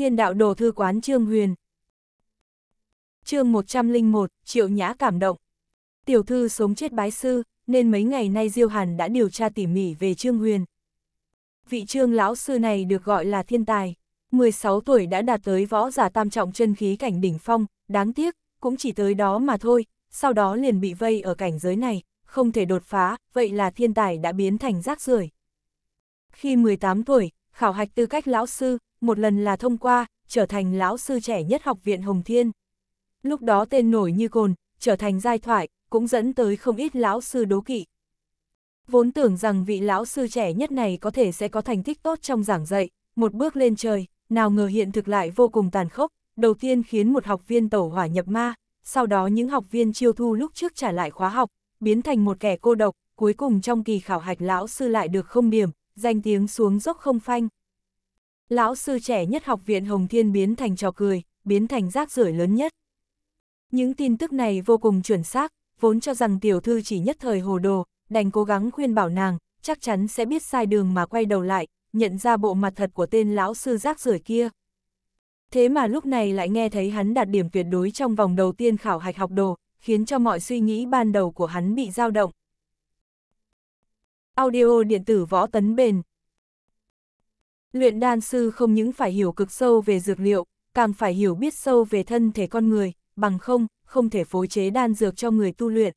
Thiên đạo đồ thư quán Trương Huyền. chương 101, Triệu Nhã cảm động. Tiểu thư sống chết bái sư, nên mấy ngày nay Diêu Hàn đã điều tra tỉ mỉ về Trương Huyền. Vị Trương lão sư này được gọi là thiên tài, 16 tuổi đã đạt tới võ giả tam trọng chân khí cảnh đỉnh phong, đáng tiếc, cũng chỉ tới đó mà thôi, sau đó liền bị vây ở cảnh giới này, không thể đột phá, vậy là thiên tài đã biến thành rác rưởi. Khi 18 tuổi, khảo hạch tư cách lão sư, một lần là thông qua, trở thành lão sư trẻ nhất học viện Hồng Thiên. Lúc đó tên nổi như cồn, trở thành giai thoại, cũng dẫn tới không ít lão sư đố kỵ. Vốn tưởng rằng vị lão sư trẻ nhất này có thể sẽ có thành tích tốt trong giảng dạy, một bước lên trời, nào ngờ hiện thực lại vô cùng tàn khốc, đầu tiên khiến một học viên tẩu hỏa nhập ma, sau đó những học viên chiêu thu lúc trước trả lại khóa học, biến thành một kẻ cô độc, cuối cùng trong kỳ khảo hạch lão sư lại được không điểm, danh tiếng xuống dốc không phanh lão sư trẻ nhất học viện Hồng Thiên biến thành trò cười, biến thành rác rưởi lớn nhất. Những tin tức này vô cùng chuẩn xác, vốn cho rằng tiểu thư chỉ nhất thời hồ đồ, đành cố gắng khuyên bảo nàng, chắc chắn sẽ biết sai đường mà quay đầu lại, nhận ra bộ mặt thật của tên lão sư rác rưởi kia. Thế mà lúc này lại nghe thấy hắn đạt điểm tuyệt đối trong vòng đầu tiên khảo hạch học đồ, khiến cho mọi suy nghĩ ban đầu của hắn bị dao động. Audio điện tử võ tấn bền Luyện đan sư không những phải hiểu cực sâu về dược liệu, càng phải hiểu biết sâu về thân thể con người, bằng không, không thể phối chế đan dược cho người tu luyện.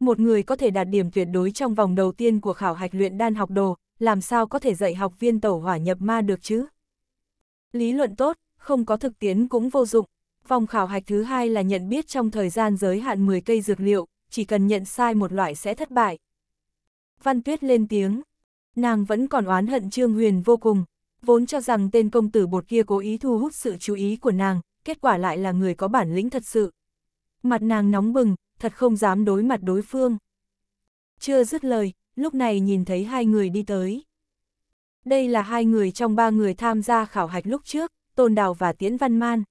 Một người có thể đạt điểm tuyệt đối trong vòng đầu tiên của khảo hạch luyện đan học đồ, làm sao có thể dạy học viên tẩu hỏa nhập ma được chứ? Lý luận tốt, không có thực tiễn cũng vô dụng. Vòng khảo hạch thứ hai là nhận biết trong thời gian giới hạn 10 cây dược liệu, chỉ cần nhận sai một loại sẽ thất bại. Văn Tuyết lên tiếng, nàng vẫn còn oán hận Trương Huyền vô cùng, vốn cho rằng tên công tử bột kia cố ý thu hút sự chú ý của nàng, kết quả lại là người có bản lĩnh thật sự. Mặt nàng nóng bừng, thật không dám đối mặt đối phương. Chưa dứt lời, lúc này nhìn thấy hai người đi tới. Đây là hai người trong ba người tham gia khảo hạch lúc trước, Tôn Đào và Tiễn Văn Man.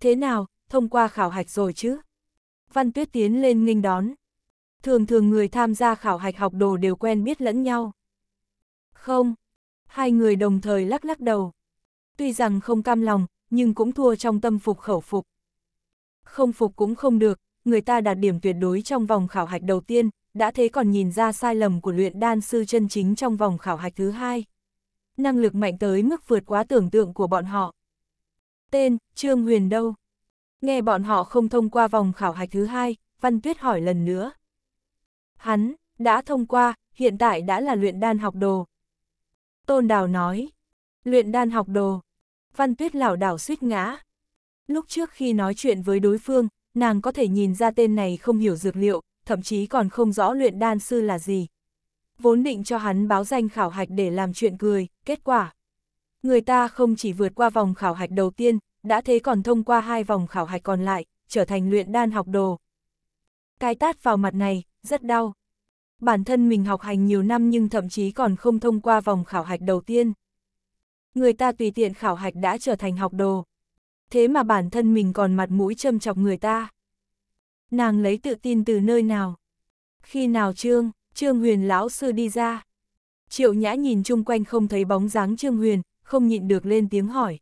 Thế nào, thông qua khảo hạch rồi chứ? Văn Tuyết tiến lên nghênh đón. Thường thường người tham gia khảo hạch học đồ đều quen biết lẫn nhau. Không. Hai người đồng thời lắc lắc đầu. Tuy rằng không cam lòng, nhưng cũng thua trong tâm phục khẩu phục. Không phục cũng không được, người ta đạt điểm tuyệt đối trong vòng khảo hạch đầu tiên, đã thế còn nhìn ra sai lầm của luyện đan sư chân chính trong vòng khảo hạch thứ hai. Năng lực mạnh tới mức vượt quá tưởng tượng của bọn họ. Tên, Trương Huyền đâu? Nghe bọn họ không thông qua vòng khảo hạch thứ hai, Văn Tuyết hỏi lần nữa. Hắn, đã thông qua, hiện tại đã là luyện đan học đồ, Tôn Đào nói, luyện đan học đồ. Văn Tuyết lảo đảo suýt ngã. Lúc trước khi nói chuyện với đối phương, nàng có thể nhìn ra tên này không hiểu dược liệu, thậm chí còn không rõ luyện đan sư là gì. Vốn định cho hắn báo danh khảo hạch để làm chuyện cười, kết quả. Người ta không chỉ vượt qua vòng khảo hạch đầu tiên, đã thế còn thông qua hai vòng khảo hạch còn lại, trở thành luyện đan học đồ. Cái tát vào mặt này, rất đau bản thân mình học hành nhiều năm nhưng thậm chí còn không thông qua vòng khảo hạch đầu tiên. Người ta tùy tiện khảo hạch đã trở thành học đồ. Thế mà bản thân mình còn mặt mũi châm chọc người ta. Nàng lấy tự tin từ nơi nào? Khi nào Trương, Trương Huyền lão sư đi ra? Triệu Nhã nhìn chung quanh không thấy bóng dáng Trương Huyền, không nhịn được lên tiếng hỏi.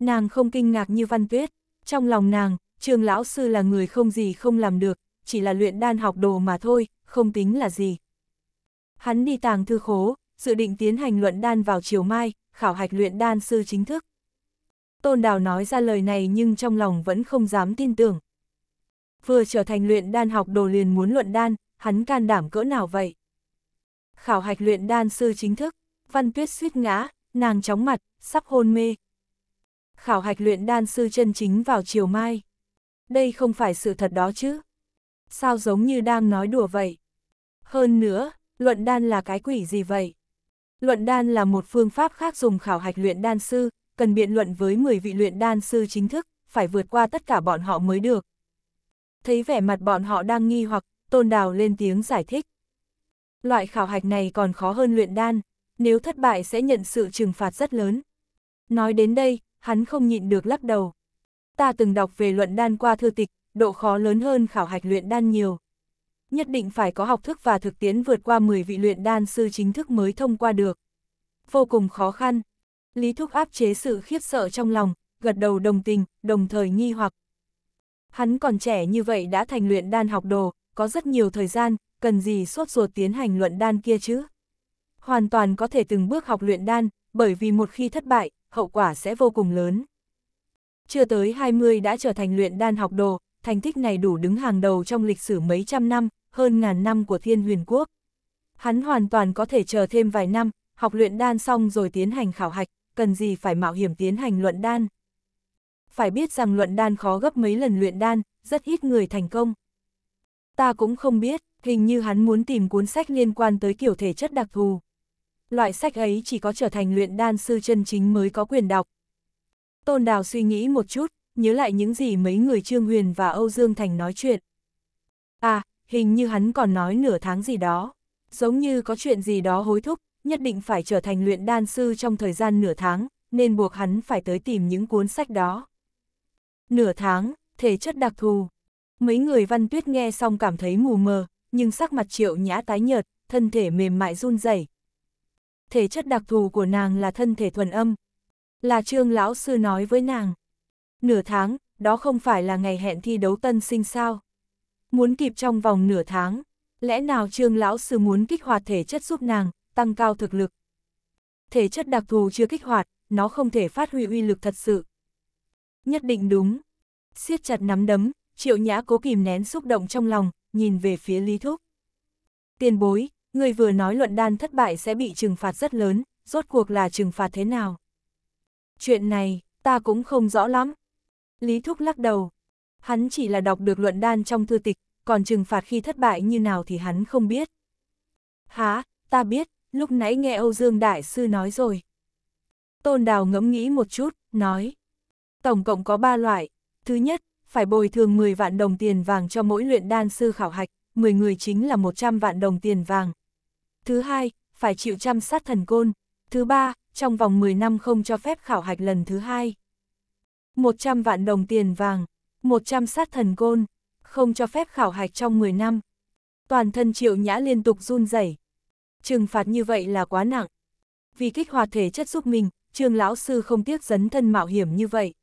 Nàng không kinh ngạc như Văn Tuyết, trong lòng nàng, Trương lão sư là người không gì không làm được, chỉ là luyện đan học đồ mà thôi, không tính là gì. Hắn đi tàng thư khố, dự định tiến hành luận đan vào chiều mai, khảo hạch luyện đan sư chính thức. Tôn Đào nói ra lời này nhưng trong lòng vẫn không dám tin tưởng. Vừa trở thành luyện đan học đồ liền muốn luận đan, hắn can đảm cỡ nào vậy? Khảo hạch luyện đan sư chính thức, văn tuyết suýt ngã, nàng chóng mặt, sắp hôn mê. Khảo hạch luyện đan sư chân chính vào chiều mai. Đây không phải sự thật đó chứ. Sao giống như đang nói đùa vậy? Hơn nữa, luận đan là cái quỷ gì vậy? Luận đan là một phương pháp khác dùng khảo hạch luyện đan sư, cần biện luận với 10 vị luyện đan sư chính thức, phải vượt qua tất cả bọn họ mới được. Thấy vẻ mặt bọn họ đang nghi hoặc, Tôn Đào lên tiếng giải thích. Loại khảo hạch này còn khó hơn luyện đan, nếu thất bại sẽ nhận sự trừng phạt rất lớn. Nói đến đây, hắn không nhịn được lắc đầu. Ta từng đọc về luận đan qua thư tịch, độ khó lớn hơn khảo hạch luyện đan nhiều nhất định phải có học thức và thực tiễn vượt qua 10 vị luyện đan sư chính thức mới thông qua được. Vô cùng khó khăn. Lý Thúc áp chế sự khiếp sợ trong lòng, gật đầu đồng tình, đồng thời nghi hoặc. Hắn còn trẻ như vậy đã thành luyện đan học đồ, có rất nhiều thời gian, cần gì sốt ruột tiến hành luận đan kia chứ? Hoàn toàn có thể từng bước học luyện đan, bởi vì một khi thất bại, hậu quả sẽ vô cùng lớn. Chưa tới 20 đã trở thành luyện đan học đồ, thành tích này đủ đứng hàng đầu trong lịch sử mấy trăm năm, hơn ngàn năm của thiên huyền quốc. Hắn hoàn toàn có thể chờ thêm vài năm, học luyện đan xong rồi tiến hành khảo hạch, cần gì phải mạo hiểm tiến hành luận đan. Phải biết rằng luận đan khó gấp mấy lần luyện đan, rất ít người thành công. Ta cũng không biết, hình như hắn muốn tìm cuốn sách liên quan tới kiểu thể chất đặc thù. Loại sách ấy chỉ có trở thành luyện đan sư chân chính mới có quyền đọc. Tôn Đào suy nghĩ một chút, nhớ lại những gì mấy người Trương Huyền và Âu Dương Thành nói chuyện. À, hình như hắn còn nói nửa tháng gì đó, giống như có chuyện gì đó hối thúc, nhất định phải trở thành luyện đan sư trong thời gian nửa tháng, nên buộc hắn phải tới tìm những cuốn sách đó. Nửa tháng, thể chất đặc thù. Mấy người văn tuyết nghe xong cảm thấy mù mờ, nhưng sắc mặt triệu nhã tái nhợt, thân thể mềm mại run rẩy. Thể chất đặc thù của nàng là thân thể thuần âm. Là trương lão sư nói với nàng. Nửa tháng, đó không phải là ngày hẹn thi đấu tân sinh sao muốn kịp trong vòng nửa tháng, lẽ nào trương lão sư muốn kích hoạt thể chất giúp nàng, tăng cao thực lực. Thể chất đặc thù chưa kích hoạt, nó không thể phát huy uy lực thật sự. Nhất định đúng. siết chặt nắm đấm, triệu nhã cố kìm nén xúc động trong lòng, nhìn về phía Lý Thúc. Tiền bối, người vừa nói luận đan thất bại sẽ bị trừng phạt rất lớn, rốt cuộc là trừng phạt thế nào? Chuyện này, ta cũng không rõ lắm. Lý Thúc lắc đầu, Hắn chỉ là đọc được luận đan trong thư tịch, còn trừng phạt khi thất bại như nào thì hắn không biết. Há, ta biết, lúc nãy nghe Âu Dương Đại Sư nói rồi. Tôn Đào ngẫm nghĩ một chút, nói. Tổng cộng có ba loại. Thứ nhất, phải bồi thường 10 vạn đồng tiền vàng cho mỗi luyện đan sư khảo hạch, 10 người chính là 100 vạn đồng tiền vàng. Thứ hai, phải chịu chăm sát thần côn. Thứ ba, trong vòng 10 năm không cho phép khảo hạch lần thứ hai. 100 vạn đồng tiền vàng, 100 sát thần côn, không cho phép khảo hạch trong 10 năm. Toàn thân triệu nhã liên tục run rẩy. Trừng phạt như vậy là quá nặng. Vì kích hoạt thể chất giúp mình, trương lão sư không tiếc dấn thân mạo hiểm như vậy.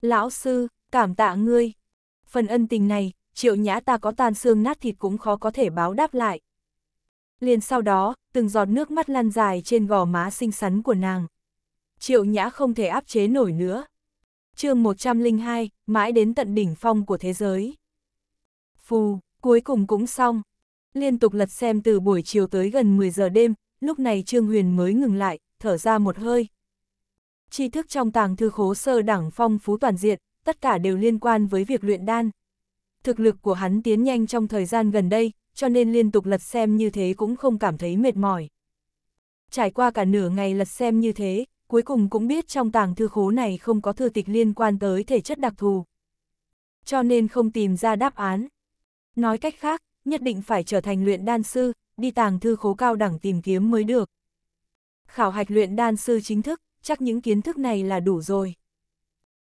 Lão sư, cảm tạ ngươi. Phần ân tình này, triệu nhã ta có tan xương nát thịt cũng khó có thể báo đáp lại. Liền sau đó, từng giọt nước mắt lan dài trên gò má xinh xắn của nàng. Triệu nhã không thể áp chế nổi nữa chương 102, mãi đến tận đỉnh phong của thế giới. Phù, cuối cùng cũng xong. Liên tục lật xem từ buổi chiều tới gần 10 giờ đêm, lúc này Trương Huyền mới ngừng lại, thở ra một hơi. Tri thức trong tàng thư khố sơ đẳng phong phú toàn diện, tất cả đều liên quan với việc luyện đan. Thực lực của hắn tiến nhanh trong thời gian gần đây, cho nên liên tục lật xem như thế cũng không cảm thấy mệt mỏi. Trải qua cả nửa ngày lật xem như thế, cuối cùng cũng biết trong tàng thư khố này không có thư tịch liên quan tới thể chất đặc thù. Cho nên không tìm ra đáp án. Nói cách khác, nhất định phải trở thành luyện đan sư, đi tàng thư khố cao đẳng tìm kiếm mới được. Khảo hạch luyện đan sư chính thức, chắc những kiến thức này là đủ rồi.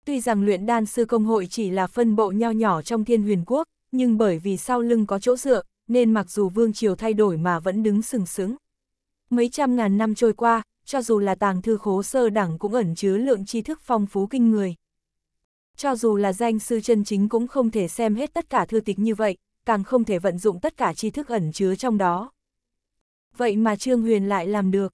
Tuy rằng luyện đan sư công hội chỉ là phân bộ nho nhỏ trong thiên huyền quốc, nhưng bởi vì sau lưng có chỗ dựa, nên mặc dù vương triều thay đổi mà vẫn đứng sừng sững. Mấy trăm ngàn năm trôi qua, cho dù là tàng thư khố sơ đẳng cũng ẩn chứa lượng tri thức phong phú kinh người. Cho dù là danh sư chân chính cũng không thể xem hết tất cả thư tịch như vậy, càng không thể vận dụng tất cả tri thức ẩn chứa trong đó. Vậy mà Trương Huyền lại làm được.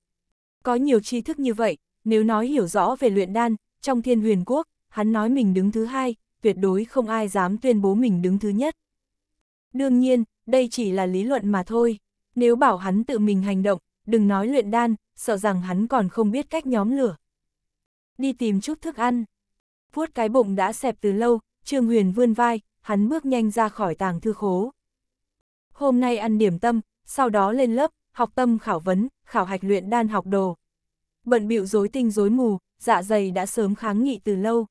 Có nhiều tri thức như vậy, nếu nói hiểu rõ về luyện đan, trong thiên huyền quốc, hắn nói mình đứng thứ hai, tuyệt đối không ai dám tuyên bố mình đứng thứ nhất. Đương nhiên, đây chỉ là lý luận mà thôi. Nếu bảo hắn tự mình hành động, đừng nói luyện đan, sợ rằng hắn còn không biết cách nhóm lửa. Đi tìm chút thức ăn. Vuốt cái bụng đã xẹp từ lâu, Trương Huyền vươn vai, hắn bước nhanh ra khỏi tàng thư khố. Hôm nay ăn điểm tâm, sau đó lên lớp, học tâm khảo vấn, khảo hạch luyện đan học đồ. Bận bịu rối tinh rối mù, dạ dày đã sớm kháng nghị từ lâu.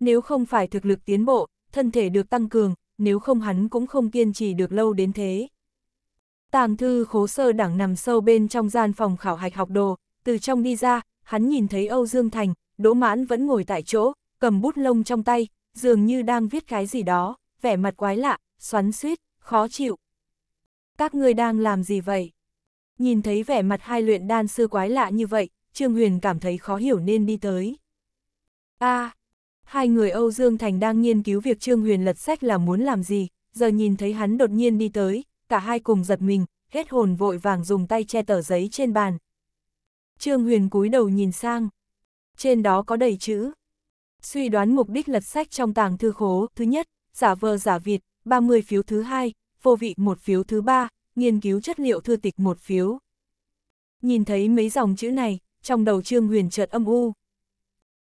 Nếu không phải thực lực tiến bộ, thân thể được tăng cường, nếu không hắn cũng không kiên trì được lâu đến thế. Tàng thư khố sơ đẳng nằm sâu bên trong gian phòng khảo hạch học đồ, từ trong đi ra, hắn nhìn thấy Âu Dương Thành, Đỗ Mãn vẫn ngồi tại chỗ, cầm bút lông trong tay, dường như đang viết cái gì đó, vẻ mặt quái lạ, xoắn suýt, khó chịu. Các ngươi đang làm gì vậy? Nhìn thấy vẻ mặt hai luyện đan sư quái lạ như vậy, Trương Huyền cảm thấy khó hiểu nên đi tới. a à, hai người Âu Dương Thành đang nghiên cứu việc Trương Huyền lật sách là muốn làm gì, giờ nhìn thấy hắn đột nhiên đi tới, cả hai cùng giật mình, ghét hồn vội vàng dùng tay che tờ giấy trên bàn. Trương Huyền cúi đầu nhìn sang. Trên đó có đầy chữ. Suy đoán mục đích lật sách trong tàng thư khố, thứ nhất, giả vờ giả Việt, 30 phiếu thứ hai, vô vị một phiếu thứ ba, nghiên cứu chất liệu thư tịch một phiếu. Nhìn thấy mấy dòng chữ này, trong đầu Trương Huyền chợt âm u.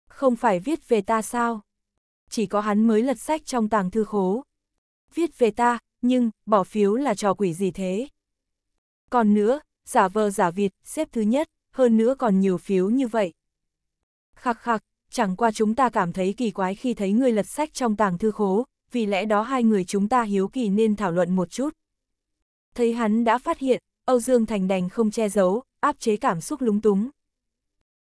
Không phải viết về ta sao? Chỉ có hắn mới lật sách trong tàng thư khố. Viết về ta, nhưng, bỏ phiếu là trò quỷ gì thế? Còn nữa, giả vờ giả vịt xếp thứ nhất, hơn nữa còn nhiều phiếu như vậy. Khắc khắc, chẳng qua chúng ta cảm thấy kỳ quái khi thấy người lật sách trong tàng thư khố, vì lẽ đó hai người chúng ta hiếu kỳ nên thảo luận một chút. Thấy hắn đã phát hiện, Âu Dương Thành đành không che giấu, áp chế cảm xúc lúng túng.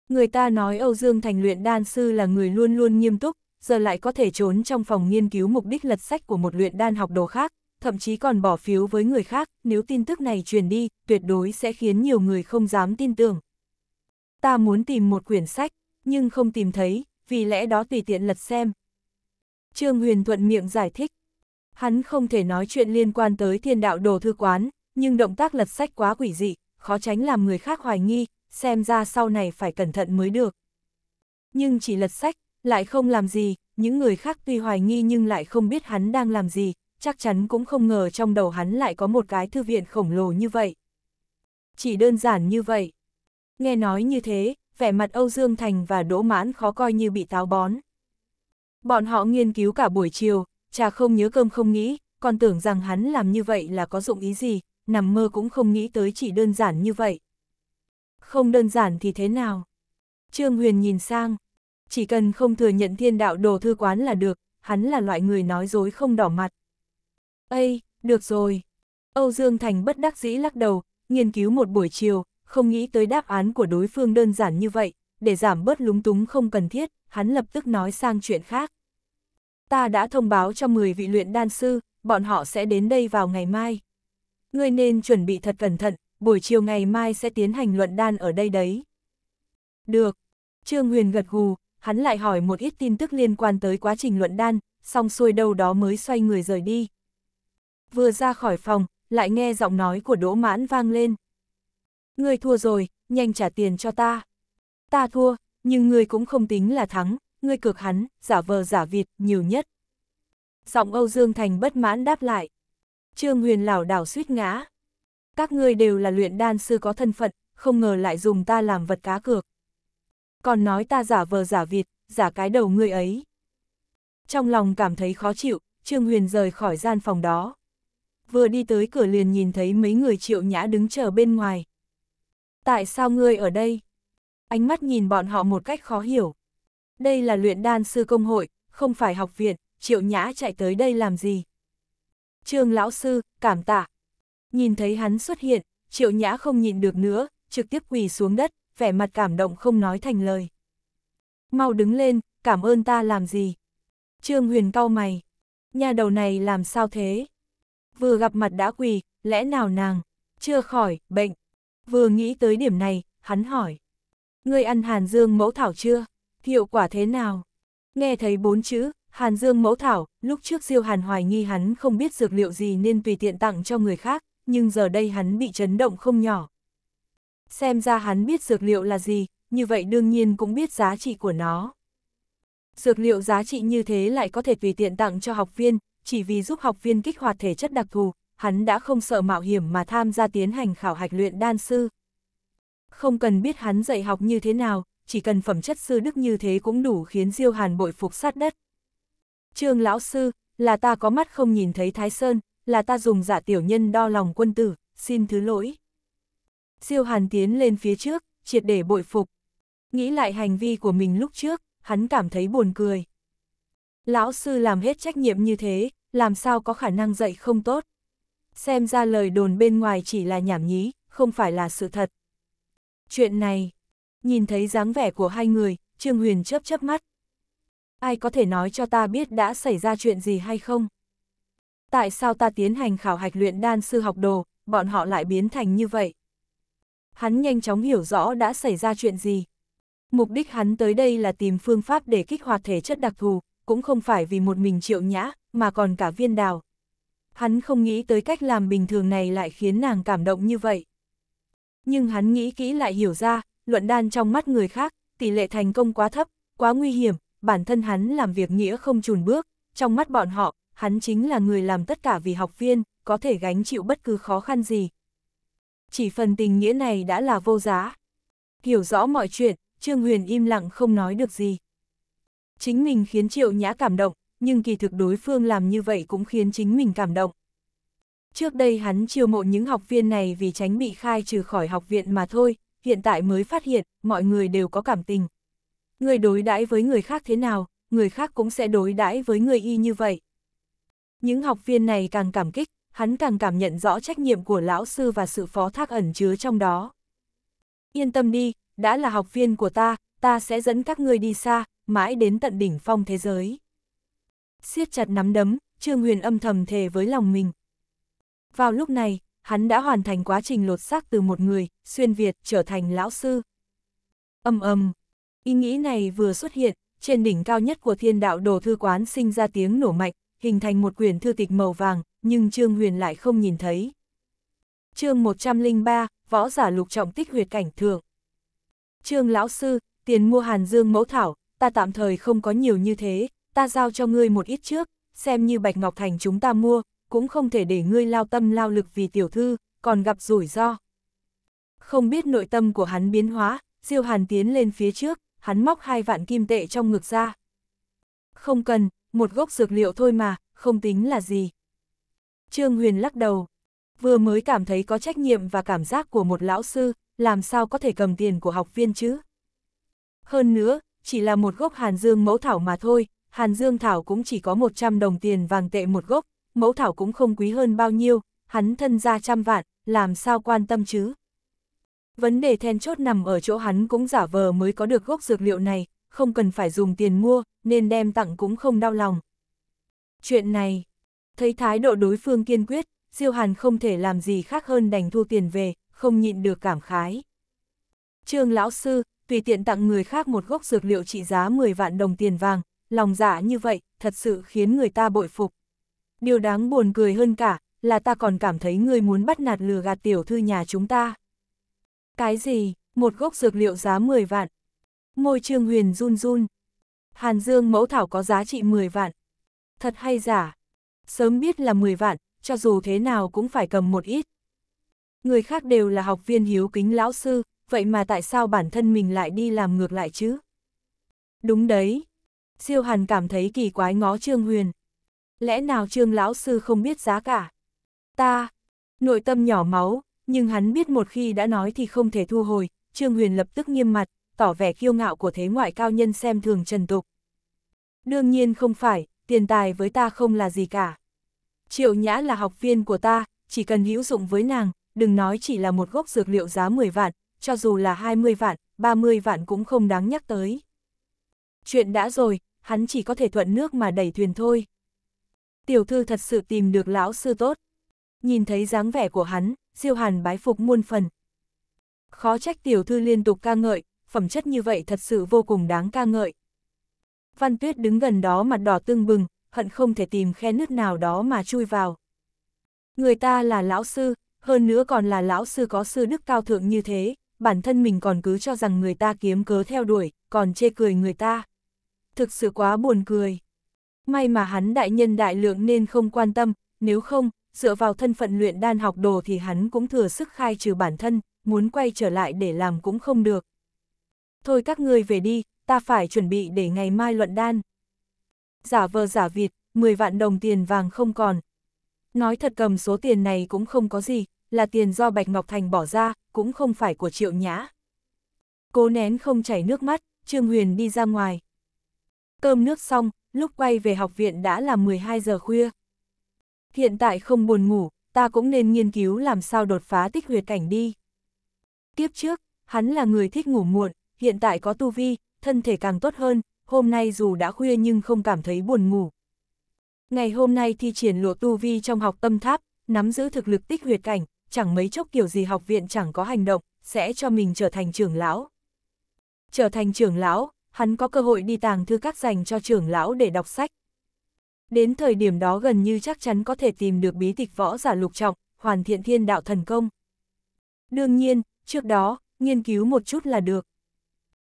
Người ta nói Âu Dương Thành luyện đan sư là người luôn luôn nghiêm túc, giờ lại có thể trốn trong phòng nghiên cứu mục đích lật sách của một luyện đan học đồ khác, thậm chí còn bỏ phiếu với người khác, nếu tin tức này truyền đi, tuyệt đối sẽ khiến nhiều người không dám tin tưởng. Ta muốn tìm một quyển sách, nhưng không tìm thấy, vì lẽ đó tùy tiện lật xem. Trương Huyền thuận miệng giải thích. Hắn không thể nói chuyện liên quan tới thiên đạo đồ thư quán, nhưng động tác lật sách quá quỷ dị, khó tránh làm người khác hoài nghi, xem ra sau này phải cẩn thận mới được. Nhưng chỉ lật sách, lại không làm gì, những người khác tuy hoài nghi nhưng lại không biết hắn đang làm gì, chắc chắn cũng không ngờ trong đầu hắn lại có một cái thư viện khổng lồ như vậy. Chỉ đơn giản như vậy. Nghe nói như thế, vẻ mặt Âu Dương Thành và Đỗ Mãn khó coi như bị táo bón. Bọn họ nghiên cứu cả buổi chiều, trà không nhớ cơm không nghĩ, còn tưởng rằng hắn làm như vậy là có dụng ý gì, nằm mơ cũng không nghĩ tới chỉ đơn giản như vậy. Không đơn giản thì thế nào? Trương Huyền nhìn sang, chỉ cần không thừa nhận thiên đạo đồ thư quán là được, hắn là loại người nói dối không đỏ mặt. Ây, được rồi. Âu Dương Thành bất đắc dĩ lắc đầu, nghiên cứu một buổi chiều, không nghĩ tới đáp án của đối phương đơn giản như vậy, để giảm bớt lúng túng không cần thiết, hắn lập tức nói sang chuyện khác. Ta đã thông báo cho 10 vị luyện đan sư, bọn họ sẽ đến đây vào ngày mai. Ngươi nên chuẩn bị thật cẩn thận, buổi chiều ngày mai sẽ tiến hành luận đan ở đây đấy. Được. Trương Huyền gật gù, hắn lại hỏi một ít tin tức liên quan tới quá trình luận đan, xong xuôi đâu đó mới xoay người rời đi vừa ra khỏi phòng, lại nghe giọng nói của Đỗ Mãn vang lên. người thua rồi, nhanh trả tiền cho ta. Ta thua, nhưng người cũng không tính là thắng, người cược hắn, giả vờ giả vịt, nhiều nhất. Giọng Âu Dương Thành bất mãn đáp lại. Trương Huyền lảo đảo suýt ngã. Các ngươi đều là luyện đan sư có thân phận, không ngờ lại dùng ta làm vật cá cược. Còn nói ta giả vờ giả vịt, giả cái đầu ngươi ấy. Trong lòng cảm thấy khó chịu, Trương Huyền rời khỏi gian phòng đó vừa đi tới cửa liền nhìn thấy mấy người triệu nhã đứng chờ bên ngoài. Tại sao ngươi ở đây? Ánh mắt nhìn bọn họ một cách khó hiểu. Đây là luyện đan sư công hội, không phải học viện, triệu nhã chạy tới đây làm gì? Trương lão sư, cảm tạ. Nhìn thấy hắn xuất hiện, triệu nhã không nhìn được nữa, trực tiếp quỳ xuống đất, vẻ mặt cảm động không nói thành lời. Mau đứng lên, cảm ơn ta làm gì? Trương huyền cau mày. Nhà đầu này làm sao thế? vừa gặp mặt đã quỳ, lẽ nào nàng, chưa khỏi, bệnh. Vừa nghĩ tới điểm này, hắn hỏi. Ngươi ăn Hàn Dương mẫu thảo chưa? Hiệu quả thế nào? Nghe thấy bốn chữ, Hàn Dương mẫu thảo, lúc trước siêu Hàn hoài nghi hắn không biết dược liệu gì nên tùy tiện tặng cho người khác, nhưng giờ đây hắn bị chấn động không nhỏ. Xem ra hắn biết dược liệu là gì, như vậy đương nhiên cũng biết giá trị của nó. Dược liệu giá trị như thế lại có thể tùy tiện tặng cho học viên, chỉ vì giúp học viên kích hoạt thể chất đặc thù, hắn đã không sợ mạo hiểm mà tham gia tiến hành khảo hạch luyện đan sư. Không cần biết hắn dạy học như thế nào, chỉ cần phẩm chất sư đức như thế cũng đủ khiến Diêu Hàn bội phục sát đất. Trương lão sư, là ta có mắt không nhìn thấy Thái Sơn, là ta dùng giả dạ tiểu nhân đo lòng quân tử, xin thứ lỗi. Diêu Hàn tiến lên phía trước, triệt để bội phục. Nghĩ lại hành vi của mình lúc trước, hắn cảm thấy buồn cười. Lão sư làm hết trách nhiệm như thế, làm sao có khả năng dạy không tốt. Xem ra lời đồn bên ngoài chỉ là nhảm nhí, không phải là sự thật. Chuyện này, nhìn thấy dáng vẻ của hai người, Trương Huyền chớp chớp mắt. Ai có thể nói cho ta biết đã xảy ra chuyện gì hay không? Tại sao ta tiến hành khảo hạch luyện đan sư học đồ, bọn họ lại biến thành như vậy? Hắn nhanh chóng hiểu rõ đã xảy ra chuyện gì. Mục đích hắn tới đây là tìm phương pháp để kích hoạt thể chất đặc thù, cũng không phải vì một mình triệu nhã, mà còn cả viên đào. Hắn không nghĩ tới cách làm bình thường này lại khiến nàng cảm động như vậy. Nhưng hắn nghĩ kỹ lại hiểu ra, luận đan trong mắt người khác, tỷ lệ thành công quá thấp, quá nguy hiểm, bản thân hắn làm việc nghĩa không chùn bước, trong mắt bọn họ, hắn chính là người làm tất cả vì học viên, có thể gánh chịu bất cứ khó khăn gì. Chỉ phần tình nghĩa này đã là vô giá. Hiểu rõ mọi chuyện, Trương Huyền im lặng không nói được gì. Chính mình khiến Triệu Nhã cảm động, nhưng kỳ thực đối phương làm như vậy cũng khiến chính mình cảm động. Trước đây hắn chiêu mộ những học viên này vì tránh bị khai trừ khỏi học viện mà thôi, hiện tại mới phát hiện, mọi người đều có cảm tình. Người đối đãi với người khác thế nào, người khác cũng sẽ đối đãi với người y như vậy. Những học viên này càng cảm kích, hắn càng cảm nhận rõ trách nhiệm của lão sư và sự phó thác ẩn chứa trong đó. Yên tâm đi, đã là học viên của ta, ta sẽ dẫn các ngươi đi xa, mãi đến tận đỉnh phong thế giới. siết chặt nắm đấm, Trương Huyền âm thầm thề với lòng mình. Vào lúc này, hắn đã hoàn thành quá trình lột xác từ một người, xuyên Việt trở thành lão sư. Âm âm, ý nghĩ này vừa xuất hiện, trên đỉnh cao nhất của thiên đạo đồ thư quán sinh ra tiếng nổ mạnh, hình thành một quyển thư tịch màu vàng, nhưng Trương Huyền lại không nhìn thấy. chương 103, Võ giả lục trọng tích huyệt cảnh thượng. Trương Lão Sư, tiền mua Hàn Dương mẫu thảo, ta tạm thời không có nhiều như thế, ta giao cho ngươi một ít trước, xem như Bạch Ngọc Thành chúng ta mua, cũng không thể để ngươi lao tâm lao lực vì tiểu thư, còn gặp rủi ro. Không biết nội tâm của hắn biến hóa, Diêu Hàn tiến lên phía trước, hắn móc hai vạn kim tệ trong ngực ra. Không cần, một gốc dược liệu thôi mà, không tính là gì. Trương Huyền lắc đầu, vừa mới cảm thấy có trách nhiệm và cảm giác của một lão sư, làm sao có thể cầm tiền của học viên chứ? Hơn nữa, chỉ là một gốc Hàn Dương mẫu thảo mà thôi, Hàn Dương thảo cũng chỉ có 100 đồng tiền vàng tệ một gốc, mẫu thảo cũng không quý hơn bao nhiêu, hắn thân ra trăm vạn, làm sao quan tâm chứ? Vấn đề then chốt nằm ở chỗ hắn cũng giả vờ mới có được gốc dược liệu này, không cần phải dùng tiền mua, nên đem tặng cũng không đau lòng. Chuyện này, thấy thái độ đối phương kiên quyết, Diêu Hàn không thể làm gì khác hơn đành thu tiền về, không nhịn được cảm khái. Trương lão sư, tùy tiện tặng người khác một gốc dược liệu trị giá 10 vạn đồng tiền vàng, lòng giả dạ như vậy, thật sự khiến người ta bội phục. Điều đáng buồn cười hơn cả, là ta còn cảm thấy người muốn bắt nạt lừa gạt tiểu thư nhà chúng ta. Cái gì, một gốc dược liệu giá 10 vạn. Môi trương huyền run run. Hàn dương mẫu thảo có giá trị 10 vạn. Thật hay giả. Sớm biết là 10 vạn, cho dù thế nào cũng phải cầm một ít. Người khác đều là học viên hiếu kính lão sư, vậy mà tại sao bản thân mình lại đi làm ngược lại chứ? Đúng đấy. siêu Hàn cảm thấy kỳ quái ngó Trương Huyền. Lẽ nào Trương Lão Sư không biết giá cả? Ta, nội tâm nhỏ máu, nhưng hắn biết một khi đã nói thì không thể thu hồi, Trương Huyền lập tức nghiêm mặt, tỏ vẻ kiêu ngạo của thế ngoại cao nhân xem thường Trần Tục. Đương nhiên không phải, tiền tài với ta không là gì cả. Triệu Nhã là học viên của ta, chỉ cần hữu dụng với nàng, đừng nói chỉ là một gốc dược liệu giá 10 vạn, cho dù là 20 vạn, 30 vạn cũng không đáng nhắc tới. Chuyện đã rồi, hắn chỉ có thể thuận nước mà đẩy thuyền thôi. Tiểu thư thật sự tìm được lão sư tốt. Nhìn thấy dáng vẻ của hắn, Diêu Hàn bái phục muôn phần. Khó trách tiểu thư liên tục ca ngợi, phẩm chất như vậy thật sự vô cùng đáng ca ngợi. Văn Tuyết đứng gần đó mặt đỏ tương bừng, hận không thể tìm khe nứt nào đó mà chui vào. Người ta là lão sư, hơn nữa còn là lão sư có sư đức cao thượng như thế bản thân mình còn cứ cho rằng người ta kiếm cớ theo đuổi, còn chê cười người ta. Thực sự quá buồn cười. May mà hắn đại nhân đại lượng nên không quan tâm, nếu không, dựa vào thân phận luyện đan học đồ thì hắn cũng thừa sức khai trừ bản thân, muốn quay trở lại để làm cũng không được. Thôi các ngươi về đi, ta phải chuẩn bị để ngày mai luận đan. Giả vờ giả vịt, 10 vạn đồng tiền vàng không còn. Nói thật cầm số tiền này cũng không có gì, là tiền do Bạch Ngọc Thành bỏ ra, cũng không phải của triệu nhã. Cố nén không chảy nước mắt, Trương Huyền đi ra ngoài. Cơm nước xong, lúc quay về học viện đã là 12 giờ khuya. Hiện tại không buồn ngủ, ta cũng nên nghiên cứu làm sao đột phá tích huyệt cảnh đi. Kiếp trước, hắn là người thích ngủ muộn, hiện tại có tu vi, thân thể càng tốt hơn, hôm nay dù đã khuya nhưng không cảm thấy buồn ngủ. Ngày hôm nay thi triển lụa tu vi trong học tâm tháp, nắm giữ thực lực tích huyệt cảnh, chẳng mấy chốc kiểu gì học viện chẳng có hành động, sẽ cho mình trở thành trưởng lão. Trở thành trưởng lão, hắn có cơ hội đi tàng thư các dành cho trưởng lão để đọc sách. Đến thời điểm đó gần như chắc chắn có thể tìm được bí tịch võ giả lục trọng, hoàn thiện thiên đạo thần công. Đương nhiên, trước đó, nghiên cứu một chút là được.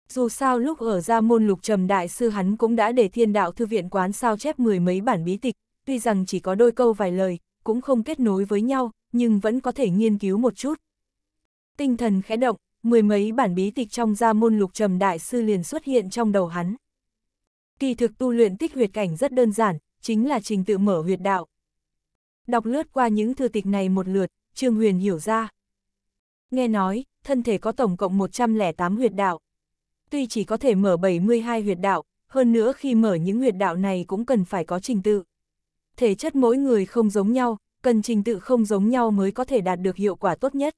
Dù sao lúc ở ra môn lục trầm đại sư hắn cũng đã để thiên đạo thư viện quán sao chép mười mấy bản bí tịch, tuy rằng chỉ có đôi câu vài lời, cũng không kết nối với nhau, nhưng vẫn có thể nghiên cứu một chút. Tinh thần khẽ động, mười mấy bản bí tịch trong gia môn lục trầm đại sư liền xuất hiện trong đầu hắn. Kỳ thực tu luyện tích huyệt cảnh rất đơn giản, chính là trình tự mở huyệt đạo. Đọc lướt qua những thư tịch này một lượt, Trương Huyền hiểu ra. Nghe nói, thân thể có tổng cộng 108 huyệt đạo. Tuy chỉ có thể mở 72 huyệt đạo, hơn nữa khi mở những huyệt đạo này cũng cần phải có trình tự. Thể chất mỗi người không giống nhau, cần trình tự không giống nhau mới có thể đạt được hiệu quả tốt nhất.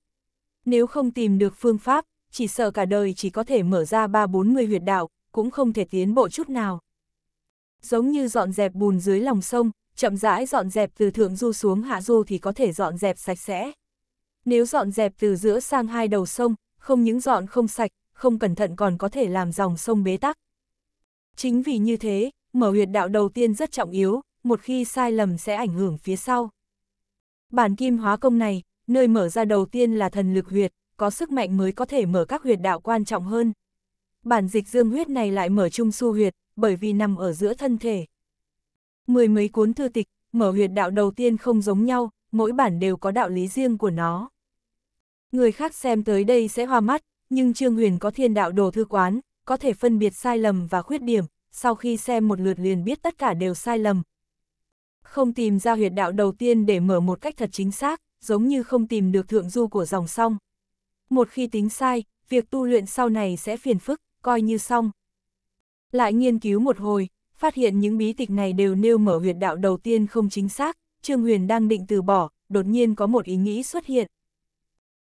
Nếu không tìm được phương pháp, chỉ sợ cả đời chỉ có thể mở ra 3-40 huyệt đạo, cũng không thể tiến bộ chút nào. Giống như dọn dẹp bùn dưới lòng sông, chậm rãi dọn dẹp từ thượng du xuống hạ du thì có thể dọn dẹp sạch sẽ. Nếu dọn dẹp từ giữa sang hai đầu sông, không những dọn không sạch, không cẩn thận còn có thể làm dòng sông bế tắc. Chính vì như thế, mở huyệt đạo đầu tiên rất trọng yếu, một khi sai lầm sẽ ảnh hưởng phía sau. Bản kim hóa công này, nơi mở ra đầu tiên là thần lực huyệt, có sức mạnh mới có thể mở các huyệt đạo quan trọng hơn. Bản dịch dương huyết này lại mở trung su huyệt, bởi vì nằm ở giữa thân thể. Mười mấy cuốn thư tịch, mở huyệt đạo đầu tiên không giống nhau, mỗi bản đều có đạo lý riêng của nó. Người khác xem tới đây sẽ hoa mắt, nhưng Trương Huyền có thiên đạo đồ thư quán, có thể phân biệt sai lầm và khuyết điểm, sau khi xem một lượt liền biết tất cả đều sai lầm, không tìm ra huyệt đạo đầu tiên để mở một cách thật chính xác, giống như không tìm được thượng du của dòng sông. Một khi tính sai, việc tu luyện sau này sẽ phiền phức, coi như xong. Lại nghiên cứu một hồi, phát hiện những bí tịch này đều nêu mở huyệt đạo đầu tiên không chính xác, Trương Huyền đang định từ bỏ, đột nhiên có một ý nghĩ xuất hiện.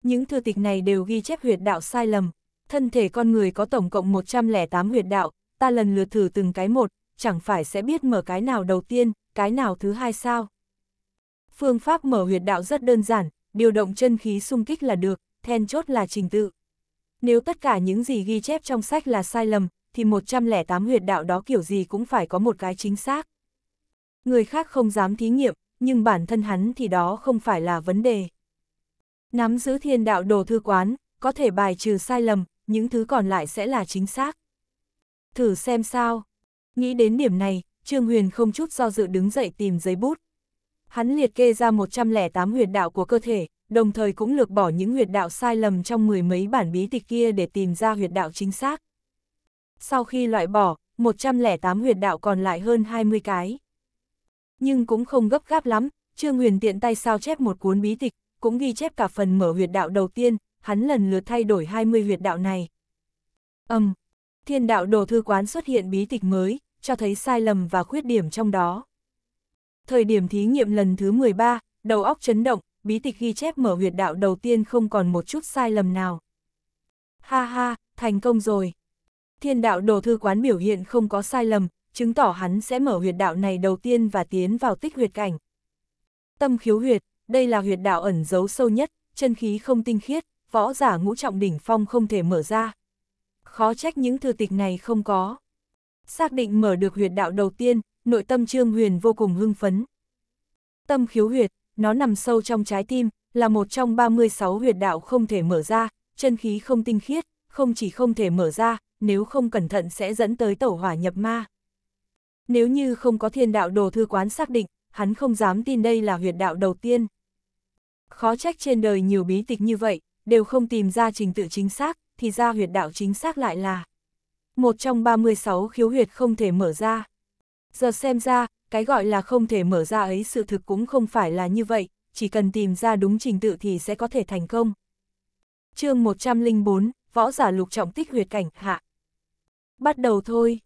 Những thư tịch này đều ghi chép huyệt đạo sai lầm, thân thể con người có tổng cộng 108 huyệt đạo, ta lần lượt thử từng cái một, chẳng phải sẽ biết mở cái nào đầu tiên, cái nào thứ hai sao. Phương pháp mở huyệt đạo rất đơn giản, điều động chân khí xung kích là được, then chốt là trình tự. Nếu tất cả những gì ghi chép trong sách là sai lầm, thì 108 huyệt đạo đó kiểu gì cũng phải có một cái chính xác. Người khác không dám thí nghiệm, nhưng bản thân hắn thì đó không phải là vấn đề. Nắm giữ thiên đạo đồ thư quán, có thể bài trừ sai lầm, những thứ còn lại sẽ là chính xác. Thử xem sao. Nghĩ đến điểm này, Trương Huyền không chút do dự đứng dậy tìm giấy bút. Hắn liệt kê ra 108 huyệt đạo của cơ thể, đồng thời cũng lược bỏ những huyệt đạo sai lầm trong mười mấy bản bí tịch kia để tìm ra huyệt đạo chính xác. Sau khi loại bỏ, 108 huyệt đạo còn lại hơn 20 cái. Nhưng cũng không gấp gáp lắm, Trương Huyền tiện tay sao chép một cuốn bí tịch, cũng ghi chép cả phần mở huyệt đạo đầu tiên, hắn lần lượt thay đổi 20 huyệt đạo này. Âm, Thiên đạo đồ thư quán xuất hiện bí tịch mới, cho thấy sai lầm và khuyết điểm trong đó. Thời điểm thí nghiệm lần thứ 13, đầu óc chấn động, bí tịch ghi chép mở huyệt đạo đầu tiên không còn một chút sai lầm nào. Ha ha, thành công rồi. Thiên đạo đồ thư quán biểu hiện không có sai lầm, chứng tỏ hắn sẽ mở huyệt đạo này đầu tiên và tiến vào tích huyệt cảnh. Tâm khiếu huyệt, đây là huyệt đạo ẩn giấu sâu nhất, chân khí không tinh khiết, võ giả ngũ trọng đỉnh phong không thể mở ra khó trách những thư tịch này không có. Xác định mở được huyệt đạo đầu tiên, nội tâm Trương Huyền vô cùng hưng phấn. Tâm khiếu huyệt, nó nằm sâu trong trái tim, là một trong 36 huyệt đạo không thể mở ra, chân khí không tinh khiết, không chỉ không thể mở ra, nếu không cẩn thận sẽ dẫn tới tẩu hỏa nhập ma. Nếu như không có thiên đạo đồ thư quán xác định, hắn không dám tin đây là huyệt đạo đầu tiên. Khó trách trên đời nhiều bí tịch như vậy, đều không tìm ra trình tự chính xác, thì ra huyệt đạo chính xác lại là một trong 36 khiếu huyệt không thể mở ra. Giờ xem ra, cái gọi là không thể mở ra ấy sự thực cũng không phải là như vậy, chỉ cần tìm ra đúng trình tự thì sẽ có thể thành công. chương 104, Võ giả lục trọng tích huyệt cảnh hạ. Bắt đầu thôi.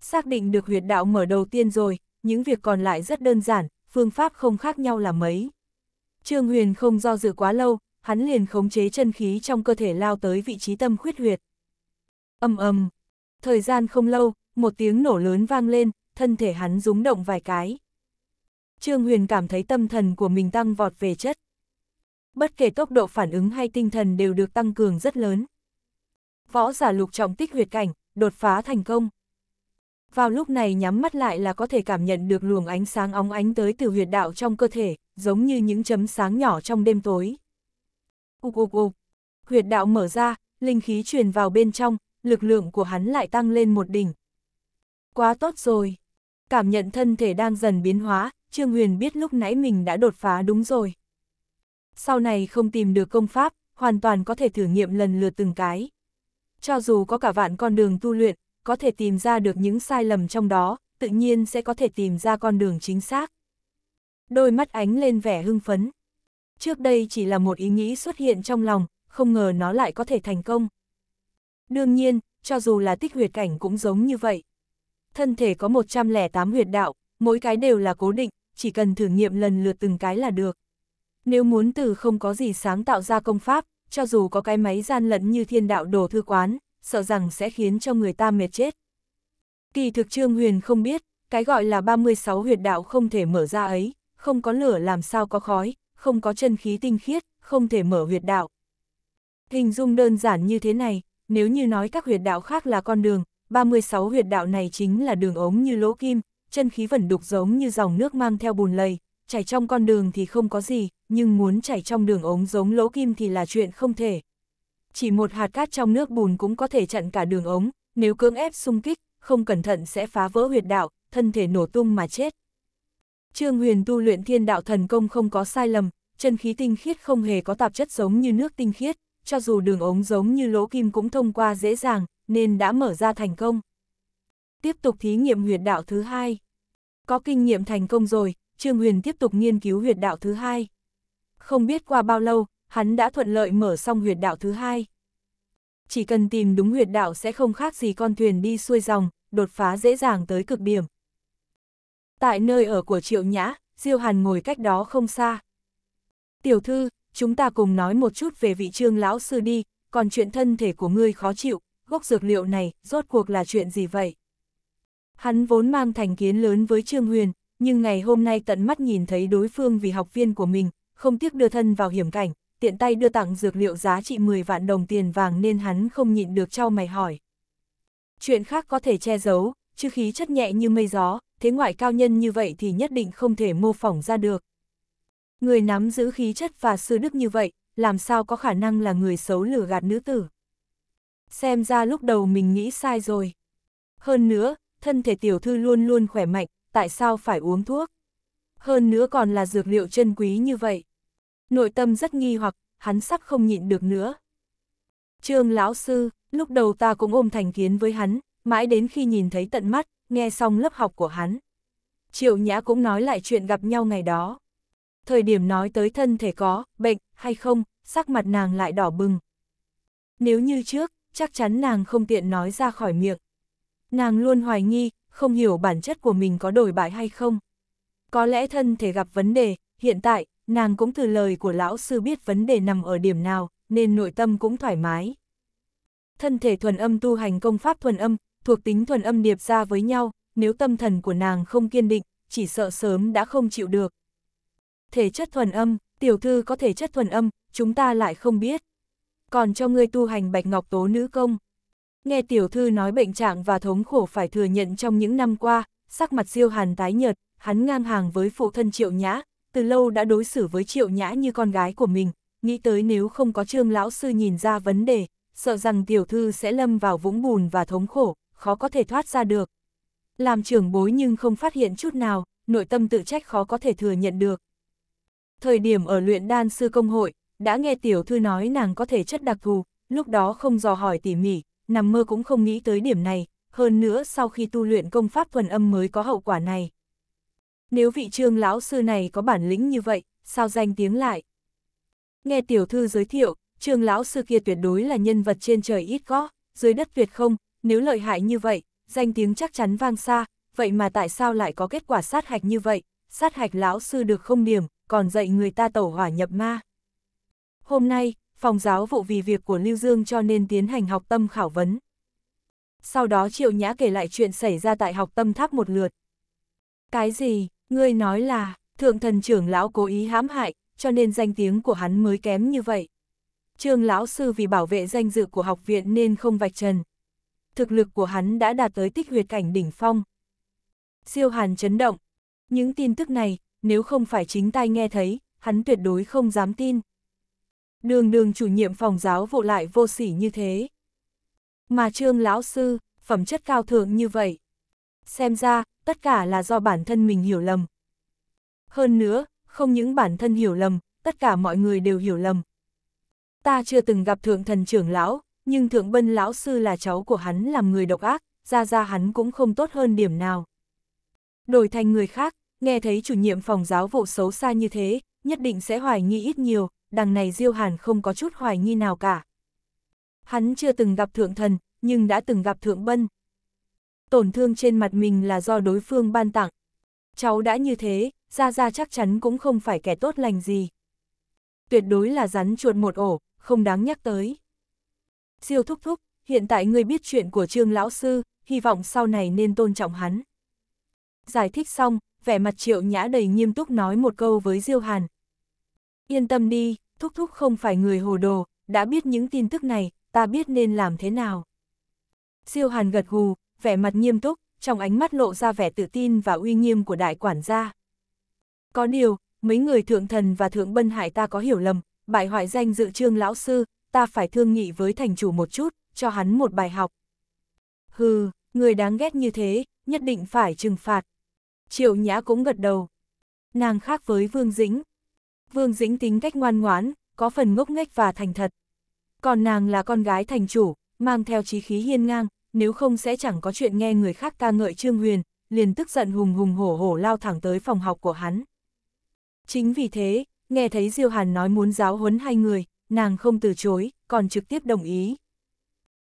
Xác định được huyệt đạo mở đầu tiên rồi, những việc còn lại rất đơn giản, phương pháp không khác nhau là mấy. Trương Huyền không do dự quá lâu, hắn liền khống chế chân khí trong cơ thể lao tới vị trí tâm khuyết huyệt. Âm ầm, thời gian không lâu, một tiếng nổ lớn vang lên, thân thể hắn rúng động vài cái. Trương Huyền cảm thấy tâm thần của mình tăng vọt về chất. Bất kể tốc độ phản ứng hay tinh thần đều được tăng cường rất lớn. Võ giả lục trọng tích huyệt cảnh, đột phá thành công. Vào lúc này nhắm mắt lại là có thể cảm nhận được luồng ánh sáng óng ánh tới từ huyệt đạo trong cơ thể, giống như những chấm sáng nhỏ trong đêm tối. Ục ục ục, huyệt đạo mở ra, linh khí truyền vào bên trong, lực lượng của hắn lại tăng lên một đỉnh. Quá tốt rồi. Cảm nhận thân thể đang dần biến hóa, Trương Huyền biết lúc nãy mình đã đột phá đúng rồi. Sau này không tìm được công pháp, hoàn toàn có thể thử nghiệm lần lượt từng cái. Cho dù có cả vạn con đường tu luyện, có thể tìm ra được những sai lầm trong đó, tự nhiên sẽ có thể tìm ra con đường chính xác. Đôi mắt ánh lên vẻ hưng phấn. Trước đây chỉ là một ý nghĩ xuất hiện trong lòng, không ngờ nó lại có thể thành công. Đương nhiên, cho dù là tích huyệt cảnh cũng giống như vậy. Thân thể có 108 huyệt đạo, mỗi cái đều là cố định, chỉ cần thử nghiệm lần lượt từng cái là được. Nếu muốn từ không có gì sáng tạo ra công pháp, cho dù có cái máy gian lận như thiên đạo đồ thư quán, sợ rằng sẽ khiến cho người ta mệt chết. Kỳ thực Trương Huyền không biết, cái gọi là 36 huyệt đạo không thể mở ra ấy, không có lửa làm sao có khói, không có chân khí tinh khiết, không thể mở huyệt đạo. Hình dung đơn giản như thế này, nếu như nói các huyệt đạo khác là con đường, 36 huyệt đạo này chính là đường ống như lỗ kim, chân khí vẩn đục giống như dòng nước mang theo bùn lầy, chảy trong con đường thì không có gì, nhưng muốn chảy trong đường ống giống lỗ kim thì là chuyện không thể. Chỉ một hạt cát trong nước bùn cũng có thể chặn cả đường ống, nếu cưỡng ép xung kích, không cẩn thận sẽ phá vỡ huyệt đạo, thân thể nổ tung mà chết. Trương Huyền tu luyện thiên đạo thần công không có sai lầm, chân khí tinh khiết không hề có tạp chất giống như nước tinh khiết, cho dù đường ống giống như lỗ kim cũng thông qua dễ dàng, nên đã mở ra thành công. Tiếp tục thí nghiệm huyệt đạo thứ hai. Có kinh nghiệm thành công rồi, Trương Huyền tiếp tục nghiên cứu huyệt đạo thứ hai. Không biết qua bao lâu, hắn đã thuận lợi mở xong huyệt đạo thứ hai. Chỉ cần tìm đúng huyệt đạo sẽ không khác gì con thuyền đi xuôi dòng, đột phá dễ dàng tới cực điểm, Tại nơi ở của Triệu Nhã, Diêu Hàn ngồi cách đó không xa. Tiểu thư, chúng ta cùng nói một chút về vị trương lão sư đi, còn chuyện thân thể của ngươi khó chịu, gốc dược liệu này, rốt cuộc là chuyện gì vậy? Hắn vốn mang thành kiến lớn với Trương Huyền, nhưng ngày hôm nay tận mắt nhìn thấy đối phương vì học viên của mình, không tiếc đưa thân vào hiểm cảnh, tiện tay đưa tặng dược liệu giá trị 10 vạn đồng tiền vàng nên hắn không nhịn được trao mày hỏi. Chuyện khác có thể che giấu, chứ khí chất nhẹ như mây gió, thế ngoại cao nhân như vậy thì nhất định không thể mô phỏng ra được. Người nắm giữ khí chất và sư đức như vậy, làm sao có khả năng là người xấu lừa gạt nữ tử. Xem ra lúc đầu mình nghĩ sai rồi. Hơn nữa, thân thể tiểu thư luôn luôn khỏe mạnh, tại sao phải uống thuốc? Hơn nữa còn là dược liệu chân quý như vậy. Nội tâm rất nghi hoặc, hắn sắp không nhịn được nữa. Trương lão sư, lúc đầu ta cũng ôm thành kiến với hắn, mãi đến khi nhìn thấy tận mắt, nghe xong lớp học của hắn. Triệu Nhã cũng nói lại chuyện gặp nhau ngày đó. Thời điểm nói tới thân thể có, bệnh, hay không, sắc mặt nàng lại đỏ bừng. Nếu như trước, chắc chắn nàng không tiện nói ra khỏi miệng. Nàng luôn hoài nghi, không hiểu bản chất của mình có đổi bại hay không. Có lẽ thân thể gặp vấn đề, hiện tại, nàng cũng từ lời của lão sư biết vấn đề nằm ở điểm nào, nên nội tâm cũng thoải mái. Thân thể thuần âm tu hành công pháp thuần âm, thuộc tính thuần âm điệp ra với nhau, nếu tâm thần của nàng không kiên định, chỉ sợ sớm đã không chịu được. Thể chất thuần âm, tiểu thư có thể chất thuần âm, chúng ta lại không biết. Còn cho ngươi tu hành bạch ngọc tố nữ công. Nghe tiểu thư nói bệnh trạng và thống khổ phải thừa nhận trong những năm qua, sắc mặt siêu hàn tái nhợt, hắn ngang hàng với phụ thân triệu nhã, từ lâu đã đối xử với triệu nhã như con gái của mình, nghĩ tới nếu không có trương lão sư nhìn ra vấn đề, sợ rằng tiểu thư sẽ lâm vào vũng bùn và thống khổ, khó có thể thoát ra được. Làm trưởng bối nhưng không phát hiện chút nào, nội tâm tự trách khó có thể thừa nhận được. Thời điểm ở luyện đan sư công hội, đã nghe tiểu thư nói nàng có thể chất đặc thù, lúc đó không dò hỏi tỉ mỉ, nằm mơ cũng không nghĩ tới điểm này, hơn nữa sau khi tu luyện công pháp thuần âm mới có hậu quả này. Nếu vị trương lão sư này có bản lĩnh như vậy, sao danh tiếng lại? Nghe tiểu thư giới thiệu, trương lão sư kia tuyệt đối là nhân vật trên trời ít có, dưới đất tuyệt không, nếu lợi hại như vậy, danh tiếng chắc chắn vang xa, vậy mà tại sao lại có kết quả sát hạch như vậy, sát hạch lão sư được không điểm, còn dạy người ta tẩu hỏa nhập ma. Hôm nay, phòng giáo vụ vì việc của Lưu Dương cho nên tiến hành học tâm khảo vấn. Sau đó Triệu Nhã kể lại chuyện xảy ra tại học tâm tháp một lượt. Cái gì, ngươi nói là, thượng thần trưởng lão cố ý hãm hại, cho nên danh tiếng của hắn mới kém như vậy. Trương lão sư vì bảo vệ danh dự của học viện nên không vạch trần, thực lực của hắn đã đạt tới tích huyệt cảnh đỉnh phong. Siêu hàn chấn động. Những tin tức này, nếu không phải chính tay nghe thấy, hắn tuyệt đối không dám tin. Đường đường chủ nhiệm phòng giáo vụ lại vô sỉ như thế. Mà trương lão sư, phẩm chất cao thượng như vậy. Xem ra, tất cả là do bản thân mình hiểu lầm. Hơn nữa, không những bản thân hiểu lầm, tất cả mọi người đều hiểu lầm. Ta chưa từng gặp thượng thần trưởng lão, nhưng Thượng Bân lão sư là cháu của hắn làm người độc ác, ra ra hắn cũng không tốt hơn điểm nào. Đổi thành người khác, nghe thấy chủ nhiệm phòng giáo vụ xấu xa như thế, nhất định sẽ hoài nghi ít nhiều, đằng này Diêu Hàn không có chút hoài nghi nào cả. Hắn chưa từng gặp Thượng Thần, nhưng đã từng gặp Thượng Bân. Tổn thương trên mặt mình là do đối phương ban tặng. Cháu đã như thế, ra ra chắc chắn cũng không phải kẻ tốt lành gì. Tuyệt đối là rắn chuột một ổ, không đáng nhắc tới. Siêu thúc thúc, hiện tại ngươi biết chuyện của Trương Lão Sư, hy vọng sau này nên tôn trọng hắn. Giải thích xong, vẻ mặt triệu nhã đầy nghiêm túc nói một câu với Diêu Hàn. Yên tâm đi, thúc thúc không phải người hồ đồ, đã biết những tin tức này, ta biết nên làm thế nào. Diêu Hàn gật gù, vẻ mặt nghiêm túc, trong ánh mắt lộ ra vẻ tự tin và uy nghiêm của đại quản gia. Có điều, mấy người thượng thần và thượng bân hải ta có hiểu lầm, bại hoại danh dự trương lão sư, ta phải thương nghị với thành chủ một chút, cho hắn một bài học. Hừ, người đáng ghét như thế, nhất định phải trừng phạt. Triệu Nhã cũng gật đầu. Nàng khác với Vương Dĩnh. Vương Dĩnh tính cách ngoan ngoãn, có phần ngốc nghếch và thành thật. Còn nàng là con gái thành chủ, mang theo chí khí hiên ngang, nếu không sẽ chẳng có chuyện nghe người khác ca ngợi Trương Huyền, liền tức giận hùng hùng hổ hổ lao thẳng tới phòng học của hắn. Chính vì thế, nghe thấy Diêu Hàn nói muốn giáo huấn hai người, nàng không từ chối, còn trực tiếp đồng ý.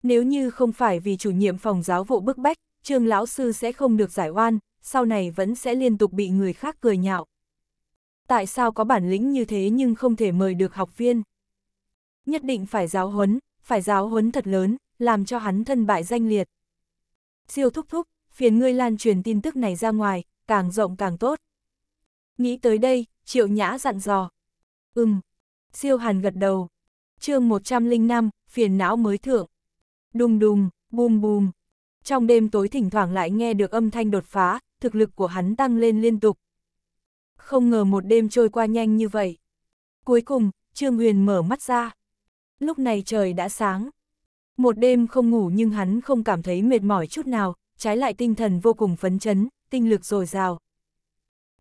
Nếu như không phải vì chủ nhiệm phòng giáo vụ bức bách, trương lão sư sẽ không được giải oan, sau này vẫn sẽ liên tục bị người khác cười nhạo. Tại sao có bản lĩnh như thế nhưng không thể mời được học viên? Nhất định phải giáo huấn, phải giáo huấn thật lớn, làm cho hắn thân bại danh liệt. Siêu thúc thúc, phiền ngươi lan truyền tin tức này ra ngoài, càng rộng càng tốt. Nghĩ tới đây, triệu nhã dặn dò. Ừm, Siêu Hàn gật đầu. chương 105, phiền não mới thượng. Đùng đùng, bùm bùm. Trong đêm tối thỉnh thoảng lại nghe được âm thanh đột phá, thực lực của hắn tăng lên liên tục. Không ngờ một đêm trôi qua nhanh như vậy. Cuối cùng, Trương Huyền mở mắt ra. Lúc này trời đã sáng. Một đêm không ngủ nhưng hắn không cảm thấy mệt mỏi chút nào, trái lại tinh thần vô cùng phấn chấn, tinh lực dồi dào.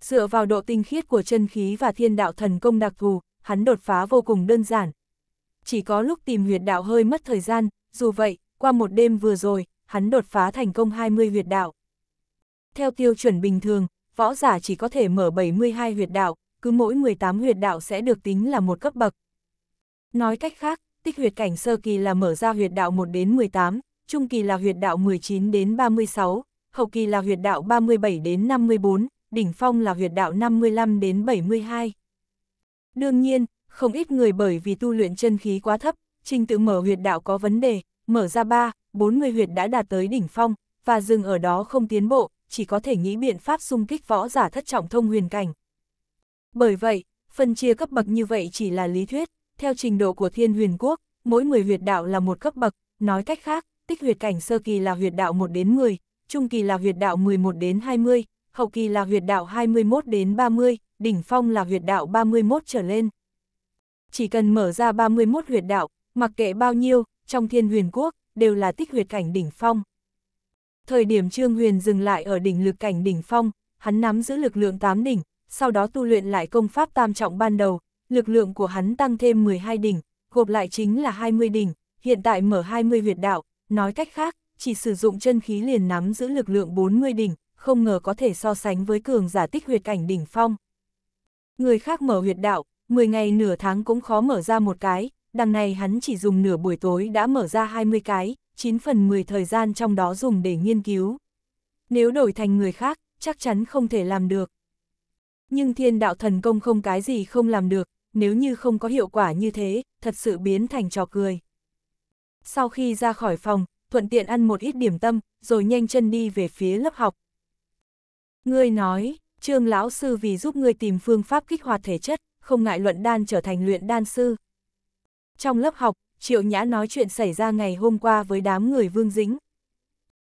Dựa vào độ tinh khiết của chân khí và thiên đạo thần công đặc thù, hắn đột phá vô cùng đơn giản. Chỉ có lúc tìm huyệt đạo hơi mất thời gian, dù vậy, qua một đêm vừa rồi, hắn đột phá thành công 20 huyệt đạo. Theo tiêu chuẩn bình thường, võ giả chỉ có thể mở 72 huyệt đạo, cứ mỗi 18 huyệt đạo sẽ được tính là một cấp bậc. Nói cách khác, tích huyệt cảnh sơ kỳ là mở ra huyệt đạo 1 đến 18, trung kỳ là huyệt đạo 19 đến 36, hậu kỳ là huyệt đạo 37 đến 54, đỉnh phong là huyệt đạo 55 đến 72. Đương nhiên, không ít người bởi vì tu luyện chân khí quá thấp, trình tự mở huyệt đạo có vấn đề, mở ra ba, bốn người huyệt đã đạt tới đỉnh phong, và dừng ở đó không tiến bộ, chỉ có thể nghĩ biện pháp xung kích võ giả thất trọng thông huyền cảnh. Bởi vậy, phân chia cấp bậc như vậy chỉ là lý thuyết, theo trình độ của thiên huyền quốc, mỗi 10 huyệt đạo là một cấp bậc, nói cách khác, tích huyệt cảnh sơ kỳ là huyệt đạo 1 đến 10, trung kỳ là huyệt đạo 11 đến 20, hậu kỳ là huyệt đạo 21 đến 30, đỉnh phong là huyệt đạo 31 trở lên. Chỉ cần mở ra 31 huyệt đạo, mặc kệ bao nhiêu, trong thiên huyền quốc, đều là tích huyệt cảnh đỉnh phong. Thời điểm Trương Huyền dừng lại ở đỉnh lực cảnh đỉnh phong, hắn nắm giữ lực lượng 8 đỉnh, sau đó tu luyện lại công pháp tam trọng ban đầu, lực lượng của hắn tăng thêm 12 đỉnh, gộp lại chính là 20 đỉnh, hiện tại mở 20 huyệt đạo, nói cách khác, chỉ sử dụng chân khí liền nắm giữ lực lượng 40 đỉnh, không ngờ có thể so sánh với cường giả tích huyệt cảnh đỉnh phong. Người khác mở huyệt đạo, 10 ngày nửa tháng cũng khó mở ra một cái, đằng này hắn chỉ dùng nửa buổi tối đã mở ra 20 cái, 9 phần 10 thời gian trong đó dùng để nghiên cứu. Nếu đổi thành người khác, chắc chắn không thể làm được. Nhưng thiên đạo thần công không cái gì không làm được, nếu như không có hiệu quả như thế, thật sự biến thành trò cười. Sau khi ra khỏi phòng, thuận tiện ăn một ít điểm tâm, rồi nhanh chân đi về phía lớp học. Ngươi nói, Trương lão sư vì giúp ngươi tìm phương pháp kích hoạt thể chất, không ngại luận đan trở thành luyện đan sư. Trong lớp học, Triệu Nhã nói chuyện xảy ra ngày hôm qua với đám người Vương Dĩnh.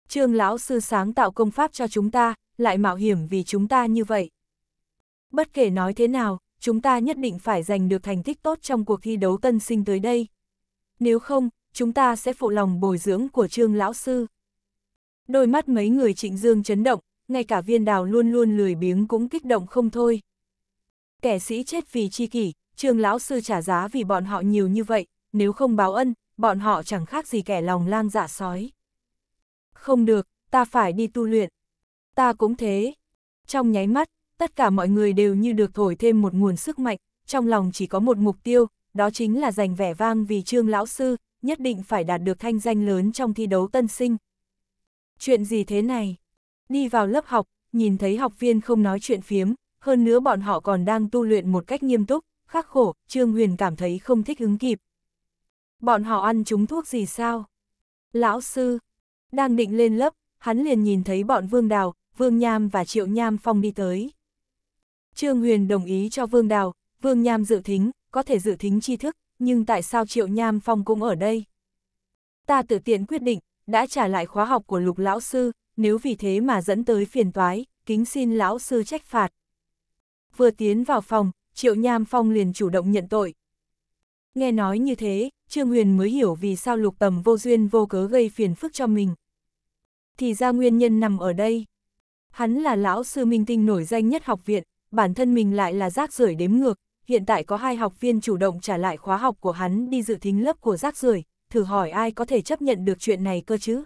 Trương lão sư sáng tạo công pháp cho chúng ta, lại mạo hiểm vì chúng ta như vậy. Bất kể nói thế nào, chúng ta nhất định phải giành được thành tích tốt trong cuộc thi đấu tân sinh tới đây. Nếu không, chúng ta sẽ phụ lòng bồi dưỡng của Trương lão sư. Đôi mắt mấy người trịnh dương chấn động, ngay cả viên đào luôn luôn lười biếng cũng kích động không thôi. Kẻ sĩ chết vì chi kỷ, trường lão sư trả giá vì bọn họ nhiều như vậy, nếu không báo ân, bọn họ chẳng khác gì kẻ lòng lang dạ sói. Không được, ta phải đi tu luyện. Ta cũng thế. Trong nháy mắt, tất cả mọi người đều như được thổi thêm một nguồn sức mạnh, trong lòng chỉ có một mục tiêu, đó chính là giành vẻ vang vì trương lão sư, nhất định phải đạt được thanh danh lớn trong thi đấu tân sinh. Chuyện gì thế này? Đi vào lớp học, nhìn thấy học viên không nói chuyện phiếm, hơn nữa bọn họ còn đang tu luyện một cách nghiêm túc, khắc khổ, Trương Huyền cảm thấy không thích ứng kịp. Bọn họ ăn chúng thuốc gì sao? Lão sư, đang định lên lớp, hắn liền nhìn thấy bọn Vương Đào, Vương Nham và Triệu Nham Phong đi tới. Trương Huyền đồng ý cho Vương Đào, Vương Nham dự thính, có thể dự thính tri thức, nhưng tại sao Triệu Nham Phong cũng ở đây? Ta tự tiện quyết định, đã trả lại khóa học của lục lão sư, nếu vì thế mà dẫn tới phiền toái, kính xin lão sư trách phạt. Vừa tiến vào phòng, Triệu Nham Phong liền chủ động nhận tội. Nghe nói như thế, Trương Huyền mới hiểu vì sao lục tầm vô duyên vô cớ gây phiền phức cho mình. Thì ra nguyên nhân nằm ở đây. Hắn là lão sư minh tinh nổi danh nhất học viện, bản thân mình lại là rác rưởi đếm ngược, hiện tại có hai học viên chủ động trả lại khóa học của hắn đi dự thính lớp của rác rưởi thử hỏi ai có thể chấp nhận được chuyện này cơ chứ.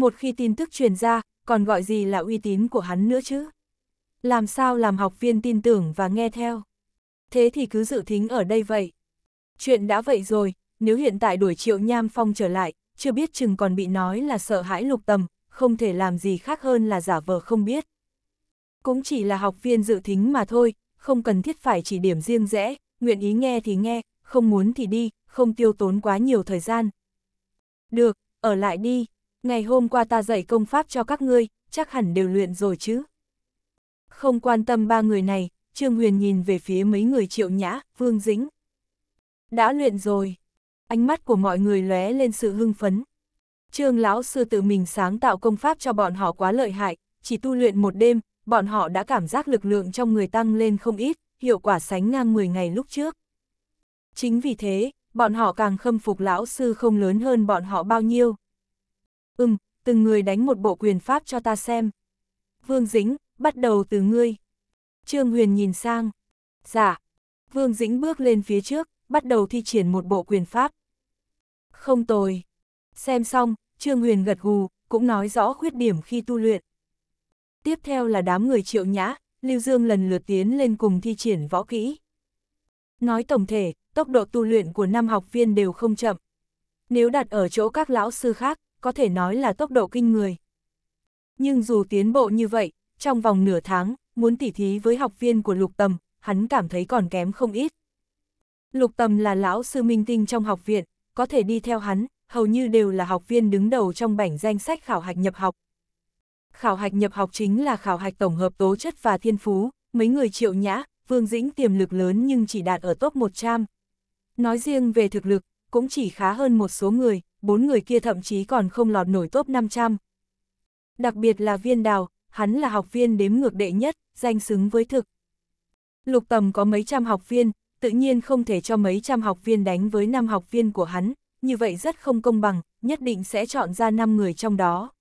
Một khi tin tức truyền ra, còn gọi gì là uy tín của hắn nữa chứ? Làm sao làm học viên tin tưởng và nghe theo? Thế thì cứ dự thính ở đây vậy. Chuyện đã vậy rồi, nếu hiện tại đuổi triệu nham phong trở lại, chưa biết chừng còn bị nói là sợ hãi lục tầm, không thể làm gì khác hơn là giả vờ không biết. Cũng chỉ là học viên dự thính mà thôi, không cần thiết phải chỉ điểm riêng rẽ, nguyện ý nghe thì nghe, không muốn thì đi, không tiêu tốn quá nhiều thời gian. Được, ở lại đi ngày hôm qua ta dạy công pháp cho các ngươi, chắc hẳn đều luyện rồi chứ. Không quan tâm ba người này, Trương Huyền nhìn về phía mấy người triệu nhã, Vương Dĩnh. Đã luyện rồi. Ánh mắt của mọi người lóe lên sự hưng phấn. Trương lão sư tự mình sáng tạo công pháp cho bọn họ quá lợi hại, chỉ tu luyện một đêm, bọn họ đã cảm giác lực lượng trong người tăng lên không ít, hiệu quả sánh ngang 10 ngày lúc trước. Chính vì thế, bọn họ càng khâm phục lão sư không lớn hơn bọn họ bao nhiêu. Ừm, từng người đánh một bộ quyền pháp cho ta xem. Vương Dĩnh, bắt đầu từ ngươi. Trương Huyền nhìn sang. Dạ. Vương Dĩnh bước lên phía trước, bắt đầu thi triển một bộ quyền pháp. Không tồi. Xem xong, Trương Huyền gật gù, cũng nói rõ khuyết điểm khi tu luyện. Tiếp theo là đám người triệu nhã, Lưu Dương lần lượt tiến lên cùng thi triển võ kỹ. Nói tổng thể, tốc độ tu luyện của năm học viên đều không chậm. Nếu đặt ở chỗ các lão sư khác, có thể nói là tốc độ kinh người. Nhưng dù tiến bộ như vậy, trong vòng nửa tháng, muốn tỉ thí với học viên của Lục Tầm, hắn cảm thấy còn kém không ít. Lục Tầm là lão sư minh tinh trong học viện, có thể đi theo hắn, hầu như đều là học viên đứng đầu trong bảng danh sách khảo hạch nhập học. Khảo hạch nhập học chính là khảo hạch tổng hợp tố chất và thiên phú, mấy người triệu nhã, Vương Dĩnh tiềm lực lớn nhưng chỉ đạt ở top 100. Nói riêng về thực lực, cũng chỉ khá hơn một số người, bốn người kia thậm chí còn không lọt nổi top 500. Đặc biệt là viên đào, hắn là học viên đếm ngược đệ nhất, danh xứng với thực. Lục tầm có mấy trăm học viên, tự nhiên không thể cho mấy trăm học viên đánh với năm học viên của hắn, như vậy rất không công bằng, nhất định sẽ chọn ra 5 người trong đó.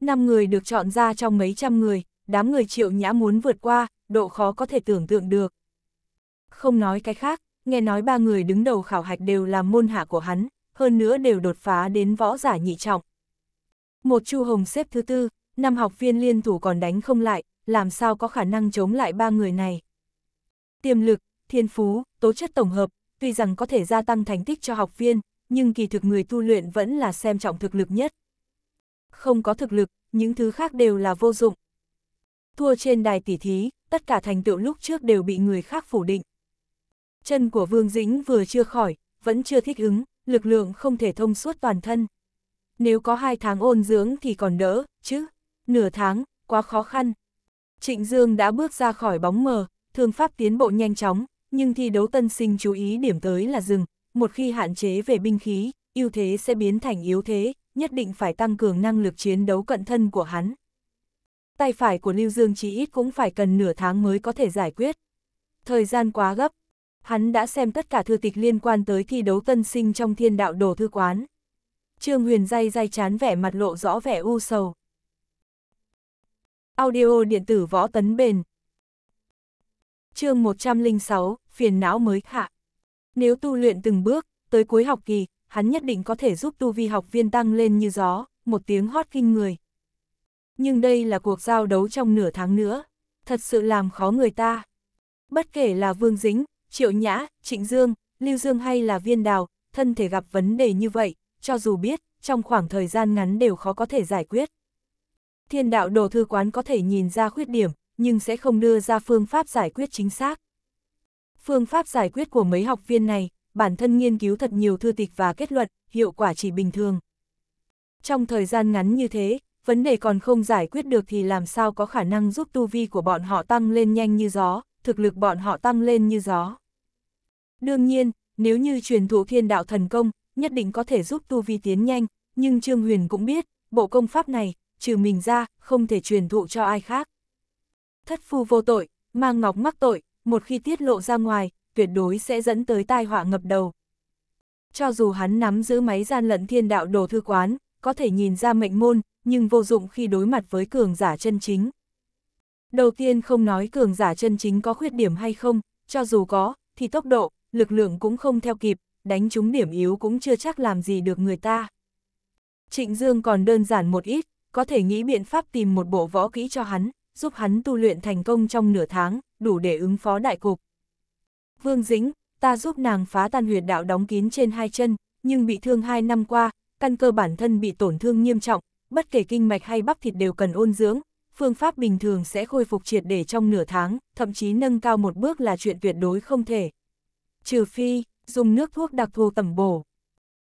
5 người được chọn ra trong mấy trăm người, đám người triệu nhã muốn vượt qua, độ khó có thể tưởng tượng được. Không nói cái khác, nghe nói ba người đứng đầu khảo hạch đều là môn hạ của hắn, hơn nữa đều đột phá đến võ giả nhị trọng. Một Chu Hồng xếp thứ tư, năm học viên liên thủ còn đánh không lại, làm sao có khả năng chống lại ba người này. Tiềm lực, thiên phú, tố chất tổng hợp, tuy rằng có thể gia tăng thành tích cho học viên, nhưng kỳ thực người tu luyện vẫn là xem trọng thực lực nhất. Không có thực lực, những thứ khác đều là vô dụng. Thua trên đài tỷ thí, tất cả thành tựu lúc trước đều bị người khác phủ định. Chân của Vương Dĩnh vừa chưa khỏi, vẫn chưa thích ứng, lực lượng không thể thông suốt toàn thân. Nếu có hai tháng ôn dưỡng thì còn đỡ, chứ, nửa tháng, quá khó khăn. Trịnh Dương đã bước ra khỏi bóng mờ, thương pháp tiến bộ nhanh chóng, nhưng thi đấu tân sinh chú ý điểm tới là dừng. một khi hạn chế về binh khí, ưu thế sẽ biến thành yếu thế, nhất định phải tăng cường năng lực chiến đấu cận thân của hắn. Tay phải của Lưu Dương chỉ ít cũng phải cần nửa tháng mới có thể giải quyết. Thời gian quá gấp, hắn đã xem tất cả thư tịch liên quan tới thi đấu tân sinh trong thiên đạo đồ thư quán. Trương Huyền dây dây chán vẻ mặt lộ rõ vẻ u sầu. Audio điện tử võ tấn bền. Chương 106, phiền não mới hạ. Nếu tu luyện từng bước, tới cuối học kỳ, hắn nhất định có thể giúp tu vi học viên tăng lên như gió, một tiếng hót kinh người. Nhưng đây là cuộc giao đấu trong nửa tháng nữa, thật sự làm khó người ta. Bất kể là Vương Dính, Triệu Nhã, Trịnh Dương, Lưu Dương hay là Viên Đào, thân thể gặp vấn đề như vậy, cho dù biết, trong khoảng thời gian ngắn đều khó có thể giải quyết. Thiên đạo đồ thư quán có thể nhìn ra khuyết điểm, nhưng sẽ không đưa ra phương pháp giải quyết chính xác. Phương pháp giải quyết của mấy học viên này, bản thân nghiên cứu thật nhiều thư tịch và kết luận, hiệu quả chỉ bình thường. Trong thời gian ngắn như thế, vấn đề còn không giải quyết được thì làm sao có khả năng giúp tu vi của bọn họ tăng lên nhanh như gió, thực lực bọn họ tăng lên như gió. Đương nhiên, nếu như truyền thụ thiên đạo thần công, nhất định có thể giúp tu vi tiến nhanh, nhưng Trương Huyền cũng biết, bộ công pháp này, trừ mình ra, không thể truyền thụ cho ai khác. Thất phu vô tội, mang ngọc mắc tội, một khi tiết lộ ra ngoài, tuyệt đối sẽ dẫn tới tai họa ngập đầu. Cho dù hắn nắm giữ máy gian lận thiên đạo đồ thư quán, có thể nhìn ra mệnh môn, nhưng vô dụng khi đối mặt với cường giả chân chính. Đầu tiên không nói cường giả chân chính có khuyết điểm hay không, cho dù có, thì tốc độ, lực lượng cũng không theo kịp, đánh chúng điểm yếu cũng chưa chắc làm gì được người ta. Trịnh Dương còn đơn giản một ít, có thể nghĩ biện pháp tìm một bộ võ kỹ cho hắn, giúp hắn tu luyện thành công trong nửa tháng, đủ để ứng phó đại cục. Vương Dĩnh, ta giúp nàng phá tan huyệt đạo đóng kín trên hai chân, nhưng bị thương hai năm qua, căn cơ bản thân bị tổn thương nghiêm trọng, bất kể kinh mạch hay bắp thịt đều cần ôn dưỡng, phương pháp bình thường sẽ khôi phục triệt để trong nửa tháng, thậm chí nâng cao một bước là chuyện tuyệt đối không thể. Trừ phi, dùng nước thuốc đặc thù tẩm bổ.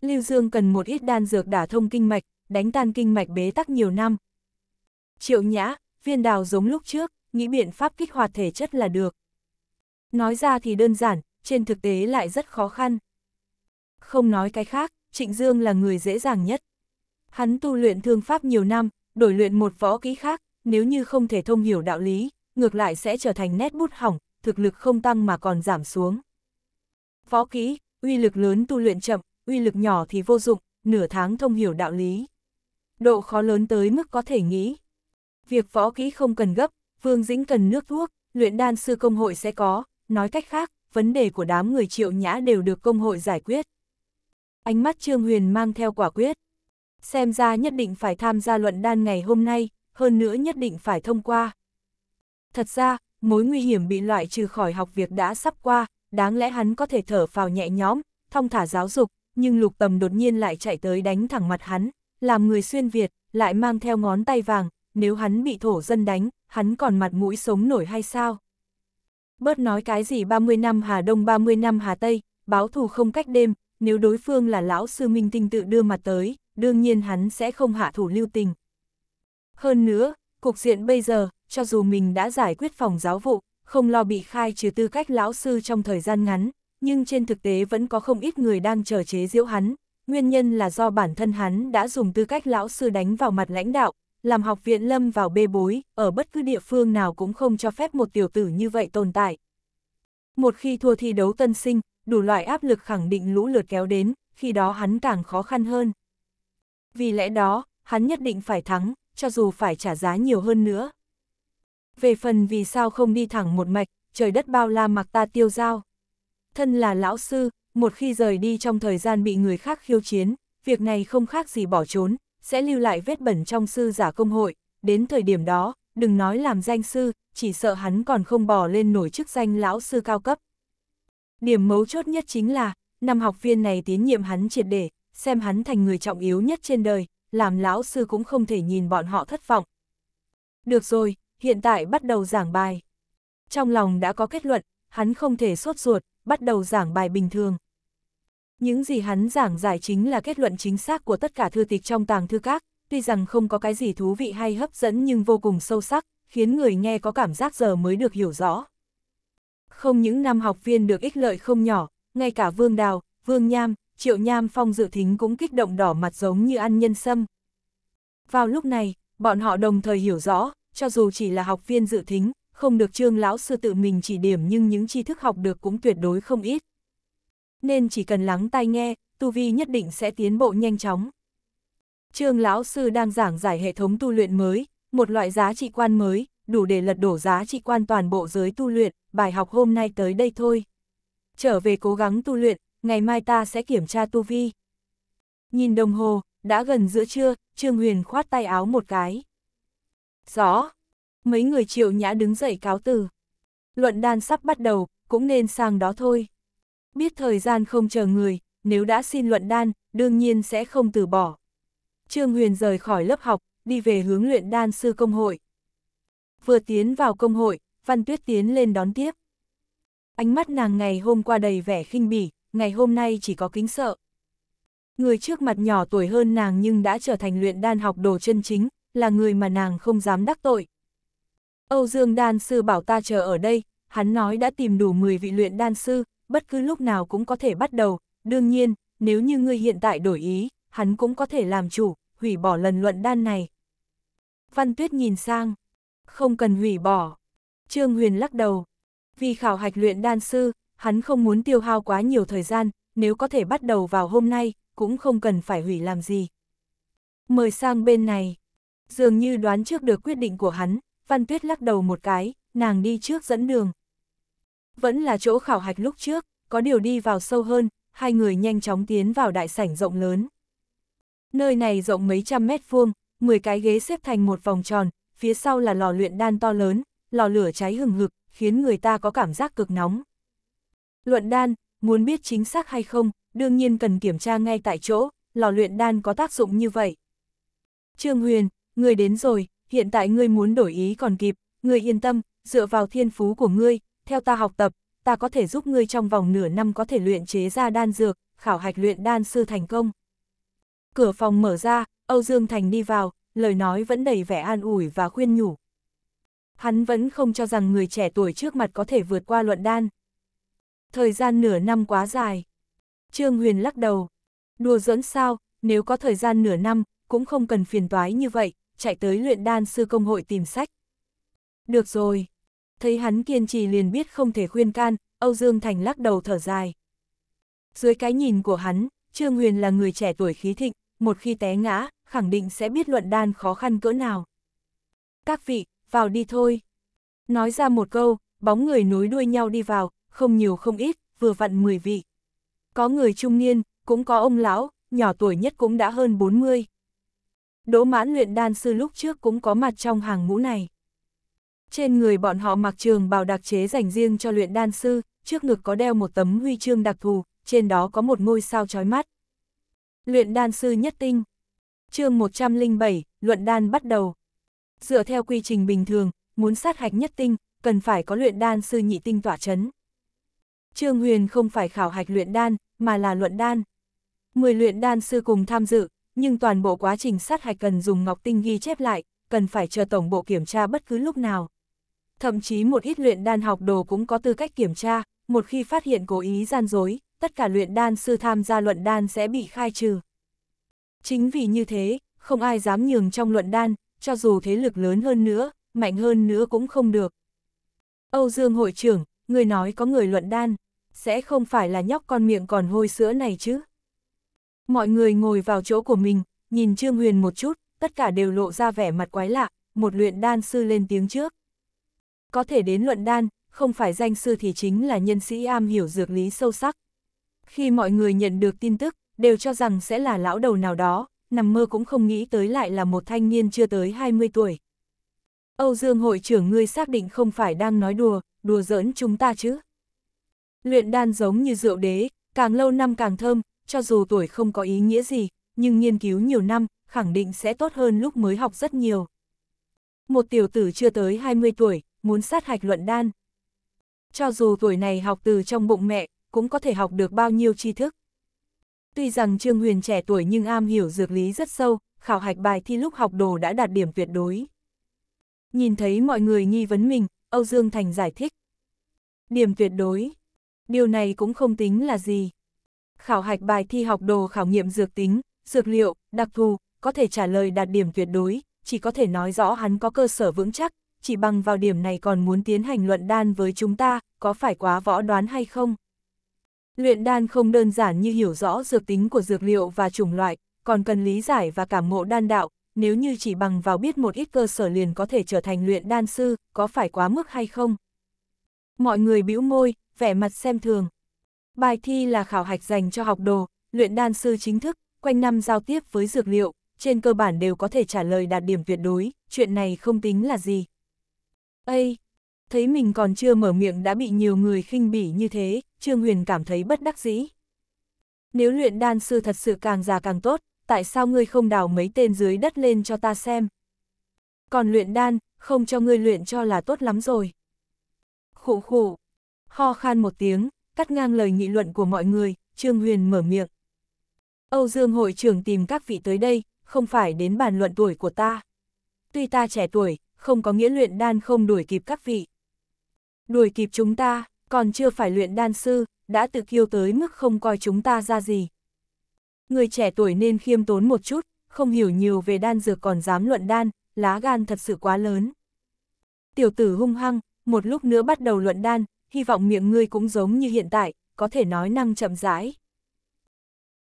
Lưu Dương cần một ít đan dược đả thông kinh mạch, đánh tan kinh mạch bế tắc nhiều năm. Triệu Nhã, viên đào giống lúc trước, nghĩ biện pháp kích hoạt thể chất là được. Nói ra thì đơn giản, trên thực tế lại rất khó khăn. Không nói cái khác, Trịnh Dương là người dễ dàng nhất. Hắn tu luyện thương pháp nhiều năm, đổi luyện một võ kỹ khác, nếu như không thể thông hiểu đạo lý, ngược lại sẽ trở thành nét bút hỏng, thực lực không tăng mà còn giảm xuống. Võ kỹ, uy lực lớn tu luyện chậm, uy lực nhỏ thì vô dụng, nửa tháng thông hiểu đạo lý. Độ khó lớn tới mức có thể nghĩ. Việc võ kỹ không cần gấp, Vương Dĩnh cần nước thuốc, luyện đan sư công hội sẽ có, nói cách khác, vấn đề của đám người triệu nhã đều được công hội giải quyết. Ánh mắt Trương Huyền mang theo quả quyết. Xem ra nhất định phải tham gia luận đan ngày hôm nay, hơn nữa nhất định phải thông qua. Thật ra, mối nguy hiểm bị loại trừ khỏi học việc đã sắp qua, đáng lẽ hắn có thể thở phào nhẹ nhõm, thông thả giáo dục, nhưng lục tầm đột nhiên lại chạy tới đánh thẳng mặt hắn, làm người xuyên Việt, lại mang theo ngón tay vàng, nếu hắn bị thổ dân đánh, hắn còn mặt mũi sống nổi hay sao? Bớt nói cái gì 30 năm Hà Đông 30 năm Hà Tây, báo thù không cách đêm, nếu đối phương là lão sư minh tinh tự đưa mặt tới, đương nhiên hắn sẽ không hạ thủ lưu tình, hơn nữa, cục diện bây giờ, cho dù mình đã giải quyết phòng giáo vụ, không lo bị khai trừ tư cách lão sư trong thời gian ngắn, nhưng trên thực tế vẫn có không ít người đang chờ chế diễu hắn. Nguyên nhân là do bản thân hắn đã dùng tư cách lão sư đánh vào mặt lãnh đạo, làm học viện lâm vào bê bối, ở bất cứ địa phương nào cũng không cho phép một tiểu tử như vậy tồn tại. Một khi thua thi đấu tân sinh, đủ loại áp lực khẳng định lũ lượt kéo đến, khi đó hắn càng khó khăn hơn. Vì lẽ đó, hắn nhất định phải thắng, cho dù phải trả giá nhiều hơn nữa. Về phần vì sao không đi thẳng một mạch, trời đất bao la mặc ta tiêu giao. Thân là lão sư, một khi rời đi trong thời gian bị người khác khiêu chiến, việc này không khác gì bỏ trốn, sẽ lưu lại vết bẩn trong sư giả công hội, đến thời điểm đó, đừng nói làm danh sư, chỉ sợ hắn còn không bò lên nổi chức danh lão sư cao cấp. Điểm mấu chốt nhất chính là, năm học viên này tín nhiệm hắn triệt để, xem hắn thành người trọng yếu nhất trên đời, làm lão sư cũng không thể nhìn bọn họ thất vọng. Được rồi, hiện tại bắt đầu giảng bài. Trong lòng đã có kết luận, hắn không thể sốt ruột, bắt đầu giảng bài bình thường. Những gì hắn giảng giải chính là kết luận chính xác của tất cả thư tịch trong tàng thư các, tuy rằng không có cái gì thú vị hay hấp dẫn nhưng vô cùng sâu sắc, khiến người nghe có cảm giác giờ mới được hiểu rõ. Không những năm học viên được ích lợi không nhỏ, ngay cả Vương Đào, Vương Nham, triệu nham phong dự thính cũng kích động đỏ mặt giống như ăn nhân sâm. Vào lúc này, bọn họ đồng thời hiểu rõ, cho dù chỉ là học viên dự thính, không được trương lão sư tự mình chỉ điểm nhưng những tri thức học được cũng tuyệt đối không ít. Nên chỉ cần lắng tai nghe, tu vi nhất định sẽ tiến bộ nhanh chóng. Trương lão sư đang giảng giải hệ thống tu luyện mới, một loại giá trị quan mới, đủ để lật đổ giá trị quan toàn bộ giới tu luyện, bài học hôm nay tới đây thôi. Trở về cố gắng tu luyện, ngày mai ta sẽ kiểm tra tu vi. Nhìn đồng hồ, đã gần giữa trưa, Trương Huyền khoát tay áo một cái. Rõ. Mấy người triệu nhã đứng dậy cáo từ. Luận đan sắp bắt đầu, cũng nên sang đó thôi. Biết thời gian không chờ người, nếu đã xin luận đan, đương nhiên sẽ không từ bỏ. Trương Huyền rời khỏi lớp học, đi về hướng luyện đan sư công hội. Vừa tiến vào công hội, Văn Tuyết tiến lên đón tiếp. Ánh mắt nàng ngày hôm qua đầy vẻ khinh bỉ, ngày hôm nay chỉ có kính sợ. Người trước mặt nhỏ tuổi hơn nàng nhưng đã trở thành luyện đan học đồ chân chính, là người mà nàng không dám đắc tội. Âu Dương Đan Sư bảo ta chờ ở đây, hắn nói đã tìm đủ 10 vị luyện đan sư, bất cứ lúc nào cũng có thể bắt đầu, đương nhiên, nếu như ngươi hiện tại đổi ý, hắn cũng có thể làm chủ, hủy bỏ lần luận đan này. Văn Tuyết nhìn sang, không cần hủy bỏ. Trương Huyền lắc đầu, vì khảo hạch luyện đan sư, hắn không muốn tiêu hao quá nhiều thời gian, nếu có thể bắt đầu vào hôm nay, cũng không cần phải hủy làm gì. Mời sang bên này. Dường như đoán trước được quyết định của hắn, Văn Tuyết lắc đầu một cái, nàng đi trước dẫn đường. Vẫn là chỗ khảo hạch lúc trước, có điều đi vào sâu hơn, hai người nhanh chóng tiến vào đại sảnh rộng lớn. Nơi này rộng mấy trăm mét vuông, 10 cái ghế xếp thành một vòng tròn, phía sau là lò luyện đan to lớn, lò lửa cháy hừng hực, khiến người ta có cảm giác cực nóng. Luận đan, muốn biết chính xác hay không, đương nhiên cần kiểm tra ngay tại chỗ, lò luyện đan có tác dụng như vậy. Trương Huyền, người đến rồi, hiện tại ngươi muốn đổi ý còn kịp, ngươi yên tâm, dựa vào thiên phú của ngươi, theo ta học tập, ta có thể giúp ngươi trong vòng nửa năm có thể luyện chế ra đan dược, khảo hạch luyện đan sư thành công. Cửa phòng mở ra, Âu Dương Thành đi vào, lời nói vẫn đầy vẻ an ủi và khuyên nhủ. Hắn vẫn không cho rằng người trẻ tuổi trước mặt có thể vượt qua luận đan. Thời gian nửa năm quá dài. Trương Huyền lắc đầu. Đùa dẫn sao, nếu có thời gian nửa năm, cũng không cần phiền toái như vậy, chạy tới luyện đan sư công hội tìm sách. Được rồi. Thấy hắn kiên trì liền biết không thể khuyên can, Âu Dương Thành lắc đầu thở dài. Dưới cái nhìn của hắn, Trương Huyền là người trẻ tuổi khí thịnh, một khi té ngã, khẳng định sẽ biết luận đan khó khăn cỡ nào. Các vị, vào đi thôi. Nói ra một câu, bóng người nối đuôi nhau đi vào, không nhiều không ít, vừa vặn 10 vị. Có người trung niên, cũng có ông lão, nhỏ tuổi nhất cũng đã hơn 40. Đỗ mãn luyện đan sư lúc trước cũng có mặt trong hàng ngũ này. Trên người bọn họ mặc trường bào đặc chế dành riêng cho luyện đan sư, trước ngực có đeo một tấm huy chương đặc thù, trên đó có một ngôi sao chói mắt. Luyện đan sư nhất tinh. Chương 107, luận đan bắt đầu. Dựa theo quy trình bình thường, muốn sát hạch nhất tinh, cần phải có luyện đan sư nhị tinh tỏa chấn. Trương Huyền không phải khảo hạch luyện đan, mà là luận đan. Mười luyện đan sư cùng tham dự, nhưng toàn bộ quá trình sát hạch cần dùng ngọc tinh ghi chép lại, cần phải chờ tổng bộ kiểm tra bất cứ lúc nào. Thậm chí một ít luyện đan học đồ cũng có tư cách kiểm tra, một khi phát hiện cố ý gian dối, tất cả luyện đan sư tham gia luận đan sẽ bị khai trừ. Chính vì như thế, không ai dám nhường trong luận đan, cho dù thế lực lớn hơn nữa, mạnh hơn nữa cũng không được. Âu Dương hội trưởng, người nói có người luận đan sẽ không phải là nhóc con miệng còn hôi sữa này chứ. Mọi người ngồi vào chỗ của mình, nhìn Trương Huyền một chút, tất cả đều lộ ra vẻ mặt quái lạ, một luyện đan sư lên tiếng trước. Có thể đến luận đan, không phải danh sư thì chính là nhân sĩ am hiểu dược lý sâu sắc. Khi mọi người nhận được tin tức, đều cho rằng sẽ là lão đầu nào đó, nằm mơ cũng không nghĩ tới lại là một thanh niên chưa tới 20 tuổi. Âu Dương hội trưởng ngươi xác định không phải đang nói đùa, đùa giỡn chúng ta chứ? Luyện đan giống như rượu đế, càng lâu năm càng thơm, cho dù tuổi không có ý nghĩa gì, nhưng nghiên cứu nhiều năm, khẳng định sẽ tốt hơn lúc mới học rất nhiều. Một tiểu tử chưa tới 20 tuổi, muốn sát hạch luận đan. Cho dù tuổi này học từ trong bụng mẹ, cũng có thể học được bao nhiêu tri thức. Tuy rằng Trương Huyền trẻ tuổi nhưng am hiểu dược lý rất sâu, khảo hạch bài thi lúc học đồ đã đạt điểm tuyệt đối. Nhìn thấy mọi người nghi vấn mình, Âu Dương Thành giải thích. Điểm tuyệt đối, điều này cũng không tính là gì. Khảo hạch bài thi học đồ khảo nghiệm dược tính, dược liệu, đặc thù, có thể trả lời đạt điểm tuyệt đối, chỉ có thể nói rõ hắn có cơ sở vững chắc, chỉ bằng vào điểm này còn muốn tiến hành luận đan với chúng ta, có phải quá võ đoán hay không? Luyện đan không đơn giản như hiểu rõ dược tính của dược liệu và chủng loại, còn cần lý giải và cảm ngộ đan đạo, nếu như chỉ bằng vào biết một ít cơ sở liền có thể trở thành luyện đan sư, có phải quá mức hay không? Mọi người bĩu môi, vẻ mặt xem thường. Bài thi là khảo hạch dành cho học đồ, luyện đan sư chính thức, quanh năm giao tiếp với dược liệu, trên cơ bản đều có thể trả lời đạt điểm tuyệt đối, chuyện này không tính là gì. Ây, thấy mình còn chưa mở miệng đã bị nhiều người khinh bỉ như thế, Trương Huyền cảm thấy bất đắc dĩ. Nếu luyện đan sư thật sự càng già càng tốt, tại sao ngươi không đào mấy tên dưới đất lên cho ta xem? Còn luyện đan, không cho ngươi luyện cho là tốt lắm rồi. Khụ khụ, Ho khan một tiếng, cắt ngang lời nghị luận của mọi người, Trương Huyền mở miệng. Âu Dương hội trưởng tìm các vị tới đây, không phải đến bàn luận tuổi của ta. Tuy ta trẻ tuổi, không có nghĩa luyện đan không đuổi kịp các vị. Đuổi kịp chúng ta, còn chưa phải luyện đan sư, đã tự kiêu tới mức không coi chúng ta ra gì. Người trẻ tuổi nên khiêm tốn một chút, không hiểu nhiều về đan dược còn dám luận đan, lá gan thật sự quá lớn. Tiểu tử hung hăng, một lúc nữa bắt đầu luận đan, hy vọng miệng ngươi cũng giống như hiện tại, có thể nói năng chậm rãi.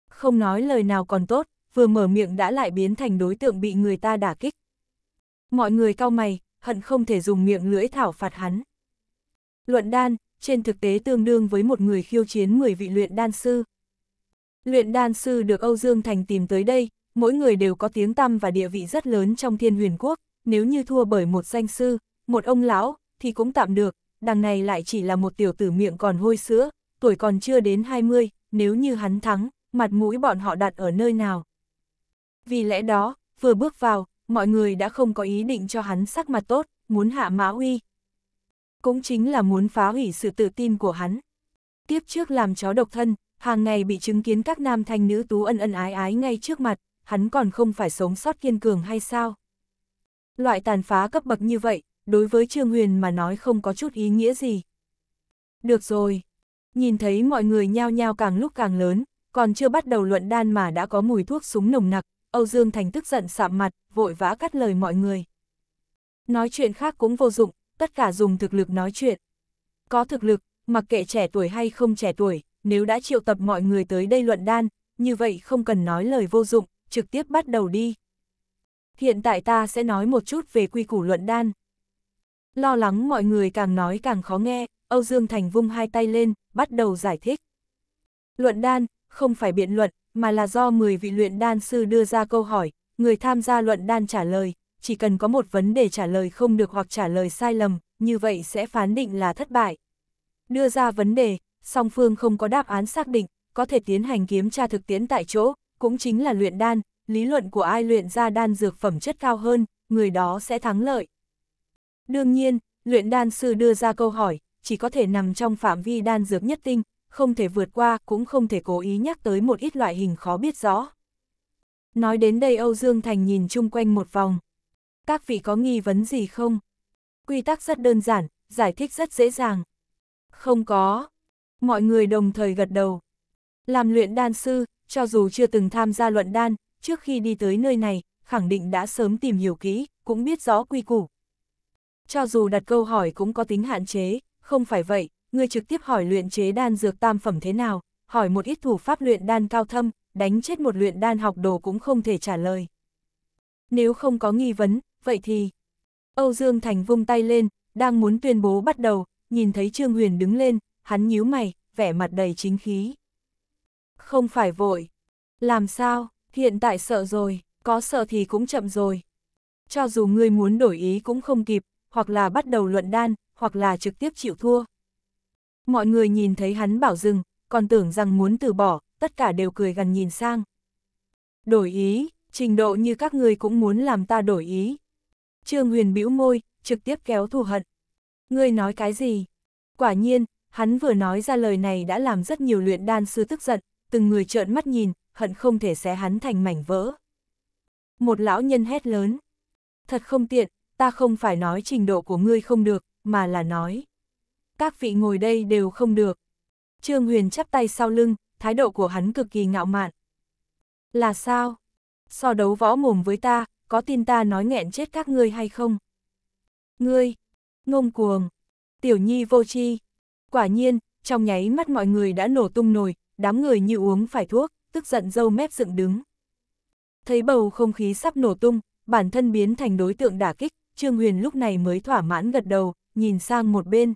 Không nói lời nào còn tốt, vừa mở miệng đã lại biến thành đối tượng bị người ta đả kích. Mọi người cao mày, hận không thể dùng miệng lưỡi thảo phạt hắn. Luận đan, trên thực tế tương đương với một người khiêu chiến 10 vị luyện đan sư. Luyện đan sư được Âu Dương Thành tìm tới đây, mỗi người đều có tiếng tăm và địa vị rất lớn trong thiên huyền quốc, nếu như thua bởi một danh sư, một ông lão, thì cũng tạm được, đằng này lại chỉ là một tiểu tử miệng còn hôi sữa, tuổi còn chưa đến 20, nếu như hắn thắng, mặt mũi bọn họ đặt ở nơi nào. Vì lẽ đó, vừa bước vào, mọi người đã không có ý định cho hắn sắc mặt tốt, muốn hạ mã uy. Cũng chính là muốn phá hủy sự tự tin của hắn. Tiếp trước làm chó độc thân, hàng ngày bị chứng kiến các nam thanh nữ tú ân ân ái ái ngay trước mặt, hắn còn không phải sống sót kiên cường hay sao? Loại tàn phá cấp bậc như vậy, đối với Trương Huyền mà nói không có chút ý nghĩa gì. Được rồi, nhìn thấy mọi người nhao nhao càng lúc càng lớn, còn chưa bắt đầu luận đan mà đã có mùi thuốc súng nồng nặc, Âu Dương Thành tức giận sạm mặt, vội vã cắt lời mọi người. Nói chuyện khác cũng vô dụng, tất cả dùng thực lực nói chuyện. Có thực lực, mặc kệ trẻ tuổi hay không trẻ tuổi, nếu đã triệu tập mọi người tới đây luận đan, như vậy không cần nói lời vô dụng, trực tiếp bắt đầu đi. Hiện tại ta sẽ nói một chút về quy củ luận đan. Lo lắng mọi người càng nói càng khó nghe, Âu Dương Thành vung hai tay lên, bắt đầu giải thích. Luận đan, không phải biện luận, mà là do 10 vị luyện đan sư đưa ra câu hỏi, người tham gia luận đan trả lời, chỉ cần có một vấn đề trả lời không được hoặc trả lời sai lầm, như vậy sẽ phán định là thất bại. Đưa ra vấn đề, song phương không có đáp án xác định, có thể tiến hành kiểm tra thực tiễn tại chỗ, cũng chính là luyện đan, lý luận của ai luyện ra đan dược phẩm chất cao hơn, người đó sẽ thắng lợi. Đương nhiên, luyện đan sư đưa ra câu hỏi, chỉ có thể nằm trong phạm vi đan dược nhất tinh, không thể vượt qua cũng không thể cố ý nhắc tới một ít loại hình khó biết rõ. Nói đến đây Âu Dương Thành nhìn chung quanh một vòng. Các vị có nghi vấn gì không? Quy tắc rất đơn giản, giải thích rất dễ dàng. Không có. Mọi người đồng thời gật đầu. Làm luyện đan sư, cho dù chưa từng tham gia luận đan, trước khi đi tới nơi này, khẳng định đã sớm tìm hiểu kỹ, cũng biết rõ quy củ, cho dù đặt câu hỏi cũng có tính hạn chế, không phải vậy, người trực tiếp hỏi luyện chế đan dược tam phẩm thế nào, hỏi một ít thủ pháp luyện đan cao thâm, đánh chết một luyện đan học đồ cũng không thể trả lời. Nếu không có nghi vấn, vậy thì... Âu Dương Thành vung tay lên, đang muốn tuyên bố bắt đầu, nhìn thấy Trương Huyền đứng lên, hắn nhíu mày, vẻ mặt đầy chính khí. Không phải vội. Làm sao, hiện tại sợ rồi, có sợ thì cũng chậm rồi. Cho dù ngươi muốn đổi ý cũng không kịp, hoặc là bắt đầu luận đan, hoặc là trực tiếp chịu thua. Mọi người nhìn thấy hắn bảo dừng, còn tưởng rằng muốn từ bỏ, tất cả đều cười gần nhìn sang. Đổi ý, trình độ như các người cũng muốn làm ta đổi ý. Trương Huyền bĩu môi, trực tiếp kéo thù hận. Ngươi nói cái gì? Quả nhiên, hắn vừa nói ra lời này đã làm rất nhiều luyện đan sư tức giận, từng người trợn mắt nhìn, hận không thể xé hắn thành mảnh vỡ. Một lão nhân hét lớn. Thật không tiện, ta không phải nói trình độ của ngươi không được, mà là nói. Các vị ngồi đây đều không được. Trương Huyền chắp tay sau lưng, thái độ của hắn cực kỳ ngạo mạn. Là sao? So đấu võ mồm với ta, có tin ta nói nghẹn chết các ngươi hay không? Ngươi, ngông cuồng, tiểu nhi vô chi. Quả nhiên, trong nháy mắt mọi người đã nổ tung nồi, đám người như uống phải thuốc, tức giận dâu mép dựng đứng. Thấy bầu không khí sắp nổ tung, bản thân biến thành đối tượng đả kích, Trương Huyền lúc này mới thỏa mãn gật đầu, nhìn sang một bên.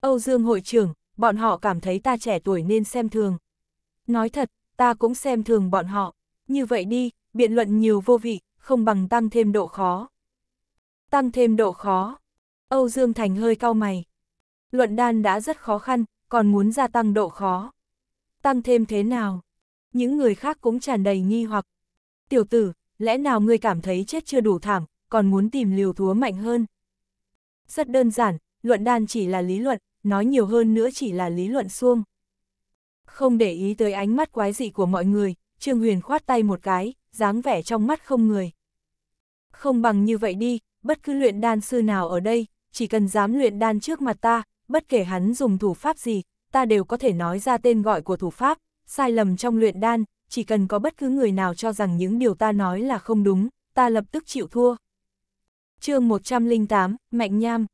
Âu Dương hội trưởng, bọn họ cảm thấy ta trẻ tuổi nên xem thường. Nói thật, ta cũng xem thường bọn họ. Như vậy đi, biện luận nhiều vô vị, không bằng tăng thêm độ khó. Tăng thêm độ khó. Âu Dương Thành hơi cau mày. Luận đan đã rất khó khăn, còn muốn gia tăng độ khó. Tăng thêm thế nào? Những người khác cũng tràn đầy nghi hoặc. Tiểu tử, lẽ nào ngươi cảm thấy chết chưa đủ thảm, còn muốn tìm liều thúa mạnh hơn. Rất đơn giản, luận đan chỉ là lý luận, nói nhiều hơn nữa chỉ là lý luận xuông. Không để ý tới ánh mắt quái dị của mọi người, Trương Huyền khoát tay một cái, dáng vẻ trong mắt không người. Không bằng như vậy đi, bất cứ luyện đan sư nào ở đây, chỉ cần dám luyện đan trước mặt ta, bất kể hắn dùng thủ pháp gì, ta đều có thể nói ra tên gọi của thủ pháp, sai lầm trong luyện đan, chỉ cần có bất cứ người nào cho rằng những điều ta nói là không đúng, ta lập tức chịu thua chương 108, Mạnh Nham.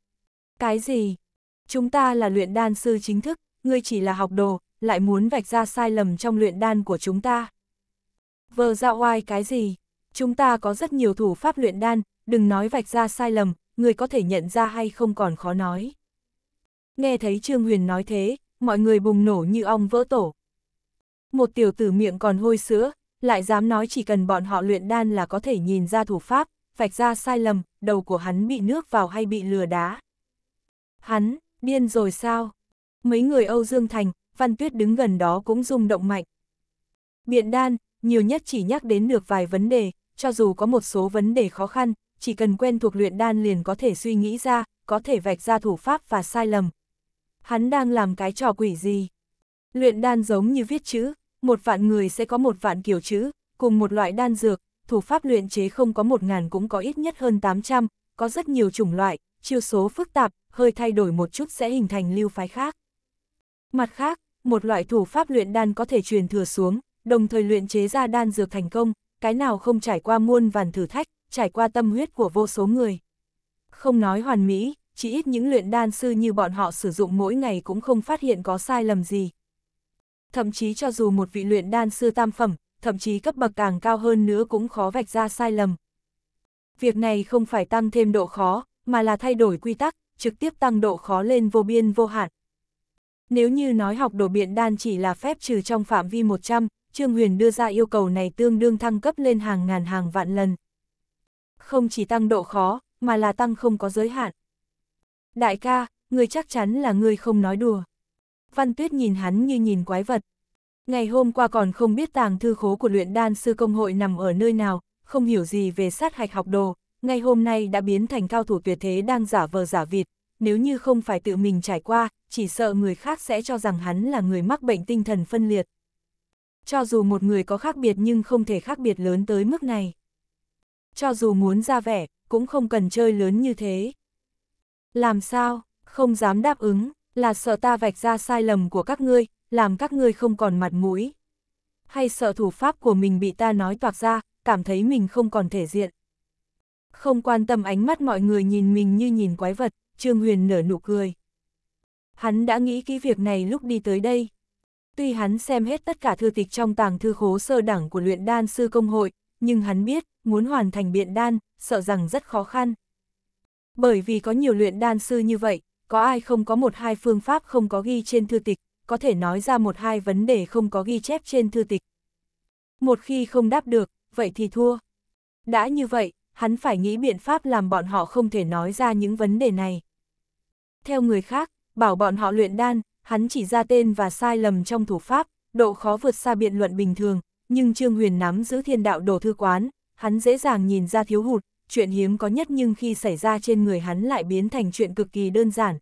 Cái gì? Chúng ta là luyện đan sư chính thức, ngươi chỉ là học đồ, lại muốn vạch ra sai lầm trong luyện đan của chúng ta. Vờ ra oai cái gì? Chúng ta có rất nhiều thủ pháp luyện đan, đừng nói vạch ra sai lầm, ngươi có thể nhận ra hay không còn khó nói. Nghe thấy Trương Huyền nói thế, mọi người bùng nổ như ong vỡ tổ. Một tiểu tử miệng còn hôi sữa, lại dám nói chỉ cần bọn họ luyện đan là có thể nhìn ra thủ pháp, vạch ra sai lầm, đầu của hắn bị nước vào hay bị lừa đá. Hắn, điên rồi sao? Mấy người Âu Dương Thành, Văn Tuyết đứng gần đó cũng rung động mạnh. Biện đan, nhiều nhất chỉ nhắc đến được vài vấn đề, cho dù có một số vấn đề khó khăn, chỉ cần quen thuộc luyện đan liền có thể suy nghĩ ra, có thể vạch ra thủ pháp và sai lầm. Hắn đang làm cái trò quỷ gì? Luyện đan giống như viết chữ, một vạn người sẽ có một vạn kiểu chữ, cùng một loại đan dược, thủ pháp luyện chế không có 1.000 cũng có ít nhất hơn 800, có rất nhiều chủng loại, chiêu số phức tạp, hơi thay đổi một chút sẽ hình thành lưu phái khác. Mặt khác, một loại thủ pháp luyện đan có thể truyền thừa xuống, đồng thời luyện chế ra đan dược thành công, cái nào không trải qua muôn vàn thử thách, trải qua tâm huyết của vô số người. Không nói hoàn mỹ, chỉ ít những luyện đan sư như bọn họ sử dụng mỗi ngày cũng không phát hiện có sai lầm gì. Thậm chí cho dù một vị luyện đan sư tam phẩm, thậm chí cấp bậc càng cao hơn nữa cũng khó vạch ra sai lầm. Việc này không phải tăng thêm độ khó, mà là thay đổi quy tắc, trực tiếp tăng độ khó lên vô biên vô hạn. Nếu như nói học đổ biện đan chỉ là phép trừ trong phạm vi 100, Trương Huyền đưa ra yêu cầu này tương đương thăng cấp lên hàng ngàn hàng vạn lần. Không chỉ tăng độ khó, mà là tăng không có giới hạn. Đại ca, người chắc chắn là người không nói đùa. Văn Tuyết nhìn hắn như nhìn quái vật, Ngày hôm qua còn không biết tàng thư khố của luyện đan sư công hội nằm ở nơi nào, không hiểu gì về sát hạch học đồ, ngày hôm nay đã biến thành cao thủ tuyệt thế đang giả vờ giả vịt, nếu như không phải tự mình trải qua, chỉ sợ người khác sẽ cho rằng hắn là người mắc bệnh tinh thần phân liệt. Cho dù một người có khác biệt nhưng không thể khác biệt lớn tới mức này. Cho dù muốn ra vẻ, cũng không cần chơi lớn như thế. Làm sao, không dám đáp ứng, là sợ ta vạch ra sai lầm của các ngươi, làm các ngươi không còn mặt mũi. Hay sợ thủ pháp của mình bị ta nói toạc ra, cảm thấy mình không còn thể diện. Không quan tâm ánh mắt mọi người nhìn mình như nhìn quái vật, Trương Huyền nở nụ cười. Hắn đã nghĩ kỹ việc này lúc đi tới đây. Tuy hắn xem hết tất cả thư tịch trong tàng thư khố sơ đẳng của luyện đan sư công hội, nhưng hắn biết, muốn hoàn thành biện đan, sợ rằng rất khó khăn. Bởi vì có nhiều luyện đan sư như vậy, có ai không có một hai phương pháp không có ghi trên thư tịch, có thể nói ra một hai vấn đề không có ghi chép trên thư tịch. Một khi không đáp được, vậy thì thua. Đã như vậy, hắn phải nghĩ biện pháp làm bọn họ không thể nói ra những vấn đề này. Theo người khác, bảo bọn họ luyện đan, hắn chỉ ra tên và sai lầm trong thủ pháp, độ khó vượt xa biện luận bình thường, nhưng Trương Huyền nắm giữ thiên đạo đồ thư quán, hắn dễ dàng nhìn ra thiếu hụt, chuyện hiếm có nhất nhưng khi xảy ra trên người hắn lại biến thành chuyện cực kỳ đơn giản,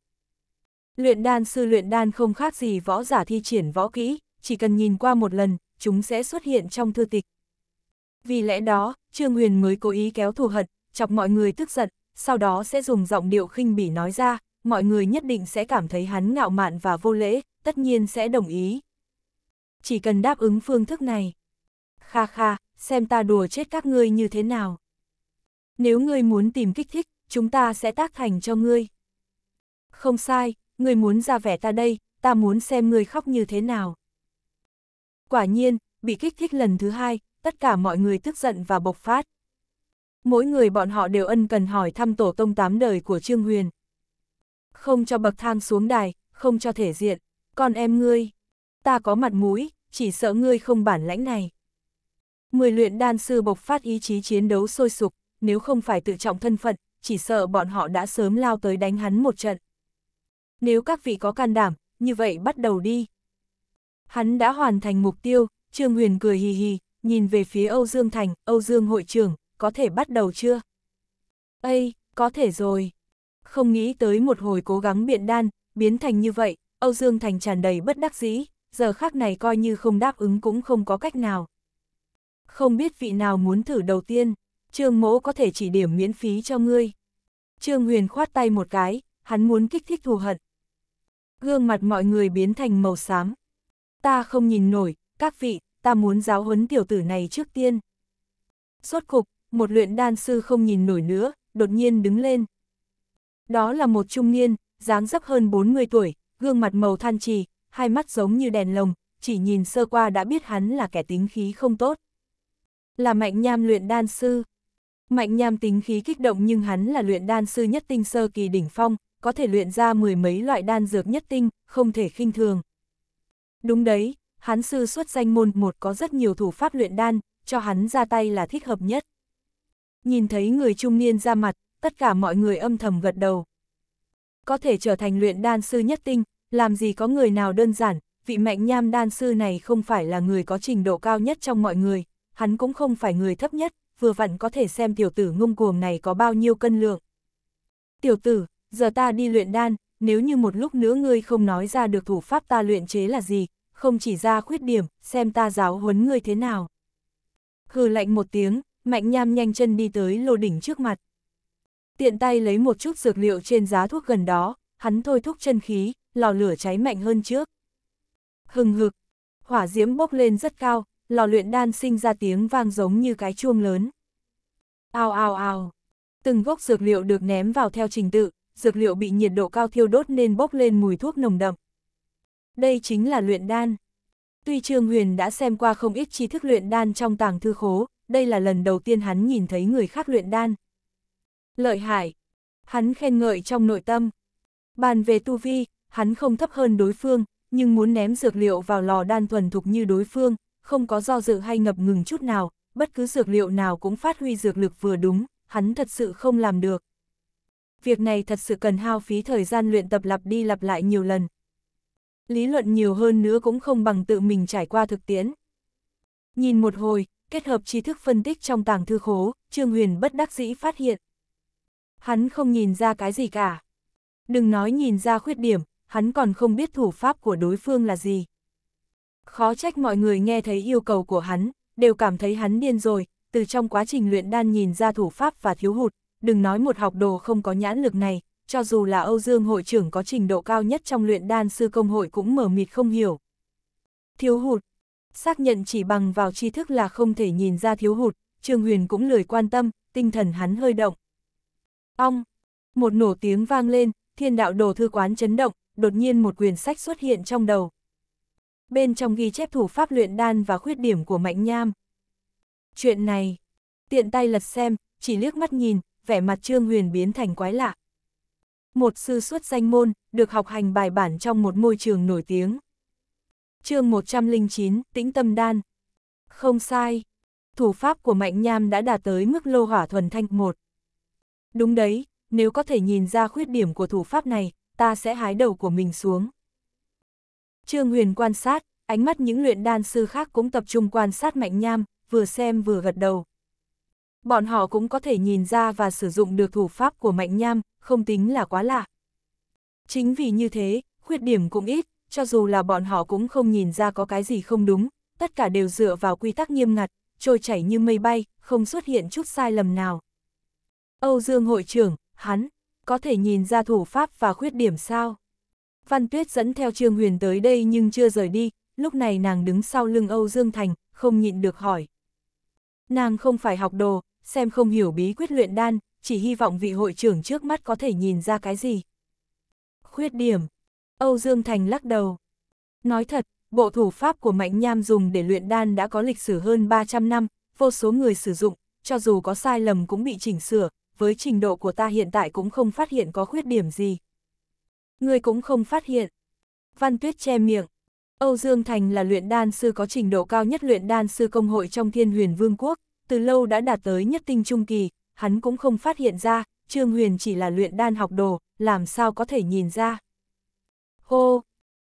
Luyện đan sư luyện đan không khác gì võ giả thi triển võ kỹ, chỉ cần nhìn qua một lần, chúng sẽ xuất hiện trong thư tịch. Vì lẽ đó, Trương Huyền mới cố ý kéo thù hận, chọc mọi người tức giận, sau đó sẽ dùng giọng điệu khinh bỉ nói ra, mọi người nhất định sẽ cảm thấy hắn ngạo mạn và vô lễ, tất nhiên sẽ đồng ý. Chỉ cần đáp ứng phương thức này. Kha kha, xem ta đùa chết các ngươi như thế nào. Nếu ngươi muốn tìm kích thích, chúng ta sẽ tác thành cho ngươi. Không sai, ngươi muốn ra vẻ ta đây, ta muốn xem ngươi khóc như thế nào. Quả nhiên, bị kích thích lần thứ hai, tất cả mọi người tức giận và bộc phát. Mỗi người bọn họ đều ân cần hỏi thăm tổ tông tám đời của Trương Huyền. Không cho bậc thang xuống đài, không cho thể diện, con em ngươi, ta có mặt mũi, chỉ sợ ngươi không bản lãnh này. Mười luyện đan sư bộc phát ý chí chiến đấu sôi sục, nếu không phải tự trọng thân phận, chỉ sợ bọn họ đã sớm lao tới đánh hắn một trận nếu các vị có can đảm, như vậy bắt đầu đi. Hắn đã hoàn thành mục tiêu, Trương Huyền cười hì hì, nhìn về phía Âu Dương Thành, Âu Dương hội trưởng, có thể bắt đầu chưa? Ây, có thể rồi. Không nghĩ tới một hồi cố gắng biện đan, biến thành như vậy, Âu Dương Thành tràn đầy bất đắc dĩ, giờ khác này coi như không đáp ứng cũng không có cách nào. Không biết vị nào muốn thử đầu tiên, Trương Mỗ có thể chỉ điểm miễn phí cho ngươi. Trương Huyền khoát tay một cái, hắn muốn kích thích thù hận, gương mặt mọi người biến thành màu xám. Ta không nhìn nổi, các vị, ta muốn giáo huấn tiểu tử này trước tiên. Suốt cục, một luyện đan sư không nhìn nổi nữa, đột nhiên đứng lên. Đó là một trung niên, dáng dấp hơn 40 tuổi, gương mặt màu than trì, hai mắt giống như đèn lồng, chỉ nhìn sơ qua đã biết hắn là kẻ tính khí không tốt. Là mạnh nham luyện đan sư. Mạnh nham tính khí kích động nhưng hắn là luyện đan sư nhất tinh sơ kỳ đỉnh phong, có thể luyện ra mười mấy loại đan dược nhất tinh, không thể khinh thường. Đúng đấy, hán sư xuất danh môn một có rất nhiều thủ pháp luyện đan, cho hắn ra tay là thích hợp nhất. Nhìn thấy người trung niên ra mặt, tất cả mọi người âm thầm gật đầu. Có thể trở thành luyện đan sư nhất tinh, làm gì có người nào đơn giản, vị mạnh nham đan sư này không phải là người có trình độ cao nhất trong mọi người, hắn cũng không phải người thấp nhất, vừa vặn có thể xem tiểu tử ngung cuồng này có bao nhiêu cân lượng. Tiểu tử, giờ ta đi luyện đan, nếu như một lúc nữa ngươi không nói ra được thủ pháp ta luyện chế là gì, không chỉ ra khuyết điểm, xem ta giáo huấn ngươi thế nào. Hừ lạnh một tiếng, mạnh nham nhanh chân đi tới lô đỉnh trước mặt. Tiện tay lấy một chút dược liệu trên giá thuốc gần đó, hắn thôi thúc chân khí, lò lửa cháy mạnh hơn trước. Hừng hực, hỏa diễm bốc lên rất cao, lò luyện đan sinh ra tiếng vang giống như cái chuông lớn. Ao ao ao, từng gốc dược liệu được ném vào theo trình tự, dược liệu bị nhiệt độ cao thiêu đốt nên bốc lên mùi thuốc nồng đậm. Đây chính là luyện đan. Tuy Trương Huyền đã xem qua không ít tri thức luyện đan trong tàng thư khố, đây là lần đầu tiên hắn nhìn thấy người khác luyện đan. Lợi hại. Hắn khen ngợi trong nội tâm. Bàn về tu vi, hắn không thấp hơn đối phương, nhưng muốn ném dược liệu vào lò đan thuần thục như đối phương, không có do dự hay ngập ngừng chút nào, bất cứ dược liệu nào cũng phát huy dược lực vừa đúng, hắn thật sự không làm được việc này thật sự cần hao phí thời gian luyện tập lặp đi lặp lại nhiều lần. Lý luận nhiều hơn nữa cũng không bằng tự mình trải qua thực tiễn. Nhìn một hồi, kết hợp tri thức phân tích trong tàng thư khố, Trương Huyền bất đắc dĩ phát hiện. Hắn không nhìn ra cái gì cả. Đừng nói nhìn ra khuyết điểm, hắn còn không biết thủ pháp của đối phương là gì. Khó trách mọi người nghe thấy yêu cầu của hắn, đều cảm thấy hắn điên rồi, từ trong quá trình luyện đan nhìn ra thủ pháp và thiếu hụt, đừng nói một học đồ không có nhãn lực này, cho dù là Âu Dương hội trưởng có trình độ cao nhất trong luyện đan sư công hội cũng mở mịt không hiểu. Thiếu hụt Xác nhận chỉ bằng vào tri thức là không thể nhìn ra thiếu hụt, Trương Huyền cũng lười quan tâm, tinh thần hắn hơi động. Ong! Một nổ tiếng vang lên, thiên đạo đồ thư quán chấn động, đột nhiên một quyển sách xuất hiện trong đầu. Bên trong ghi chép thủ pháp luyện đan và khuyết điểm của Mạnh Nham. Chuyện này, tiện tay lật xem, chỉ liếc mắt nhìn, vẻ mặt Trương Huyền biến thành quái lạ. Một sư xuất danh môn, được học hành bài bản trong một môi trường nổi tiếng. chương 109, Tĩnh Tâm Đan. Không sai, thủ pháp của Mạnh Nham đã đạt tới mức lô hỏa thuần thanh một. Đúng đấy, nếu có thể nhìn ra khuyết điểm của thủ pháp này, ta sẽ hái đầu của mình xuống. Trương Huyền quan sát, ánh mắt những luyện đan sư khác cũng tập trung quan sát Mạnh Nham, vừa xem vừa gật đầu. Bọn họ cũng có thể nhìn ra và sử dụng được thủ pháp của Mạnh Nham, không tính là quá lạ. Chính vì như thế, khuyết điểm cũng ít, cho dù là bọn họ cũng không nhìn ra có cái gì không đúng, tất cả đều dựa vào quy tắc nghiêm ngặt, trôi chảy như mây bay, không xuất hiện chút sai lầm nào. Âu Dương hội trưởng, hắn, có thể nhìn ra thủ pháp và khuyết điểm sao? Văn Tuyết dẫn theo Trương Huyền tới đây nhưng chưa rời đi, lúc này nàng đứng sau lưng Âu Dương Thành, không nhịn được hỏi. Nàng không phải học đồ, xem không hiểu bí quyết luyện đan, chỉ hy vọng vị hội trưởng trước mắt có thể nhìn ra cái gì. Khuyết điểm Âu Dương Thành lắc đầu. Nói thật, bộ thủ pháp của Mạnh Nham dùng để luyện đan đã có lịch sử hơn 300 năm, vô số người sử dụng, cho dù có sai lầm cũng bị chỉnh sửa, với trình độ của ta hiện tại cũng không phát hiện có khuyết điểm gì. Người cũng không phát hiện. Văn Tuyết che miệng. Âu Dương Thành là luyện đan sư có trình độ cao nhất luyện đan sư công hội trong thiên huyền vương quốc, từ lâu đã đạt tới nhất tinh trung kỳ, hắn cũng không phát hiện ra, Trương Huyền chỉ là luyện đan học đồ, làm sao có thể nhìn ra. Hô!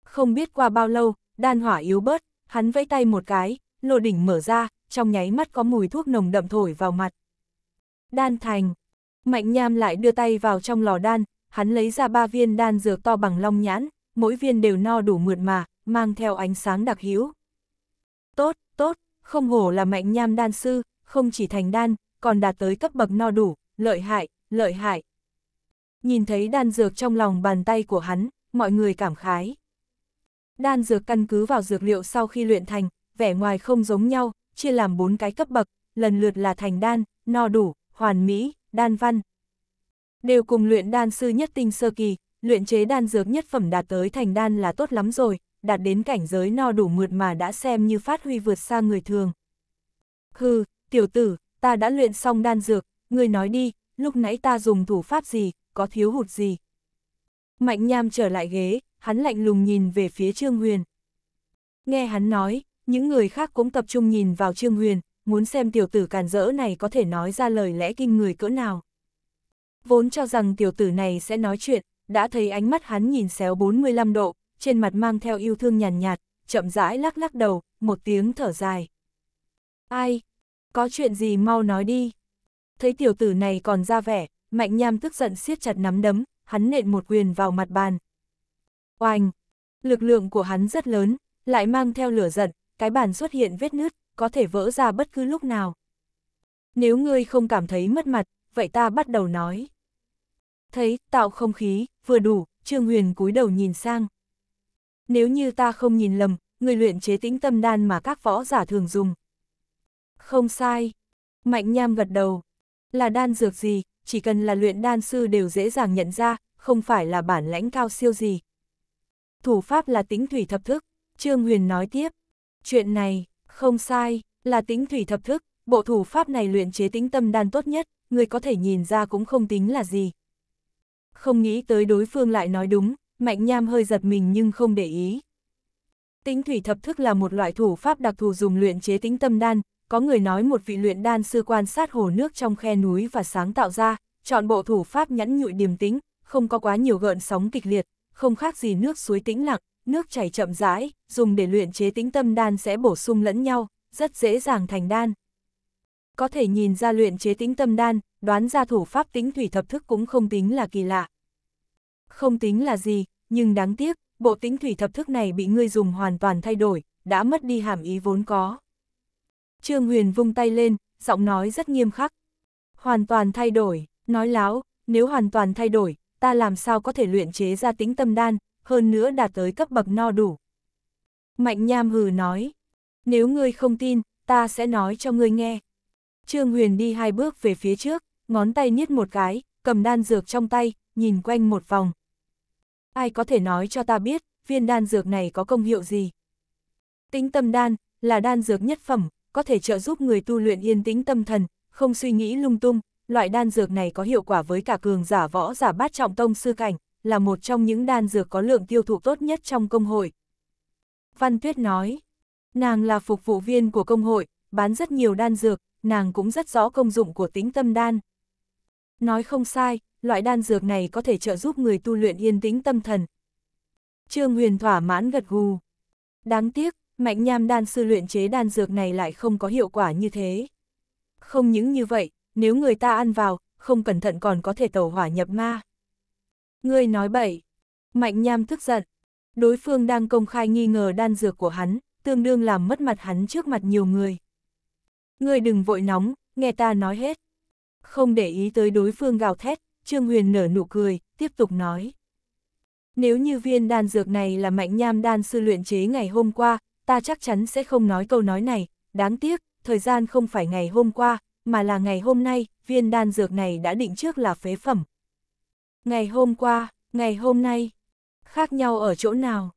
Không biết qua bao lâu, đan hỏa yếu bớt, hắn vẫy tay một cái, lô đỉnh mở ra, trong nháy mắt có mùi thuốc nồng đậm thổi vào mặt. Đan thành! Mạnh nham lại đưa tay vào trong lò đan, hắn lấy ra ba viên đan dược to bằng long nhãn, mỗi viên đều no đủ mượt mà, mang theo ánh sáng đặc hữu. Tốt, tốt, không hổ là mạnh nham đan sư, không chỉ thành đan, còn đạt tới cấp bậc no đủ, lợi hại, lợi hại. Nhìn thấy đan dược trong lòng bàn tay của hắn, mọi người cảm khái. Đan dược căn cứ vào dược liệu sau khi luyện thành, vẻ ngoài không giống nhau, chia làm bốn cái cấp bậc, lần lượt là thành đan, no đủ, hoàn mỹ, đan văn. Đều cùng luyện đan sư nhất tinh sơ kỳ, luyện chế đan dược nhất phẩm đạt tới thành đan là tốt lắm rồi, đạt đến cảnh giới no đủ mượt mà đã xem như phát huy vượt xa người thường. Hừ, tiểu tử, ta đã luyện xong đan dược, Ngươi nói đi, lúc nãy ta dùng thủ pháp gì, có thiếu hụt gì. Mạnh nham trở lại ghế, hắn lạnh lùng nhìn về phía Trương Huyền. Nghe hắn nói, những người khác cũng tập trung nhìn vào Trương Huyền, muốn xem tiểu tử càn rỡ này có thể nói ra lời lẽ kinh người cỡ nào. Vốn cho rằng tiểu tử này sẽ nói chuyện, đã thấy ánh mắt hắn nhìn xéo 45 độ, trên mặt mang theo yêu thương nhàn nhạt, nhạt, chậm rãi lắc lắc đầu, một tiếng thở dài. Ai, có chuyện gì mau nói đi. Thấy tiểu tử này còn ra vẻ, mạnh nham tức giận siết chặt nắm đấm, hắn nện một quyền vào mặt bàn. Oanh! Lực lượng của hắn rất lớn, lại mang theo lửa giận, cái bàn xuất hiện vết nứt, có thể vỡ ra bất cứ lúc nào. Nếu ngươi không cảm thấy mất mặt, vậy ta bắt đầu nói. Thấy, tạo không khí, vừa đủ, Trương Huyền cúi đầu nhìn sang. Nếu như ta không nhìn lầm, người luyện chế tĩnh tâm đan mà các võ giả thường dùng, không sai. Mạnh nham gật đầu. Là đan dược gì, chỉ cần là luyện đan sư đều dễ dàng nhận ra, không phải là bản lãnh cao siêu gì. Thủ pháp là tính thủy thập thức, Trương Huyền nói tiếp. Chuyện này, không sai, là tính thủy thập thức, bộ thủ pháp này luyện chế tính tâm đan tốt nhất, người có thể nhìn ra cũng không tính là gì. Không nghĩ tới đối phương lại nói đúng, Mạnh Nham hơi giật mình nhưng không để ý. Tính thủy thập thức là một loại thủ pháp đặc thù dùng luyện chế tính tâm đan, có người nói một vị luyện đan sư quan sát hồ nước trong khe núi và sáng tạo ra, chọn bộ thủ pháp nhẫn nhụi điềm tĩnh, không có quá nhiều gợn sóng kịch liệt, không khác gì nước suối tĩnh lặng, nước chảy chậm rãi, dùng để luyện chế tĩnh tâm đan sẽ bổ sung lẫn nhau, rất dễ dàng thành đan. Có thể nhìn ra luyện chế tĩnh tâm đan, đoán ra thủ pháp tĩnh thủy thập thức cũng không tính là kỳ lạ. Không tính là gì, nhưng đáng tiếc, bộ tĩnh thủy thập thức này bị ngươi dùng hoàn toàn thay đổi, đã mất đi hàm ý vốn có. Trương Huyền vung tay lên, giọng nói rất nghiêm khắc. Hoàn toàn thay đổi, nói láo, nếu hoàn toàn thay đổi, ta làm sao có thể luyện chế ra tính tâm đan, hơn nữa đạt tới cấp bậc no đủ. Mạnh Nham hừ nói, nếu ngươi không tin, ta sẽ nói cho ngươi nghe. Trương Huyền đi hai bước về phía trước, ngón tay niết một cái, cầm đan dược trong tay, nhìn quanh một vòng. Ai có thể nói cho ta biết, viên đan dược này có công hiệu gì? Tính tâm đan, là đan dược nhất phẩm, có thể trợ giúp người tu luyện yên tĩnh tâm thần, không suy nghĩ lung tung, loại đan dược này có hiệu quả với cả cường giả võ giả bát trọng tông sư cảnh, là một trong những đan dược có lượng tiêu thụ tốt nhất trong công hội. Văn Tuyết nói, nàng là phục vụ viên của công hội, bán rất nhiều đan dược, nàng cũng rất rõ công dụng của tính tâm đan. Nói không sai, loại đan dược này có thể trợ giúp người tu luyện yên tĩnh tâm thần. Trương Huyền thỏa mãn gật gù. Đáng tiếc, Mạnh nham đan sư luyện chế đan dược này lại không có hiệu quả như thế. Không những như vậy, nếu người ta ăn vào, không cẩn thận còn có thể tẩu hỏa nhập ma. Ngươi nói bậy. Mạnh nham tức giận. Đối phương đang công khai nghi ngờ đan dược của hắn, tương đương làm mất mặt hắn trước mặt nhiều người. Ngươi đừng vội nóng, nghe ta nói hết. Không để ý tới đối phương gào thét, Trương Huyền nở nụ cười, tiếp tục nói. Nếu như viên đan dược này là mạnh nham đan sư luyện chế ngày hôm qua, ta chắc chắn sẽ không nói câu nói này, đáng tiếc, thời gian không phải ngày hôm qua, mà là ngày hôm nay, viên đan dược này đã định trước là phế phẩm. Ngày hôm qua, ngày hôm nay, khác nhau ở chỗ nào?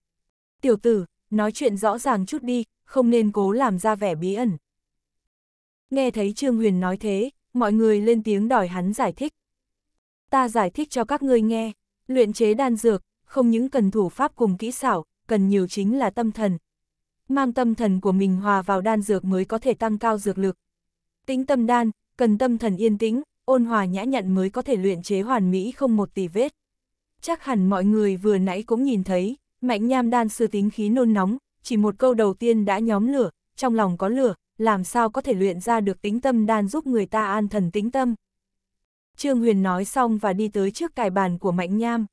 Tiểu tử, nói chuyện rõ ràng chút đi, không nên cố làm ra vẻ bí ẩn. Nghe thấy Trương Huyền nói thế, mọi người lên tiếng đòi hắn giải thích. Ta giải thích cho các ngươi nghe, luyện chế đan dược, không những cần thủ pháp cùng kỹ xảo, cần nhiều chính là tâm thần, mang tâm thần của mình hòa vào đan dược mới có thể tăng cao dược lực. Tính tâm đan, cần tâm thần yên tĩnh, ôn hòa nhã nhặn mới có thể luyện chế hoàn mỹ không một tỷ vết. Chắc hẳn mọi người vừa nãy cũng nhìn thấy, mạnh nham đan sư tính khí nôn nóng, chỉ một câu đầu tiên đã nhóm lửa, trong lòng có lửa, làm sao có thể luyện ra được tính tâm đan giúp người ta an thần tính tâm. Trương Huyền nói xong và đi tới trước cài bàn của Mạnh Nham.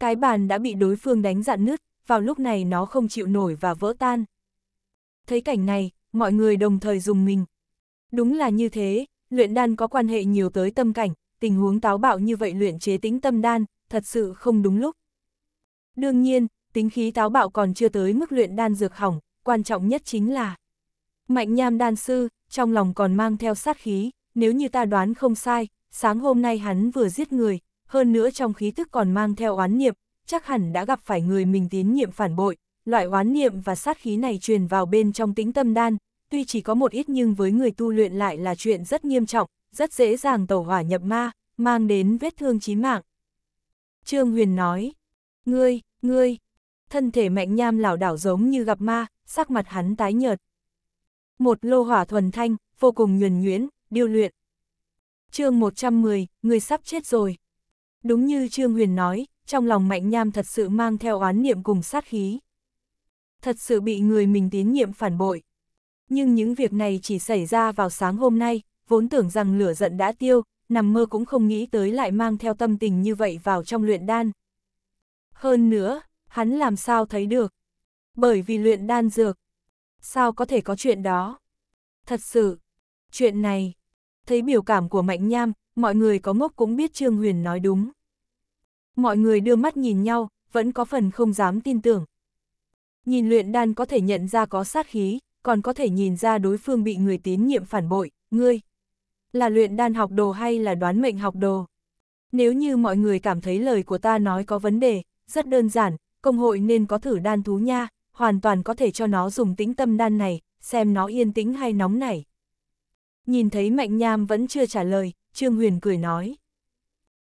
Cái bàn đã bị đối phương đánh dạn nứt, vào lúc này nó không chịu nổi và vỡ tan. Thấy cảnh này, mọi người đồng thời dùng mình. Đúng là như thế, luyện đan có quan hệ nhiều tới tâm cảnh, tình huống táo bạo như vậy luyện chế tính tâm đan, thật sự không đúng lúc. Đương nhiên, tính khí táo bạo còn chưa tới mức luyện đan dược hỏng, quan trọng nhất chính là Mạnh nham đan sư, trong lòng còn mang theo sát khí, nếu như ta đoán không sai, sáng hôm nay hắn vừa giết người, hơn nữa trong khí tức còn mang theo oán niệm, chắc hẳn đã gặp phải người mình tín nhiệm phản bội, loại oán niệm và sát khí này truyền vào bên trong tĩnh tâm đan, tuy chỉ có một ít nhưng với người tu luyện lại là chuyện rất nghiêm trọng, rất dễ dàng tẩu hỏa nhập ma, mang đến vết thương chí mạng. Trương Huyền nói, ngươi, ngươi, thân thể mạnh nham lảo đảo giống như gặp ma, sắc mặt hắn tái nhợt. Một lô hỏa thuần thanh, vô cùng nhuần nhuyễn, điêu luyện. chương 110, người sắp chết rồi. Đúng như Trương Huyền nói, trong lòng Mạnh Nham thật sự mang theo oán niệm cùng sát khí. Thật sự bị người mình tín nhiệm phản bội. Nhưng những việc này chỉ xảy ra vào sáng hôm nay, vốn tưởng rằng lửa giận đã tiêu, nằm mơ cũng không nghĩ tới lại mang theo tâm tình như vậy vào trong luyện đan. Hơn nữa, hắn làm sao thấy được? Bởi vì luyện đan dược. Sao có thể có chuyện đó? Thật sự, chuyện này, thấy biểu cảm của Mạnh Nham, mọi người có ngốc cũng biết Trương Huyền nói đúng. Mọi người đưa mắt nhìn nhau, vẫn có phần không dám tin tưởng. Nhìn luyện đan có thể nhận ra có sát khí, còn có thể nhìn ra đối phương bị người tín nhiệm phản bội, ngươi. Là luyện đan học đồ hay là đoán mệnh học đồ? Nếu như mọi người cảm thấy lời của ta nói có vấn đề, rất đơn giản, công hội nên có thử đan thú nha, hoàn toàn có thể cho nó dùng tĩnh tâm đan này, xem nó yên tĩnh hay nóng nảy. Nhìn thấy Mạnh Nham vẫn chưa trả lời, Trương Huyền cười nói.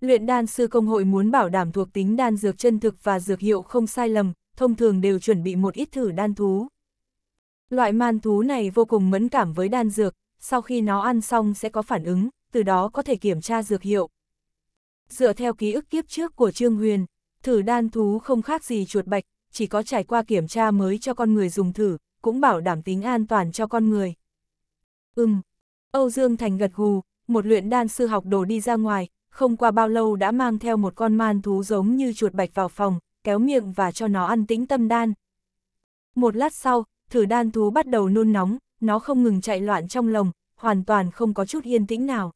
Luyện đan sư công hội muốn bảo đảm thuộc tính đan dược chân thực và dược hiệu không sai lầm, thông thường đều chuẩn bị một ít thử đan thú. Loại man thú này vô cùng mẫn cảm với đan dược, sau khi nó ăn xong sẽ có phản ứng, từ đó có thể kiểm tra dược hiệu. Dựa theo ký ức kiếp trước của Trương Huyền, thử đan thú không khác gì chuột bạch, chỉ có trải qua kiểm tra mới cho con người dùng thử, cũng bảo đảm tính an toàn cho con người. Ừm, Âu Dương Thành gật gù, một luyện đan sư học đồ đi ra ngoài, không qua bao lâu đã mang theo một con man thú giống như chuột bạch vào phòng, kéo miệng và cho nó ăn tĩnh tâm đan. Một lát sau, thử đan thú bắt đầu nôn nóng, nó không ngừng chạy loạn trong lồng, hoàn toàn không có chút yên tĩnh nào.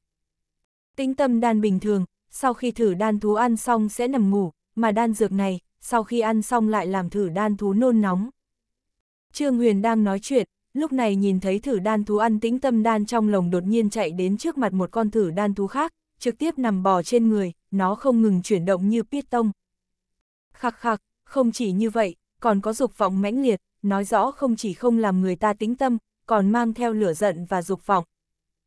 Tĩnh tâm đan bình thường, sau khi thử đan thú ăn xong sẽ nằm ngủ, mà đan dược này, sau khi ăn xong lại làm thử đan thú nôn nóng. Trương Huyền đang nói chuyện, lúc này nhìn thấy thử đan thú ăn tĩnh tâm đan trong lồng đột nhiên chạy đến trước mặt một con thử đan thú khác, trực tiếp nằm bò trên người, nó không ngừng chuyển động như piết tông. Khắc khắc, không chỉ như vậy, còn có dục vọng mãnh liệt, nói rõ không chỉ không làm người ta tính tâm, còn mang theo lửa giận và dục vọng.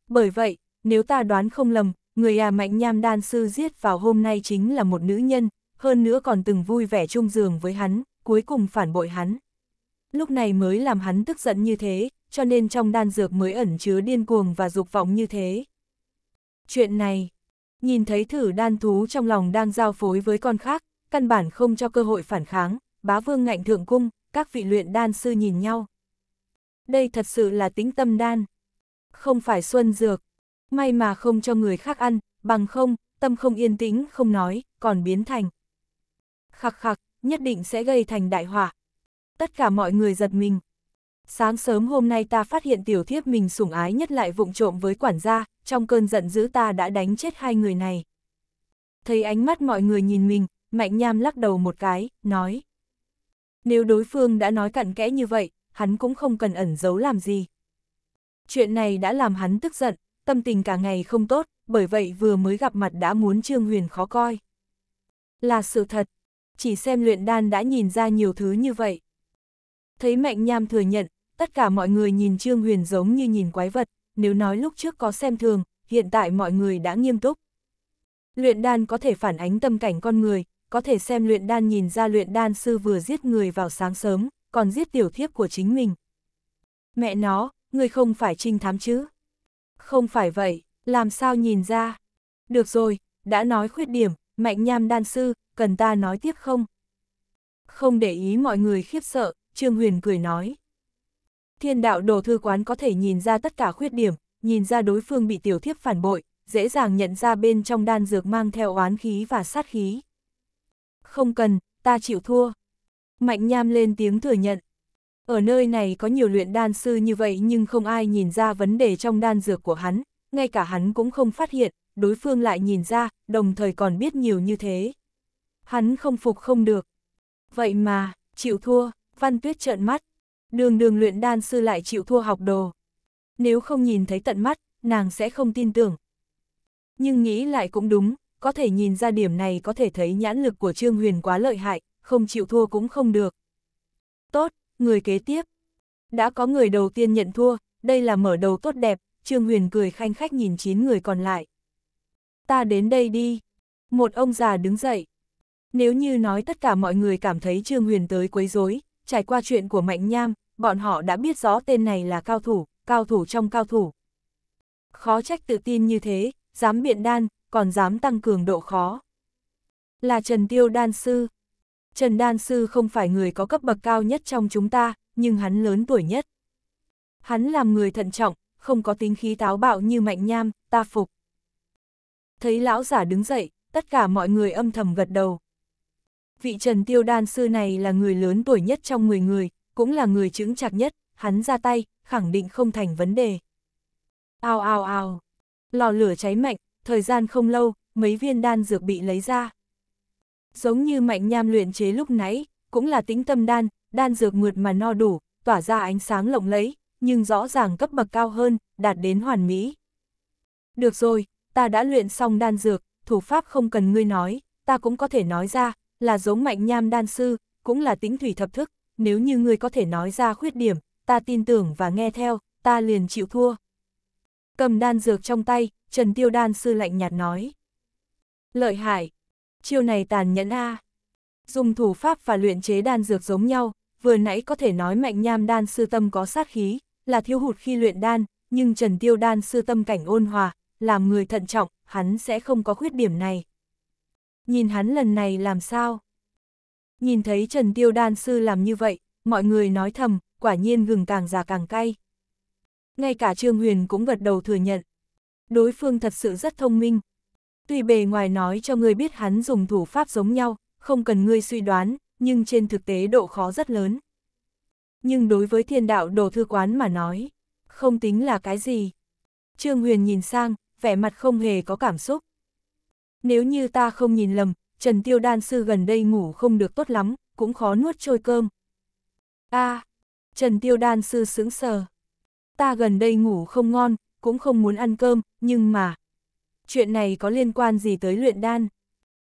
Bởi vậy, nếu ta đoán không lầm, người à mạnh nham đan sư giết vào hôm nay chính là một nữ nhân, hơn nữa còn từng vui vẻ chung giường với hắn, cuối cùng phản bội hắn. Lúc này mới làm hắn tức giận như thế, cho nên trong đan dược mới ẩn chứa điên cuồng và dục vọng như thế. Chuyện này, Nhìn thấy thử đan thú trong lòng đang giao phối với con khác, căn bản không cho cơ hội phản kháng, bá vương ngạnh thượng cung, các vị luyện đan sư nhìn nhau. Đây thật sự là tính tâm đan, không phải xuân dược. May mà không cho người khác ăn, bằng không, tâm không yên tĩnh, không nói, còn biến thành. Khắc khắc, nhất định sẽ gây thành đại họa. Tất cả mọi người giật mình. Sáng sớm hôm nay ta phát hiện tiểu thiếp mình sủng ái nhất lại vụng trộm với quản gia, trong cơn giận dữ ta đã đánh chết hai người này. Thấy ánh mắt mọi người nhìn mình, Mạnh Nham lắc đầu một cái, nói. Nếu đối phương đã nói cặn kẽ như vậy, hắn cũng không cần ẩn giấu làm gì. Chuyện này đã làm hắn tức giận, tâm tình cả ngày không tốt, bởi vậy vừa mới gặp mặt đã muốn Trương Huyền khó coi. Là sự thật, chỉ xem luyện đan đã nhìn ra nhiều thứ như vậy. Thấy Mạnh Nham thừa nhận, tất cả mọi người nhìn Trương Huyền giống như nhìn quái vật, nếu nói lúc trước có xem thường, hiện tại mọi người đã nghiêm túc. Luyện đan có thể phản ánh tâm cảnh con người, có thể xem luyện đan nhìn ra luyện đan sư vừa giết người vào sáng sớm, còn giết tiểu thiếp của chính mình. Mẹ nó, người không phải trinh thám chứ? Không phải vậy, làm sao nhìn ra? Được rồi, đã nói khuyết điểm, mạnh nham đan sư, cần ta nói tiếp không? Không để ý mọi người khiếp sợ, Trương Huyền cười nói. Thiên đạo đồ thư quán có thể nhìn ra tất cả khuyết điểm, nhìn ra đối phương bị tiểu thiếp phản bội, dễ dàng nhận ra bên trong đan dược mang theo oán khí và sát khí. Không cần, ta chịu thua. Mạnh nham lên tiếng thừa nhận. Ở nơi này có nhiều luyện đan sư như vậy nhưng không ai nhìn ra vấn đề trong đan dược của hắn, ngay cả hắn cũng không phát hiện, đối phương lại nhìn ra, đồng thời còn biết nhiều như thế. Hắn không phục không được. Vậy mà, chịu thua, văn tuyết trợn mắt, đường đường luyện đan sư lại chịu thua học đồ. Nếu không nhìn thấy tận mắt, nàng sẽ không tin tưởng. Nhưng nghĩ lại cũng đúng, có thể nhìn ra điểm này có thể thấy nhãn lực của Trương Huyền quá lợi hại, không chịu thua cũng không được. Tốt, người kế tiếp. Đã có người đầu tiên nhận thua, đây là mở đầu tốt đẹp, Trương Huyền cười khanh khách nhìn 9 người còn lại. Ta đến đây đi. Một ông già đứng dậy. Nếu như nói tất cả mọi người cảm thấy Trương Huyền tới quấy rối, trải qua chuyện của Mạnh Nham, bọn họ đã biết rõ tên này là cao thủ, cao thủ trong cao thủ. Khó trách tự tin như thế, dám biện đan, còn dám tăng cường độ khó. Là Trần Tiêu Đan Sư. Trần Đan Sư không phải người có cấp bậc cao nhất trong chúng ta, nhưng hắn lớn tuổi nhất. Hắn làm người thận trọng, không có tính khí táo bạo như mạnh nham, ta phục. Thấy lão giả đứng dậy, tất cả mọi người âm thầm gật đầu. Vị Trần Tiêu Đan Sư này là người lớn tuổi nhất trong 10 người, cũng là người chứng chặt nhất, hắn ra tay, khẳng định không thành vấn đề. Ao ao ao, lò lửa cháy mạnh, thời gian không lâu, mấy viên đan dược bị lấy ra. Giống như mạnh nham luyện chế lúc nãy, cũng là tính tâm đan, đan dược mượt mà no đủ, tỏa ra ánh sáng lộng lẫy, nhưng rõ ràng cấp bậc cao hơn, đạt đến hoàn mỹ. Được rồi, ta đã luyện xong đan dược, thủ pháp không cần ngươi nói, ta cũng có thể nói ra, là giống mạnh nham đan sư, cũng là tính thủy thập thức, nếu như ngươi có thể nói ra khuyết điểm, ta tin tưởng và nghe theo, ta liền chịu thua. Cầm đan dược trong tay, Trần Tiêu Đan sư lạnh nhạt nói. Lợi hại, chiêu này tàn nhẫn a. Dùng thủ pháp và luyện chế đan dược giống nhau, vừa nãy có thể nói mạnh nham đan sư tâm có sát khí, là thiếu hụt khi luyện đan, nhưng Trần Tiêu đan sư tâm cảnh ôn hòa, làm người thận trọng, hắn sẽ không có khuyết điểm này. Nhìn hắn lần này làm sao? Nhìn thấy Trần Tiêu Đan Sư làm như vậy, mọi người nói thầm, quả nhiên gừng càng già càng cay. Ngay cả Trương Huyền cũng gật đầu thừa nhận. Đối phương thật sự rất thông minh. Tuy bề ngoài nói cho người biết hắn dùng thủ pháp giống nhau, không cần ngươi suy đoán, nhưng trên thực tế độ khó rất lớn. Nhưng đối với thiên đạo đồ thư quán mà nói, không tính là cái gì. Trương Huyền nhìn sang, vẻ mặt không hề có cảm xúc. Nếu như ta không nhìn lầm, Trần Tiêu Đan Sư gần đây ngủ không được tốt lắm, cũng khó nuốt trôi cơm. a à, Trần Tiêu Đan Sư sững sờ. Ta gần đây ngủ không ngon, cũng không muốn ăn cơm, nhưng mà... Chuyện này có liên quan gì tới luyện đan?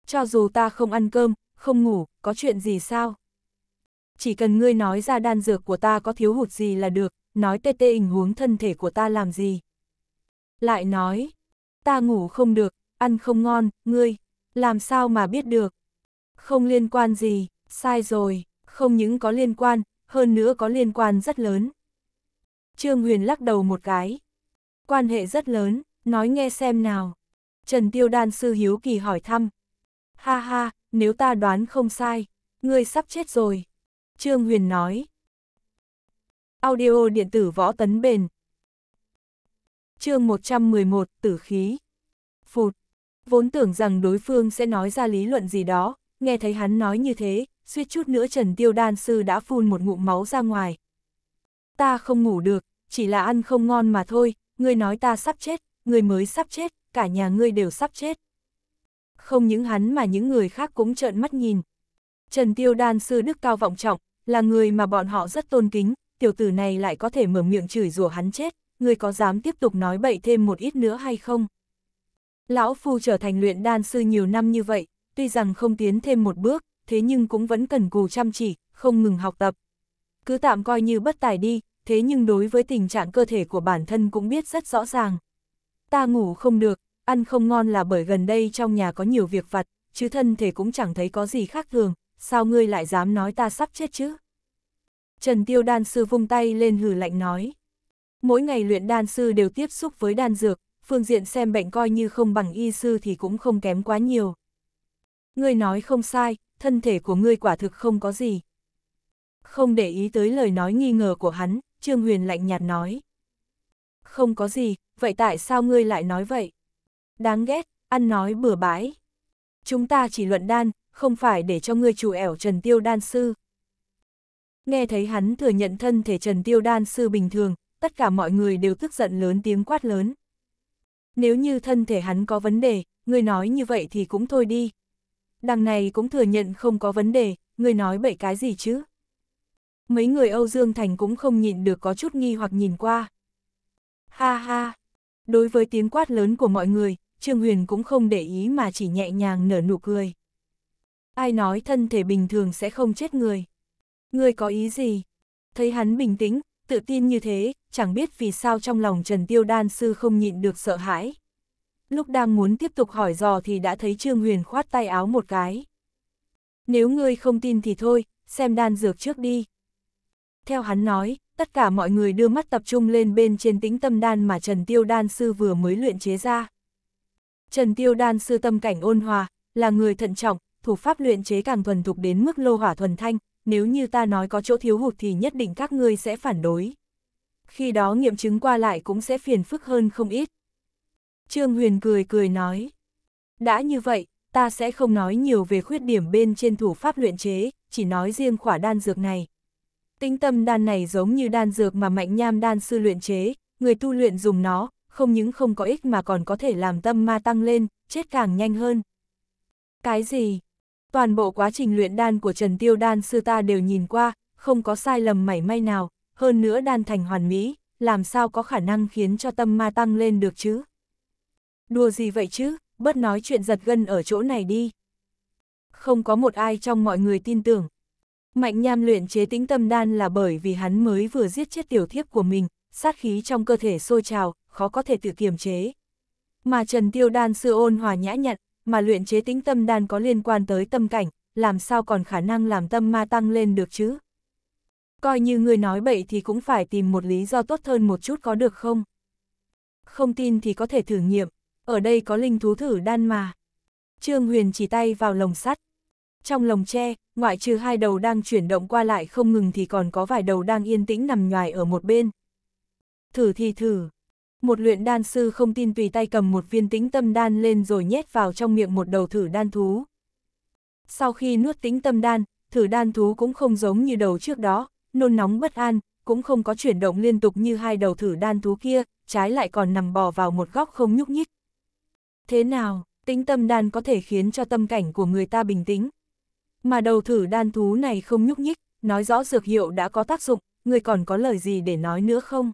Cho dù ta không ăn cơm, không ngủ, có chuyện gì sao? Chỉ cần ngươi nói ra đan dược của ta có thiếu hụt gì là được, nói tê tê hình huống thân thể của ta làm gì. Lại nói, ta ngủ không được, ăn không ngon, ngươi. Làm sao mà biết được? Không liên quan gì, sai rồi, không những có liên quan, hơn nữa có liên quan rất lớn. Trương Huyền lắc đầu một cái. Quan hệ rất lớn, nói nghe xem nào. Trần Tiêu Đan Sư Hiếu Kỳ hỏi thăm. Ha ha, nếu ta đoán không sai, ngươi sắp chết rồi. Trương Huyền nói. Audio điện tử võ tấn bền. Chương 111, tử khí. Phụt vốn tưởng rằng đối phương sẽ nói ra lý luận gì đó, nghe thấy hắn nói như thế, suýt chút nữa Trần Tiêu Đan Sư đã phun một ngụm máu ra ngoài. Ta không ngủ được, chỉ là ăn không ngon mà thôi, ngươi nói ta sắp chết, ngươi mới sắp chết, cả nhà ngươi đều sắp chết. Không những hắn mà những người khác cũng trợn mắt nhìn. Trần Tiêu Đan Sư Đức Cao Vọng Trọng, là người mà bọn họ rất tôn kính, tiểu tử này lại có thể mở miệng chửi rủa hắn chết, ngươi có dám tiếp tục nói bậy thêm một ít nữa hay không? Lão Phu trở thành luyện đan sư nhiều năm như vậy, tuy rằng không tiến thêm một bước, thế nhưng cũng vẫn cần cù chăm chỉ, không ngừng học tập. Cứ tạm coi như bất tài đi, thế nhưng đối với tình trạng cơ thể của bản thân cũng biết rất rõ ràng. Ta ngủ không được, ăn không ngon là bởi gần đây trong nhà có nhiều việc vặt, chứ thân thể cũng chẳng thấy có gì khác thường, sao ngươi lại dám nói ta sắp chết chứ? Trần Tiêu đan sư vung tay lên hừ lạnh nói. Mỗi ngày luyện đan sư đều tiếp xúc với đan dược, phương diện xem bệnh coi như không bằng y sư thì cũng không kém quá nhiều. Ngươi nói không sai, thân thể của ngươi quả thực không có gì. Không để ý tới lời nói nghi ngờ của hắn, Trương Huyền lạnh nhạt nói. Không có gì, vậy tại sao ngươi lại nói vậy? Đáng ghét, ăn nói bừa bãi. Chúng ta chỉ luận đan, không phải để cho ngươi chủ ẻo Trần Tiêu Đan Sư. Nghe thấy hắn thừa nhận thân thể Trần Tiêu Đan Sư bình thường, tất cả mọi người đều tức giận lớn tiếng quát lớn nếu như thân thể hắn có vấn đề, người nói như vậy thì cũng thôi đi. Đằng này cũng thừa nhận không có vấn đề, người nói bậy cái gì chứ? Mấy người Âu Dương Thành cũng không nhịn được có chút nghi hoặc nhìn qua. Ha ha! Đối với tiếng quát lớn của mọi người, Trương Huyền cũng không để ý mà chỉ nhẹ nhàng nở nụ cười. Ai nói thân thể bình thường sẽ không chết người? Người có ý gì? Thấy hắn bình tĩnh, tự tin như thế, chẳng biết vì sao trong lòng Trần Tiêu Đan Sư không nhịn được sợ hãi. Lúc đang muốn tiếp tục hỏi dò thì đã thấy Trương Huyền khoát tay áo một cái. Nếu ngươi không tin thì thôi, xem đan dược trước đi. Theo hắn nói, tất cả mọi người đưa mắt tập trung lên bên trên tĩnh tâm đan mà Trần Tiêu Đan Sư vừa mới luyện chế ra. Trần Tiêu Đan Sư tâm cảnh ôn hòa, là người thận trọng, thủ pháp luyện chế càng thuần thục đến mức lô hỏa thuần thanh, nếu như ta nói có chỗ thiếu hụt thì nhất định các ngươi sẽ phản đối. Khi đó nghiệm chứng qua lại cũng sẽ phiền phức hơn không ít. Trương Huyền cười cười nói. Đã như vậy, ta sẽ không nói nhiều về khuyết điểm bên trên thủ pháp luyện chế, chỉ nói riêng khỏa đan dược này. Tinh tâm đan này giống như đan dược mà mạnh nham đan sư luyện chế, người tu luyện dùng nó, không những không có ích mà còn có thể làm tâm ma tăng lên, chết càng nhanh hơn. Cái gì? Toàn bộ quá trình luyện đan của Trần Tiêu đan sư ta đều nhìn qua, không có sai lầm mảy may nào, hơn nữa đan thành hoàn mỹ, làm sao có khả năng khiến cho tâm ma tăng lên được chứ? Đùa gì vậy chứ, bớt nói chuyện giật gân ở chỗ này đi. Không có một ai trong mọi người tin tưởng. Mạnh nham luyện chế tĩnh tâm đan là bởi vì hắn mới vừa giết chết tiểu thiếp của mình, sát khí trong cơ thể sôi trào, khó có thể tự kiềm chế. Mà Trần Tiêu đan sư ôn hòa nhã nhặn, mà luyện chế tĩnh tâm đan có liên quan tới tâm cảnh, làm sao còn khả năng làm tâm ma tăng lên được chứ? Coi như người nói bậy thì cũng phải tìm một lý do tốt hơn một chút có được không? Không tin thì có thể thử nghiệm, ở đây có linh thú thử đan mà. Trương Huyền chỉ tay vào lồng sắt. Trong lồng tre, ngoại trừ hai đầu đang chuyển động qua lại không ngừng thì còn có vài đầu đang yên tĩnh nằm nhoài ở một bên. Thử thì thử, một luyện đan sư không tin tùy tay cầm một viên tĩnh tâm đan lên rồi nhét vào trong miệng một đầu thử đan thú. Sau khi nuốt tĩnh tâm đan, thử đan thú cũng không giống như đầu trước đó, nôn nóng bất an, cũng không có chuyển động liên tục như hai đầu thử đan thú kia, trái lại còn nằm bò vào một góc không nhúc nhích. Thế nào, tĩnh tâm đan có thể khiến cho tâm cảnh của người ta bình tĩnh. Mà đầu thử đan thú này không nhúc nhích, nói rõ dược hiệu đã có tác dụng, người còn có lời gì để nói nữa không?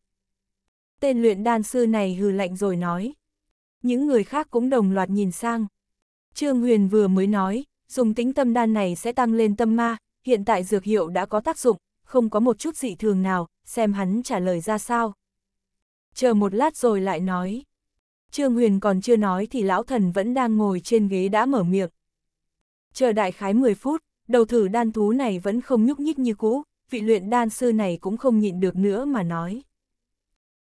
tên luyện đan sư này hừ lạnh rồi nói. Những người khác cũng đồng loạt nhìn sang. Trương Huyền vừa mới nói, dùng tính tâm đan này sẽ tăng lên tâm ma, hiện tại dược hiệu đã có tác dụng, không có một chút dị thường nào, xem hắn trả lời ra sao. Chờ một lát rồi lại nói. Trương Huyền còn chưa nói thì lão thần vẫn đang ngồi trên ghế đã mở miệng. Chờ đại khái 10 phút, đầu thử đan thú này vẫn không nhúc nhích như cũ, vị luyện đan sư này cũng không nhịn được nữa mà nói.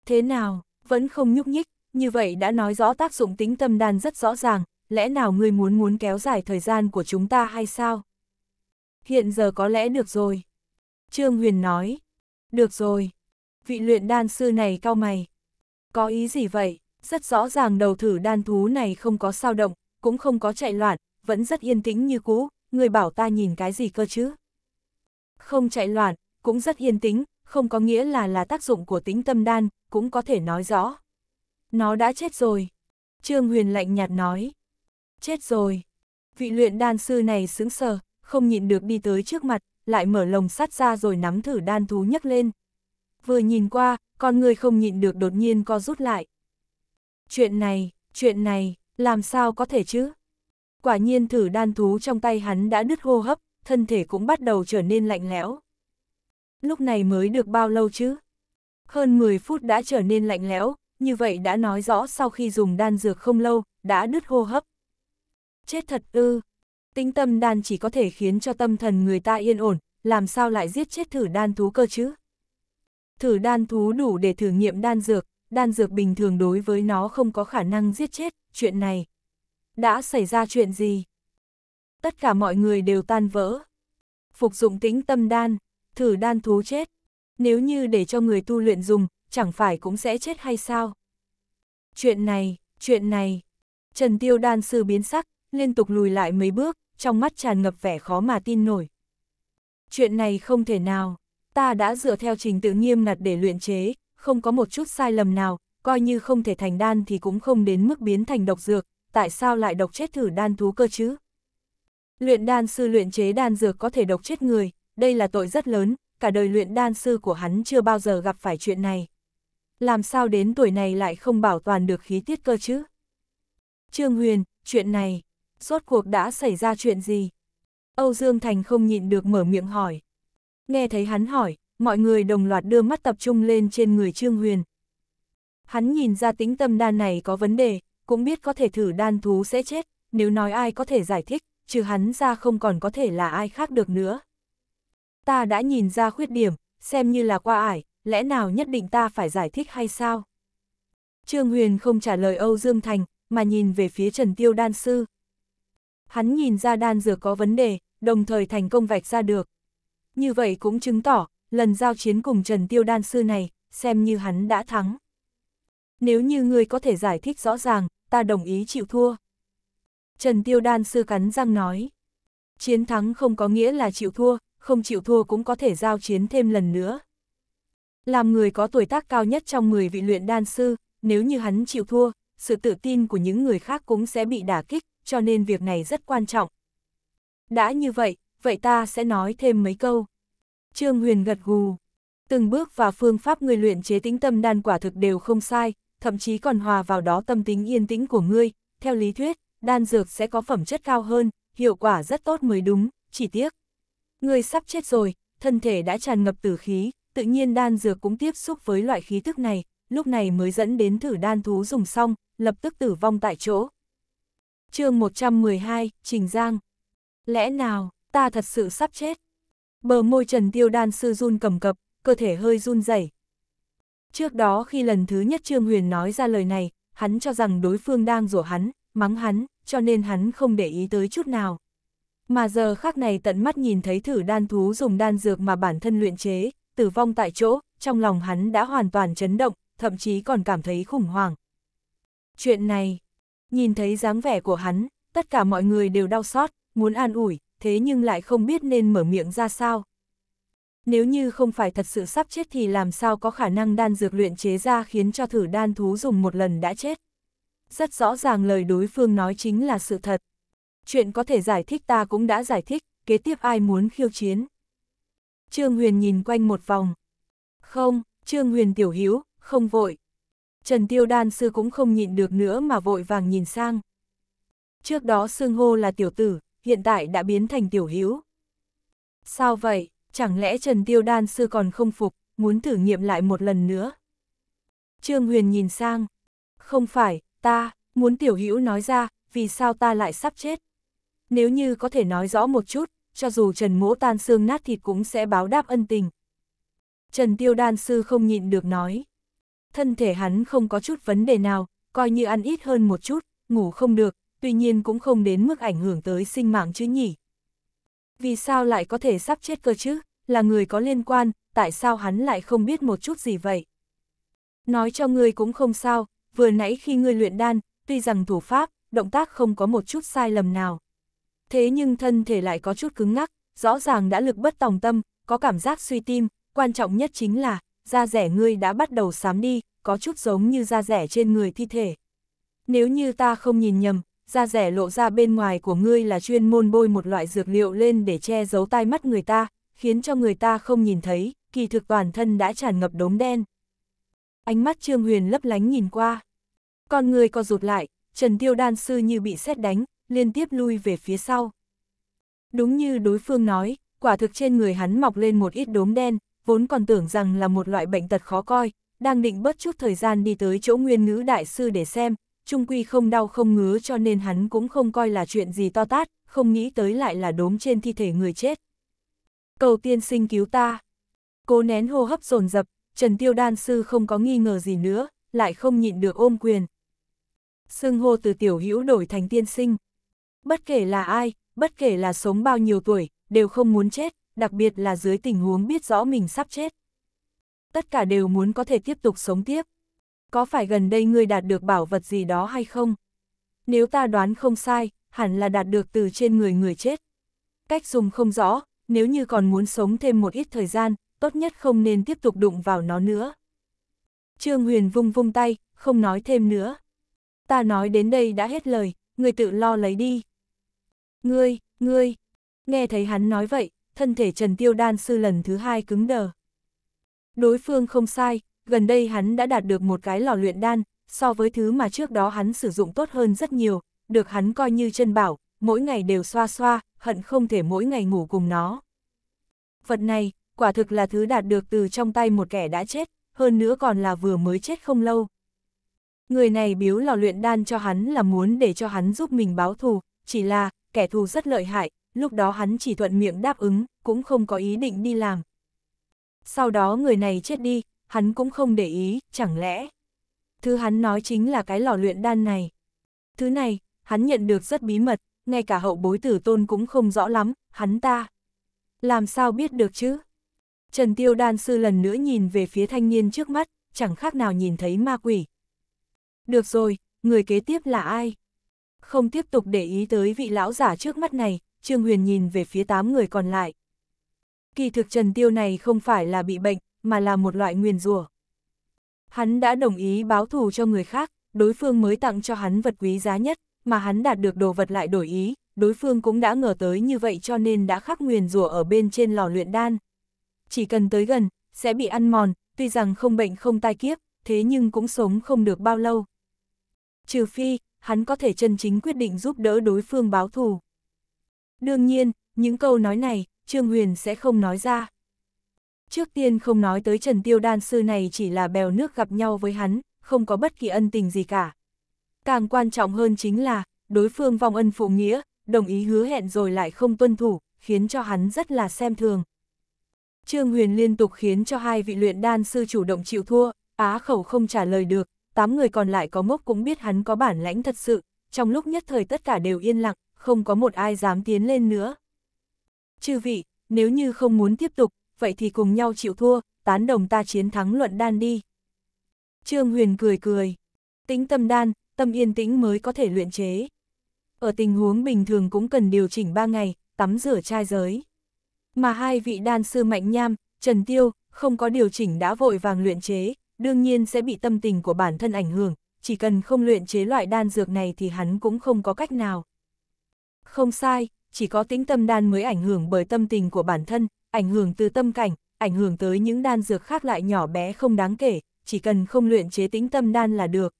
Thế nào, vẫn không nhúc nhích, như vậy đã nói rõ tác dụng tính tâm đan rất rõ ràng, lẽ nào ngươi muốn muốn kéo dài thời gian của chúng ta hay sao? Hiện giờ có lẽ được rồi. Trương Huyền nói, được rồi. Vị luyện đan sư này cao mày. Có ý gì vậy? Rất rõ ràng đầu thử đan thú này không có sao động, cũng không có chạy loạn, vẫn rất yên tĩnh như cũ, người bảo ta nhìn cái gì cơ chứ? Không chạy loạn, cũng rất yên tĩnh, không có nghĩa là là tác dụng của tính tâm đan, cũng có thể nói rõ. Nó đã chết rồi. Trương Huyền lạnh nhạt nói. Chết rồi. Vị luyện đan sư này sững sờ, không nhịn được đi tới trước mặt, lại mở lồng sắt ra rồi nắm thử đan thú nhấc lên. Vừa nhìn qua, con người không nhịn được đột nhiên co rút lại. Chuyện này, chuyện này, làm sao có thể chứ? Quả nhiên thử đan thú trong tay hắn đã đứt hô hấp, thân thể cũng bắt đầu trở nên lạnh lẽo. Lúc này mới được bao lâu chứ? Hơn 10 phút đã trở nên lạnh lẽo, như vậy đã nói rõ sau khi dùng đan dược không lâu, đã đứt hô hấp. Chết thật ư. Tính tâm đan chỉ có thể khiến cho tâm thần người ta yên ổn, làm sao lại giết chết thử đan thú cơ chứ? Thử đan thú đủ để thử nghiệm đan dược, đan dược bình thường đối với nó không có khả năng giết chết, chuyện này. Đã xảy ra chuyện gì? Tất cả mọi người đều tan vỡ. Phục dụng tĩnh tâm đan thử đan thú chết. Nếu như để cho người tu luyện dùng, chẳng phải cũng sẽ chết hay sao? Chuyện này, chuyện này. Trần Tiêu đan sư biến sắc, liên tục lùi lại mấy bước, trong mắt tràn ngập vẻ khó mà tin nổi. Chuyện này không thể nào, ta đã dựa theo trình tự nghiêm ngặt để luyện chế, không có một chút sai lầm nào, coi như không thể thành đan thì cũng không đến mức biến thành độc dược, tại sao lại độc chết thử đan thú cơ chứ? Luyện đan sư luyện chế đan dược có thể độc chết người, đây là tội rất lớn, cả đời luyện đan sư của hắn chưa bao giờ gặp phải chuyện này. Làm sao đến tuổi này lại không bảo toàn được khí tiết cơ chứ? Trương Huyền, chuyện này, rốt cuộc đã xảy ra chuyện gì? Âu Dương Thành không nhịn được mở miệng hỏi. Nghe thấy hắn hỏi, mọi người đồng loạt đưa mắt tập trung lên trên người Trương Huyền. Hắn nhìn ra tính tâm đan này có vấn đề, cũng biết có thể thử đan thú sẽ chết, nếu nói ai có thể giải thích, trừ hắn ra không còn có thể là ai khác được nữa ta đã nhìn ra khuyết điểm, xem như là qua ải, lẽ nào nhất định ta phải giải thích hay sao? Trương Huyền không trả lời Âu Dương Thành, mà nhìn về phía Trần Tiêu đan sư. Hắn nhìn ra đan dược có vấn đề, đồng thời thành công vạch ra được. Như vậy cũng chứng tỏ, lần giao chiến cùng Trần Tiêu đan sư này, xem như hắn đã thắng. Nếu như ngươi có thể giải thích rõ ràng, ta đồng ý chịu thua. Trần Tiêu đan sư cắn răng nói. Chiến thắng không có nghĩa là chịu thua, không chịu thua cũng có thể giao chiến thêm lần nữa. Làm người có tuổi tác cao nhất trong 10 vị luyện đan sư, nếu như hắn chịu thua, sự tự tin của những người khác cũng sẽ bị đả kích, cho nên việc này rất quan trọng. Đã như vậy, vậy ta sẽ nói thêm mấy câu. Trương Huyền gật gù. Từng bước và phương pháp người luyện chế tính tâm đan quả thực đều không sai, thậm chí còn hòa vào đó tâm tính yên tĩnh của ngươi. Theo lý thuyết, đan dược sẽ có phẩm chất cao hơn, hiệu quả rất tốt mới đúng, chỉ tiếc ngươi sắp chết rồi, thân thể đã tràn ngập tử khí, tự nhiên đan dược cũng tiếp xúc với loại khí thức này, lúc này mới dẫn đến thử đan thú dùng xong, lập tức tử vong tại chỗ. chương 112, Trình Giang. Lẽ nào, ta thật sự sắp chết? Bờ môi trần tiêu đan sư run cầm cập, cơ thể hơi run rẩy. Trước đó khi lần thứ nhất Trương Huyền nói ra lời này, hắn cho rằng đối phương đang rủa hắn, mắng hắn, cho nên hắn không để ý tới chút nào mà giờ khác này tận mắt nhìn thấy thử đan thú dùng đan dược mà bản thân luyện chế, tử vong tại chỗ, trong lòng hắn đã hoàn toàn chấn động, thậm chí còn cảm thấy khủng hoảng. Chuyện này, nhìn thấy dáng vẻ của hắn, tất cả mọi người đều đau xót, muốn an ủi, thế nhưng lại không biết nên mở miệng ra sao. Nếu như không phải thật sự sắp chết thì làm sao có khả năng đan dược luyện chế ra khiến cho thử đan thú dùng một lần đã chết. Rất rõ ràng lời đối phương nói chính là sự thật chuyện có thể giải thích ta cũng đã giải thích, kế tiếp ai muốn khiêu chiến. Trương Huyền nhìn quanh một vòng. Không, Trương Huyền tiểu hiếu, không vội. Trần Tiêu Đan sư cũng không nhịn được nữa mà vội vàng nhìn sang. Trước đó xương hô là tiểu tử, hiện tại đã biến thành tiểu hiếu. Sao vậy, chẳng lẽ Trần Tiêu Đan sư còn không phục, muốn thử nghiệm lại một lần nữa? Trương Huyền nhìn sang. Không phải, ta, muốn tiểu hiếu nói ra, vì sao ta lại sắp chết? Nếu như có thể nói rõ một chút, cho dù Trần Mỗ tan xương nát thịt cũng sẽ báo đáp ân tình. Trần Tiêu Đan Sư không nhịn được nói. Thân thể hắn không có chút vấn đề nào, coi như ăn ít hơn một chút, ngủ không được, tuy nhiên cũng không đến mức ảnh hưởng tới sinh mạng chứ nhỉ. Vì sao lại có thể sắp chết cơ chứ, là người có liên quan, tại sao hắn lại không biết một chút gì vậy? Nói cho ngươi cũng không sao, vừa nãy khi ngươi luyện đan, tuy rằng thủ pháp, động tác không có một chút sai lầm nào thế nhưng thân thể lại có chút cứng ngắc, rõ ràng đã lực bất tòng tâm, có cảm giác suy tim, quan trọng nhất chính là, da rẻ ngươi đã bắt đầu xám đi, có chút giống như da rẻ trên người thi thể. Nếu như ta không nhìn nhầm, da rẻ lộ ra bên ngoài của ngươi là chuyên môn bôi một loại dược liệu lên để che giấu tai mắt người ta, khiến cho người ta không nhìn thấy, kỳ thực toàn thân đã tràn ngập đốm đen. Ánh mắt Trương Huyền lấp lánh nhìn qua. Con người co rụt lại, Trần Tiêu Đan Sư như bị xét đánh, liên tiếp lui về phía sau. Đúng như đối phương nói, quả thực trên người hắn mọc lên một ít đốm đen, vốn còn tưởng rằng là một loại bệnh tật khó coi, đang định bớt chút thời gian đi tới chỗ nguyên ngữ đại sư để xem, trung quy không đau không ngứa cho nên hắn cũng không coi là chuyện gì to tát, không nghĩ tới lại là đốm trên thi thể người chết. Cầu tiên sinh cứu ta. Cố nén hô hấp dồn dập, Trần Tiêu Đan sư không có nghi ngờ gì nữa, lại không nhịn được ôm quyền. Sưng hô từ tiểu hữu đổi thành tiên sinh. Bất kể là ai, bất kể là sống bao nhiêu tuổi, đều không muốn chết, đặc biệt là dưới tình huống biết rõ mình sắp chết. Tất cả đều muốn có thể tiếp tục sống tiếp. Có phải gần đây ngươi đạt được bảo vật gì đó hay không? Nếu ta đoán không sai, hẳn là đạt được từ trên người người chết. Cách dùng không rõ, nếu như còn muốn sống thêm một ít thời gian, tốt nhất không nên tiếp tục đụng vào nó nữa. Trương Huyền vung vung tay, không nói thêm nữa. Ta nói đến đây đã hết lời, người tự lo lấy đi. Ngươi, ngươi, nghe thấy hắn nói vậy, thân thể Trần Tiêu Đan sư lần thứ hai cứng đờ. Đối phương không sai, gần đây hắn đã đạt được một cái lò luyện đan, so với thứ mà trước đó hắn sử dụng tốt hơn rất nhiều, được hắn coi như chân bảo, mỗi ngày đều xoa xoa, hận không thể mỗi ngày ngủ cùng nó. Vật này, quả thực là thứ đạt được từ trong tay một kẻ đã chết, hơn nữa còn là vừa mới chết không lâu, Người này biếu lò luyện đan cho hắn là muốn để cho hắn giúp mình báo thù, chỉ là, kẻ thù rất lợi hại, lúc đó hắn chỉ thuận miệng đáp ứng, cũng không có ý định đi làm. Sau đó người này chết đi, hắn cũng không để ý, chẳng lẽ. Thứ hắn nói chính là cái lò luyện đan này. Thứ này, hắn nhận được rất bí mật, ngay cả hậu bối tử tôn cũng không rõ lắm, hắn ta. Làm sao biết được chứ? Trần Tiêu Đan Sư lần nữa nhìn về phía thanh niên trước mắt, chẳng khác nào nhìn thấy ma quỷ, được rồi, người kế tiếp là ai? Không tiếp tục để ý tới vị lão giả trước mắt này, Trương Huyền nhìn về phía tám người còn lại. Kỳ thực Trần Tiêu này không phải là bị bệnh, mà là một loại nguyền rủa. Hắn đã đồng ý báo thù cho người khác, đối phương mới tặng cho hắn vật quý giá nhất, mà hắn đạt được đồ vật lại đổi ý, đối phương cũng đã ngờ tới như vậy cho nên đã khắc nguyền rủa ở bên trên lò luyện đan. Chỉ cần tới gần, sẽ bị ăn mòn, tuy rằng không bệnh không tai kiếp, thế nhưng cũng sống không được bao lâu, trừ phi, hắn có thể chân chính quyết định giúp đỡ đối phương báo thù. Đương nhiên, những câu nói này, Trương Huyền sẽ không nói ra. Trước tiên không nói tới Trần Tiêu Đan Sư này chỉ là bèo nước gặp nhau với hắn, không có bất kỳ ân tình gì cả. Càng quan trọng hơn chính là, đối phương vong ân phụ nghĩa, đồng ý hứa hẹn rồi lại không tuân thủ, khiến cho hắn rất là xem thường. Trương Huyền liên tục khiến cho hai vị luyện đan sư chủ động chịu thua, á khẩu không trả lời được, tám người còn lại có ngốc cũng biết hắn có bản lãnh thật sự, trong lúc nhất thời tất cả đều yên lặng, không có một ai dám tiến lên nữa. Chư vị, nếu như không muốn tiếp tục, vậy thì cùng nhau chịu thua, tán đồng ta chiến thắng luận đan đi. Trương Huyền cười cười, tính tâm đan, tâm yên tĩnh mới có thể luyện chế. Ở tình huống bình thường cũng cần điều chỉnh 3 ngày, tắm rửa trai giới. Mà hai vị đan sư mạnh nham, Trần Tiêu, không có điều chỉnh đã vội vàng luyện chế, đương nhiên sẽ bị tâm tình của bản thân ảnh hưởng, chỉ cần không luyện chế loại đan dược này thì hắn cũng không có cách nào. Không sai, chỉ có tính tâm đan mới ảnh hưởng bởi tâm tình của bản thân, ảnh hưởng từ tâm cảnh, ảnh hưởng tới những đan dược khác lại nhỏ bé không đáng kể, chỉ cần không luyện chế tính tâm đan là được.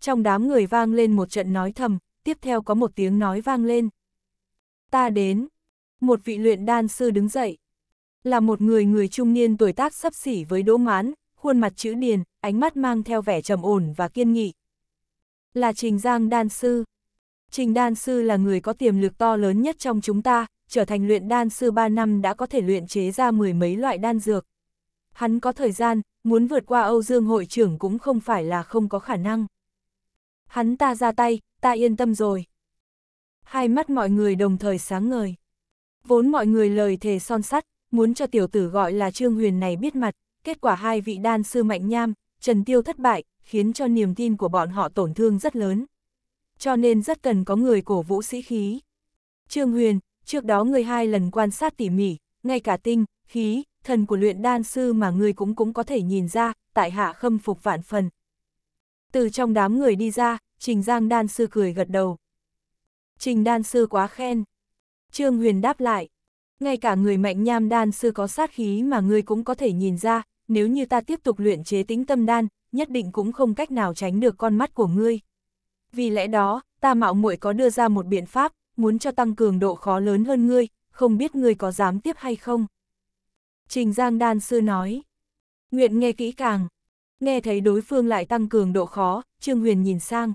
Trong đám người vang lên một trận nói thầm, tiếp theo có một tiếng nói vang lên. Ta đến. Một vị luyện đan sư đứng dậy. Là một người người trung niên tuổi tác sắp xỉ với Đỗ Mán, khuôn mặt chữ điền, ánh mắt mang theo vẻ trầm ổn và kiên nghị. Là Trình Giang Đan Sư. Trình Đan Sư là người có tiềm lực to lớn nhất trong chúng ta, trở thành luyện đan sư 3 năm đã có thể luyện chế ra mười mấy loại đan dược. Hắn có thời gian, muốn vượt qua Âu Dương hội trưởng cũng không phải là không có khả năng. Hắn ta ra tay, ta yên tâm rồi. Hai mắt mọi người đồng thời sáng ngời. Vốn mọi người lời thề son sắt, muốn cho tiểu tử gọi là Trương Huyền này biết mặt, kết quả hai vị đan sư mạnh nham, Trần Tiêu thất bại, khiến cho niềm tin của bọn họ tổn thương rất lớn. Cho nên rất cần có người cổ vũ sĩ khí. Trương Huyền, trước đó người hai lần quan sát tỉ mỉ, ngay cả tinh, khí, thần của luyện đan sư mà người cũng cũng có thể nhìn ra, tại hạ khâm phục vạn phần. Từ trong đám người đi ra, Trình Giang đan sư cười gật đầu. Trình đan sư quá khen. Trương Huyền đáp lại. Ngay cả người mạnh nham đan sư có sát khí mà người cũng có thể nhìn ra, nếu như ta tiếp tục luyện chế tính tâm đan, nhất định cũng không cách nào tránh được con mắt của ngươi. Vì lẽ đó, ta mạo muội có đưa ra một biện pháp, muốn cho tăng cường độ khó lớn hơn ngươi, không biết ngươi có dám tiếp hay không. Trình Giang Đan Sư nói, nguyện nghe kỹ càng, nghe thấy đối phương lại tăng cường độ khó, Trương Huyền nhìn sang.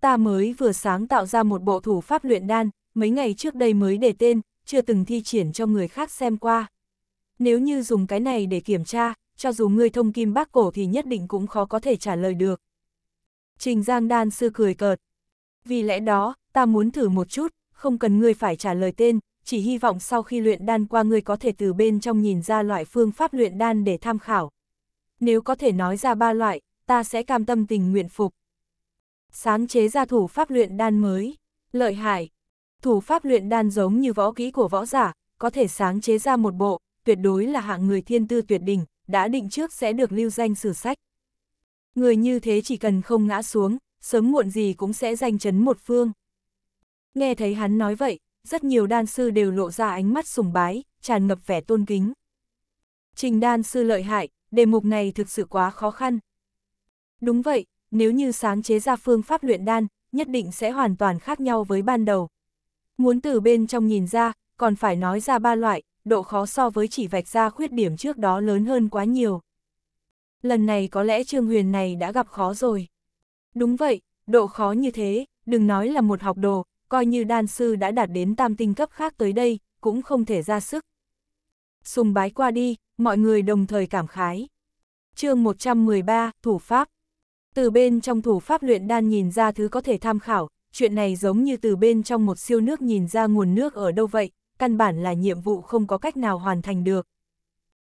Ta mới vừa sáng tạo ra một bộ thủ pháp luyện đan, mấy ngày trước đây mới để tên, chưa từng thi triển cho người khác xem qua nếu như dùng cái này để kiểm tra, cho dù ngươi thông kim bác cổ thì nhất định cũng khó có thể trả lời được. Trình Giang Đan sư cười cợt. Vì lẽ đó, ta muốn thử một chút, không cần ngươi phải trả lời tên, chỉ hy vọng sau khi luyện đan qua ngươi có thể từ bên trong nhìn ra loại phương pháp luyện đan để tham khảo. Nếu có thể nói ra ba loại, ta sẽ cam tâm tình nguyện phục. Sáng chế ra thủ pháp luyện đan mới, lợi hại. Thủ pháp luyện đan giống như võ kỹ của võ giả, có thể sáng chế ra một bộ, tuyệt đối là hạng người thiên tư tuyệt đỉnh, đã định trước sẽ được lưu danh sử sách. Người như thế chỉ cần không ngã xuống, sớm muộn gì cũng sẽ danh chấn một phương. Nghe thấy hắn nói vậy, rất nhiều đan sư đều lộ ra ánh mắt sùng bái, tràn ngập vẻ tôn kính. Trình đan sư lợi hại, đề mục này thực sự quá khó khăn. Đúng vậy, nếu như sáng chế ra phương pháp luyện đan, nhất định sẽ hoàn toàn khác nhau với ban đầu. Muốn từ bên trong nhìn ra, còn phải nói ra ba loại, độ khó so với chỉ vạch ra khuyết điểm trước đó lớn hơn quá nhiều. Lần này có lẽ Trương Huyền này đã gặp khó rồi. Đúng vậy, độ khó như thế, đừng nói là một học đồ, coi như đan sư đã đạt đến tam tinh cấp khác tới đây, cũng không thể ra sức. Sùng bái qua đi, mọi người đồng thời cảm khái. chương 113, Thủ Pháp Từ bên trong thủ pháp luyện đan nhìn ra thứ có thể tham khảo, chuyện này giống như từ bên trong một siêu nước nhìn ra nguồn nước ở đâu vậy căn bản là nhiệm vụ không có cách nào hoàn thành được.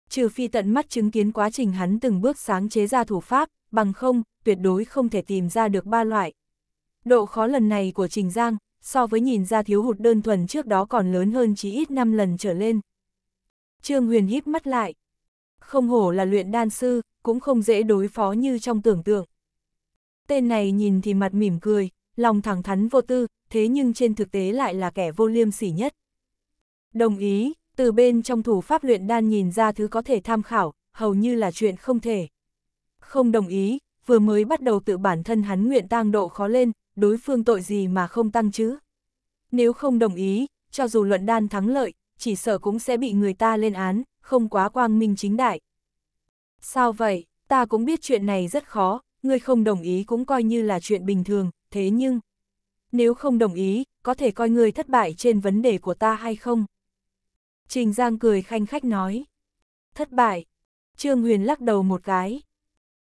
Trừ phi tận mắt chứng kiến quá trình hắn từng bước sáng chế ra thủ pháp, bằng không, tuyệt đối không thể tìm ra được ba loại. Độ khó lần này của Trình Giang, so với nhìn ra thiếu hụt đơn thuần trước đó còn lớn hơn chí ít 5 lần trở lên. Trương Huyền híp mắt lại. Không hổ là luyện đan sư, cũng không dễ đối phó như trong tưởng tượng. Tên này nhìn thì mặt mỉm cười, lòng thẳng thắn vô tư, thế nhưng trên thực tế lại là kẻ vô liêm sỉ nhất. Đồng ý, từ bên trong thủ pháp luyện đan nhìn ra thứ có thể tham khảo, hầu như là chuyện không thể. Không đồng ý, vừa mới bắt đầu tự bản thân hắn nguyện tăng độ khó lên, đối phương tội gì mà không tăng chứ. Nếu không đồng ý, cho dù luận đan thắng lợi, chỉ sợ cũng sẽ bị người ta lên án, không quá quang minh chính đại. Sao vậy, ta cũng biết chuyện này rất khó, ngươi không đồng ý cũng coi như là chuyện bình thường, thế nhưng... Nếu không đồng ý, có thể coi ngươi thất bại trên vấn đề của ta hay không? Trình Giang cười khanh khách nói. Thất bại. Trương Huyền lắc đầu một cái.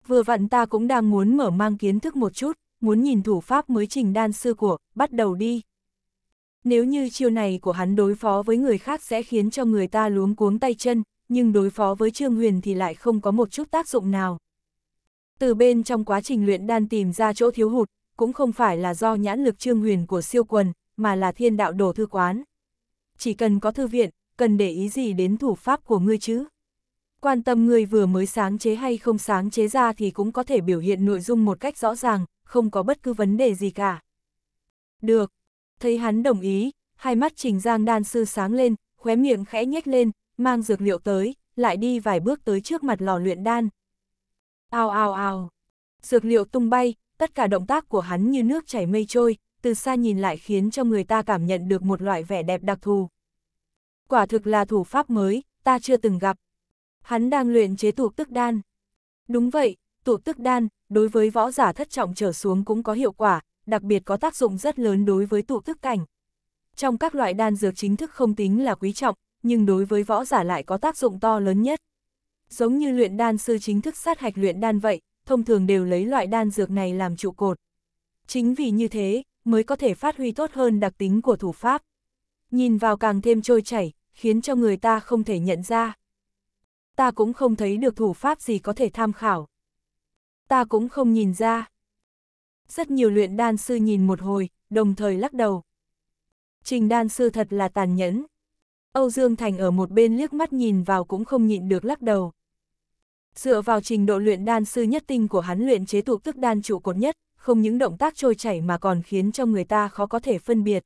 Vừa vặn ta cũng đang muốn mở mang kiến thức một chút, muốn nhìn thủ pháp mới trình đan sư của, bắt đầu đi. Nếu như chiêu này của hắn đối phó với người khác sẽ khiến cho người ta luống cuống tay chân, nhưng đối phó với Trương Huyền thì lại không có một chút tác dụng nào. Từ bên trong quá trình luyện đan tìm ra chỗ thiếu hụt, cũng không phải là do nhãn lực Trương Huyền của siêu quần, mà là thiên đạo đồ thư quán. Chỉ cần có thư viện, cần để ý gì đến thủ pháp của ngươi chứ? Quan tâm ngươi vừa mới sáng chế hay không sáng chế ra thì cũng có thể biểu hiện nội dung một cách rõ ràng, không có bất cứ vấn đề gì cả. Được. Thấy hắn đồng ý, hai mắt Trình Giang đan sư sáng lên, khóe miệng khẽ nhếch lên, mang dược liệu tới, lại đi vài bước tới trước mặt lò luyện đan. Ao ao ao. Dược liệu tung bay, tất cả động tác của hắn như nước chảy mây trôi, từ xa nhìn lại khiến cho người ta cảm nhận được một loại vẻ đẹp đặc thù quả thực là thủ pháp mới, ta chưa từng gặp. Hắn đang luyện chế tụ tức đan. Đúng vậy, tụ tức đan, đối với võ giả thất trọng trở xuống cũng có hiệu quả, đặc biệt có tác dụng rất lớn đối với tụ tức cảnh. Trong các loại đan dược chính thức không tính là quý trọng, nhưng đối với võ giả lại có tác dụng to lớn nhất. Giống như luyện đan sư chính thức sát hạch luyện đan vậy, thông thường đều lấy loại đan dược này làm trụ cột. Chính vì như thế, mới có thể phát huy tốt hơn đặc tính của thủ pháp. Nhìn vào càng thêm trôi chảy, khiến cho người ta không thể nhận ra. Ta cũng không thấy được thủ pháp gì có thể tham khảo. Ta cũng không nhìn ra. Rất nhiều luyện đan sư nhìn một hồi, đồng thời lắc đầu. Trình đan sư thật là tàn nhẫn. Âu Dương Thành ở một bên liếc mắt nhìn vào cũng không nhịn được lắc đầu. Dựa vào trình độ luyện đan sư nhất tinh của hắn luyện chế tụ tức đan trụ cột nhất, không những động tác trôi chảy mà còn khiến cho người ta khó có thể phân biệt.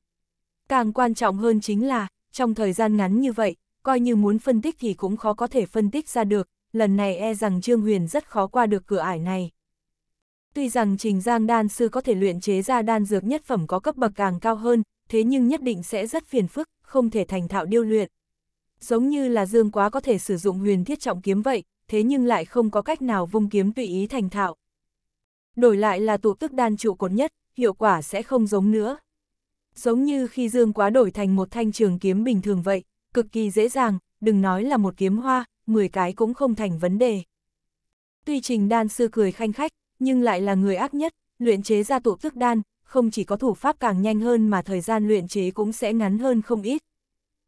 Càng quan trọng hơn chính là, trong thời gian ngắn như vậy, coi như muốn phân tích thì cũng khó có thể phân tích ra được, lần này e rằng Trương Huyền rất khó qua được cửa ải này. Tuy rằng Trình Giang đan sư có thể luyện chế ra đan dược nhất phẩm có cấp bậc càng cao hơn, thế nhưng nhất định sẽ rất phiền phức, không thể thành thạo điêu luyện. Giống như là Dương Quá có thể sử dụng huyền thiết trọng kiếm vậy, thế nhưng lại không có cách nào vung kiếm tùy ý thành thạo. Đổi lại là tụ tức đan trụ cột nhất, hiệu quả sẽ không giống nữa giống như khi dương quá đổi thành một thanh trường kiếm bình thường vậy, cực kỳ dễ dàng, đừng nói là một kiếm hoa, 10 cái cũng không thành vấn đề. Tuy trình đan sư cười khanh khách, nhưng lại là người ác nhất, luyện chế ra tụ tức đan, không chỉ có thủ pháp càng nhanh hơn mà thời gian luyện chế cũng sẽ ngắn hơn không ít.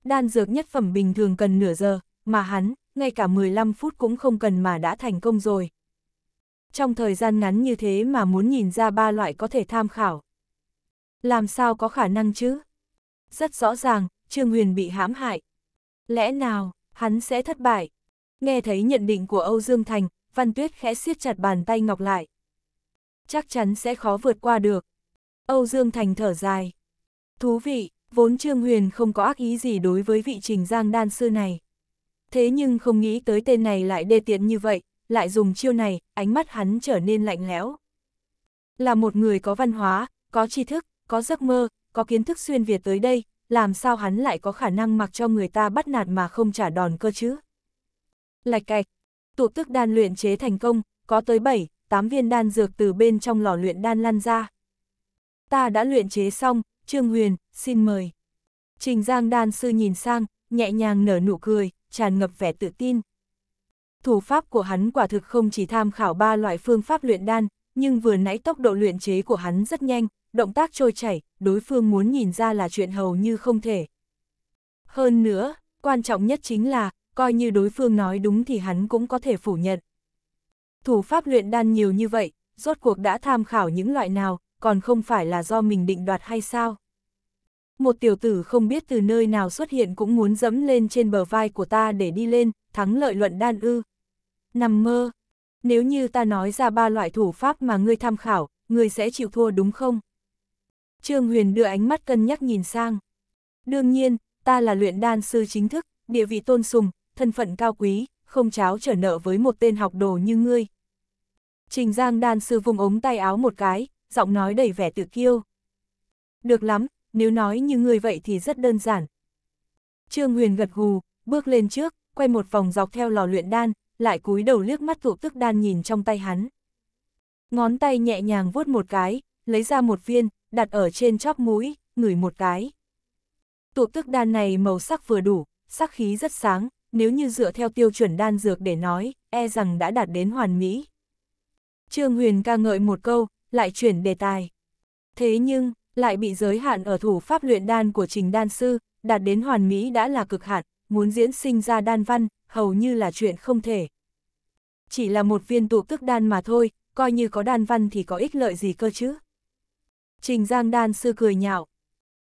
Đan dược nhất phẩm bình thường cần nửa giờ, mà hắn, ngay cả 15 phút cũng không cần mà đã thành công rồi. Trong thời gian ngắn như thế mà muốn nhìn ra ba loại có thể tham khảo, làm sao có khả năng chứ? Rất rõ ràng, Trương Huyền bị hãm hại. Lẽ nào, hắn sẽ thất bại? Nghe thấy nhận định của Âu Dương Thành, Văn Tuyết khẽ siết chặt bàn tay ngọc lại. Chắc chắn sẽ khó vượt qua được. Âu Dương Thành thở dài. Thú vị, vốn Trương Huyền không có ác ý gì đối với vị trình giang đan sư này. Thế nhưng không nghĩ tới tên này lại đê tiện như vậy, lại dùng chiêu này, ánh mắt hắn trở nên lạnh lẽo. Là một người có văn hóa, có tri thức, có giấc mơ, có kiến thức xuyên Việt tới đây, làm sao hắn lại có khả năng mặc cho người ta bắt nạt mà không trả đòn cơ chứ? Lạch cạch, tụ tức đan luyện chế thành công, có tới 7, 8 viên đan dược từ bên trong lò luyện đan lăn ra. Ta đã luyện chế xong, Trương Huyền, xin mời. Trình Giang đan sư nhìn sang, nhẹ nhàng nở nụ cười, tràn ngập vẻ tự tin. Thủ pháp của hắn quả thực không chỉ tham khảo ba loại phương pháp luyện đan, nhưng vừa nãy tốc độ luyện chế của hắn rất nhanh, động tác trôi chảy, đối phương muốn nhìn ra là chuyện hầu như không thể. Hơn nữa, quan trọng nhất chính là, coi như đối phương nói đúng thì hắn cũng có thể phủ nhận. Thủ pháp luyện đan nhiều như vậy, rốt cuộc đã tham khảo những loại nào, còn không phải là do mình định đoạt hay sao? Một tiểu tử không biết từ nơi nào xuất hiện cũng muốn dẫm lên trên bờ vai của ta để đi lên, thắng lợi luận đan ư. Nằm mơ, nếu như ta nói ra ba loại thủ pháp mà ngươi tham khảo, ngươi sẽ chịu thua đúng không? Trương Huyền đưa ánh mắt cân nhắc nhìn sang. Đương nhiên, ta là luyện đan sư chính thức, địa vị tôn sùng, thân phận cao quý, không cháo trở nợ với một tên học đồ như ngươi. Trình Giang đan sư vùng ống tay áo một cái, giọng nói đầy vẻ tự kiêu. Được lắm, nếu nói như ngươi vậy thì rất đơn giản. Trương Huyền gật gù, bước lên trước, quay một vòng dọc theo lò luyện đan, lại cúi đầu liếc mắt thụ tức đan nhìn trong tay hắn. Ngón tay nhẹ nhàng vuốt một cái, lấy ra một viên, đặt ở trên chóp mũi, ngửi một cái. Tụ tức đan này màu sắc vừa đủ, sắc khí rất sáng, nếu như dựa theo tiêu chuẩn đan dược để nói, e rằng đã đạt đến hoàn mỹ. Trương Huyền ca ngợi một câu, lại chuyển đề tài. Thế nhưng, lại bị giới hạn ở thủ pháp luyện đan của trình đan sư, đạt đến hoàn mỹ đã là cực hạn, muốn diễn sinh ra đan văn, hầu như là chuyện không thể. Chỉ là một viên tụ tức đan mà thôi, coi như có đan văn thì có ích lợi gì cơ chứ. Trình Giang đan sư cười nhạo.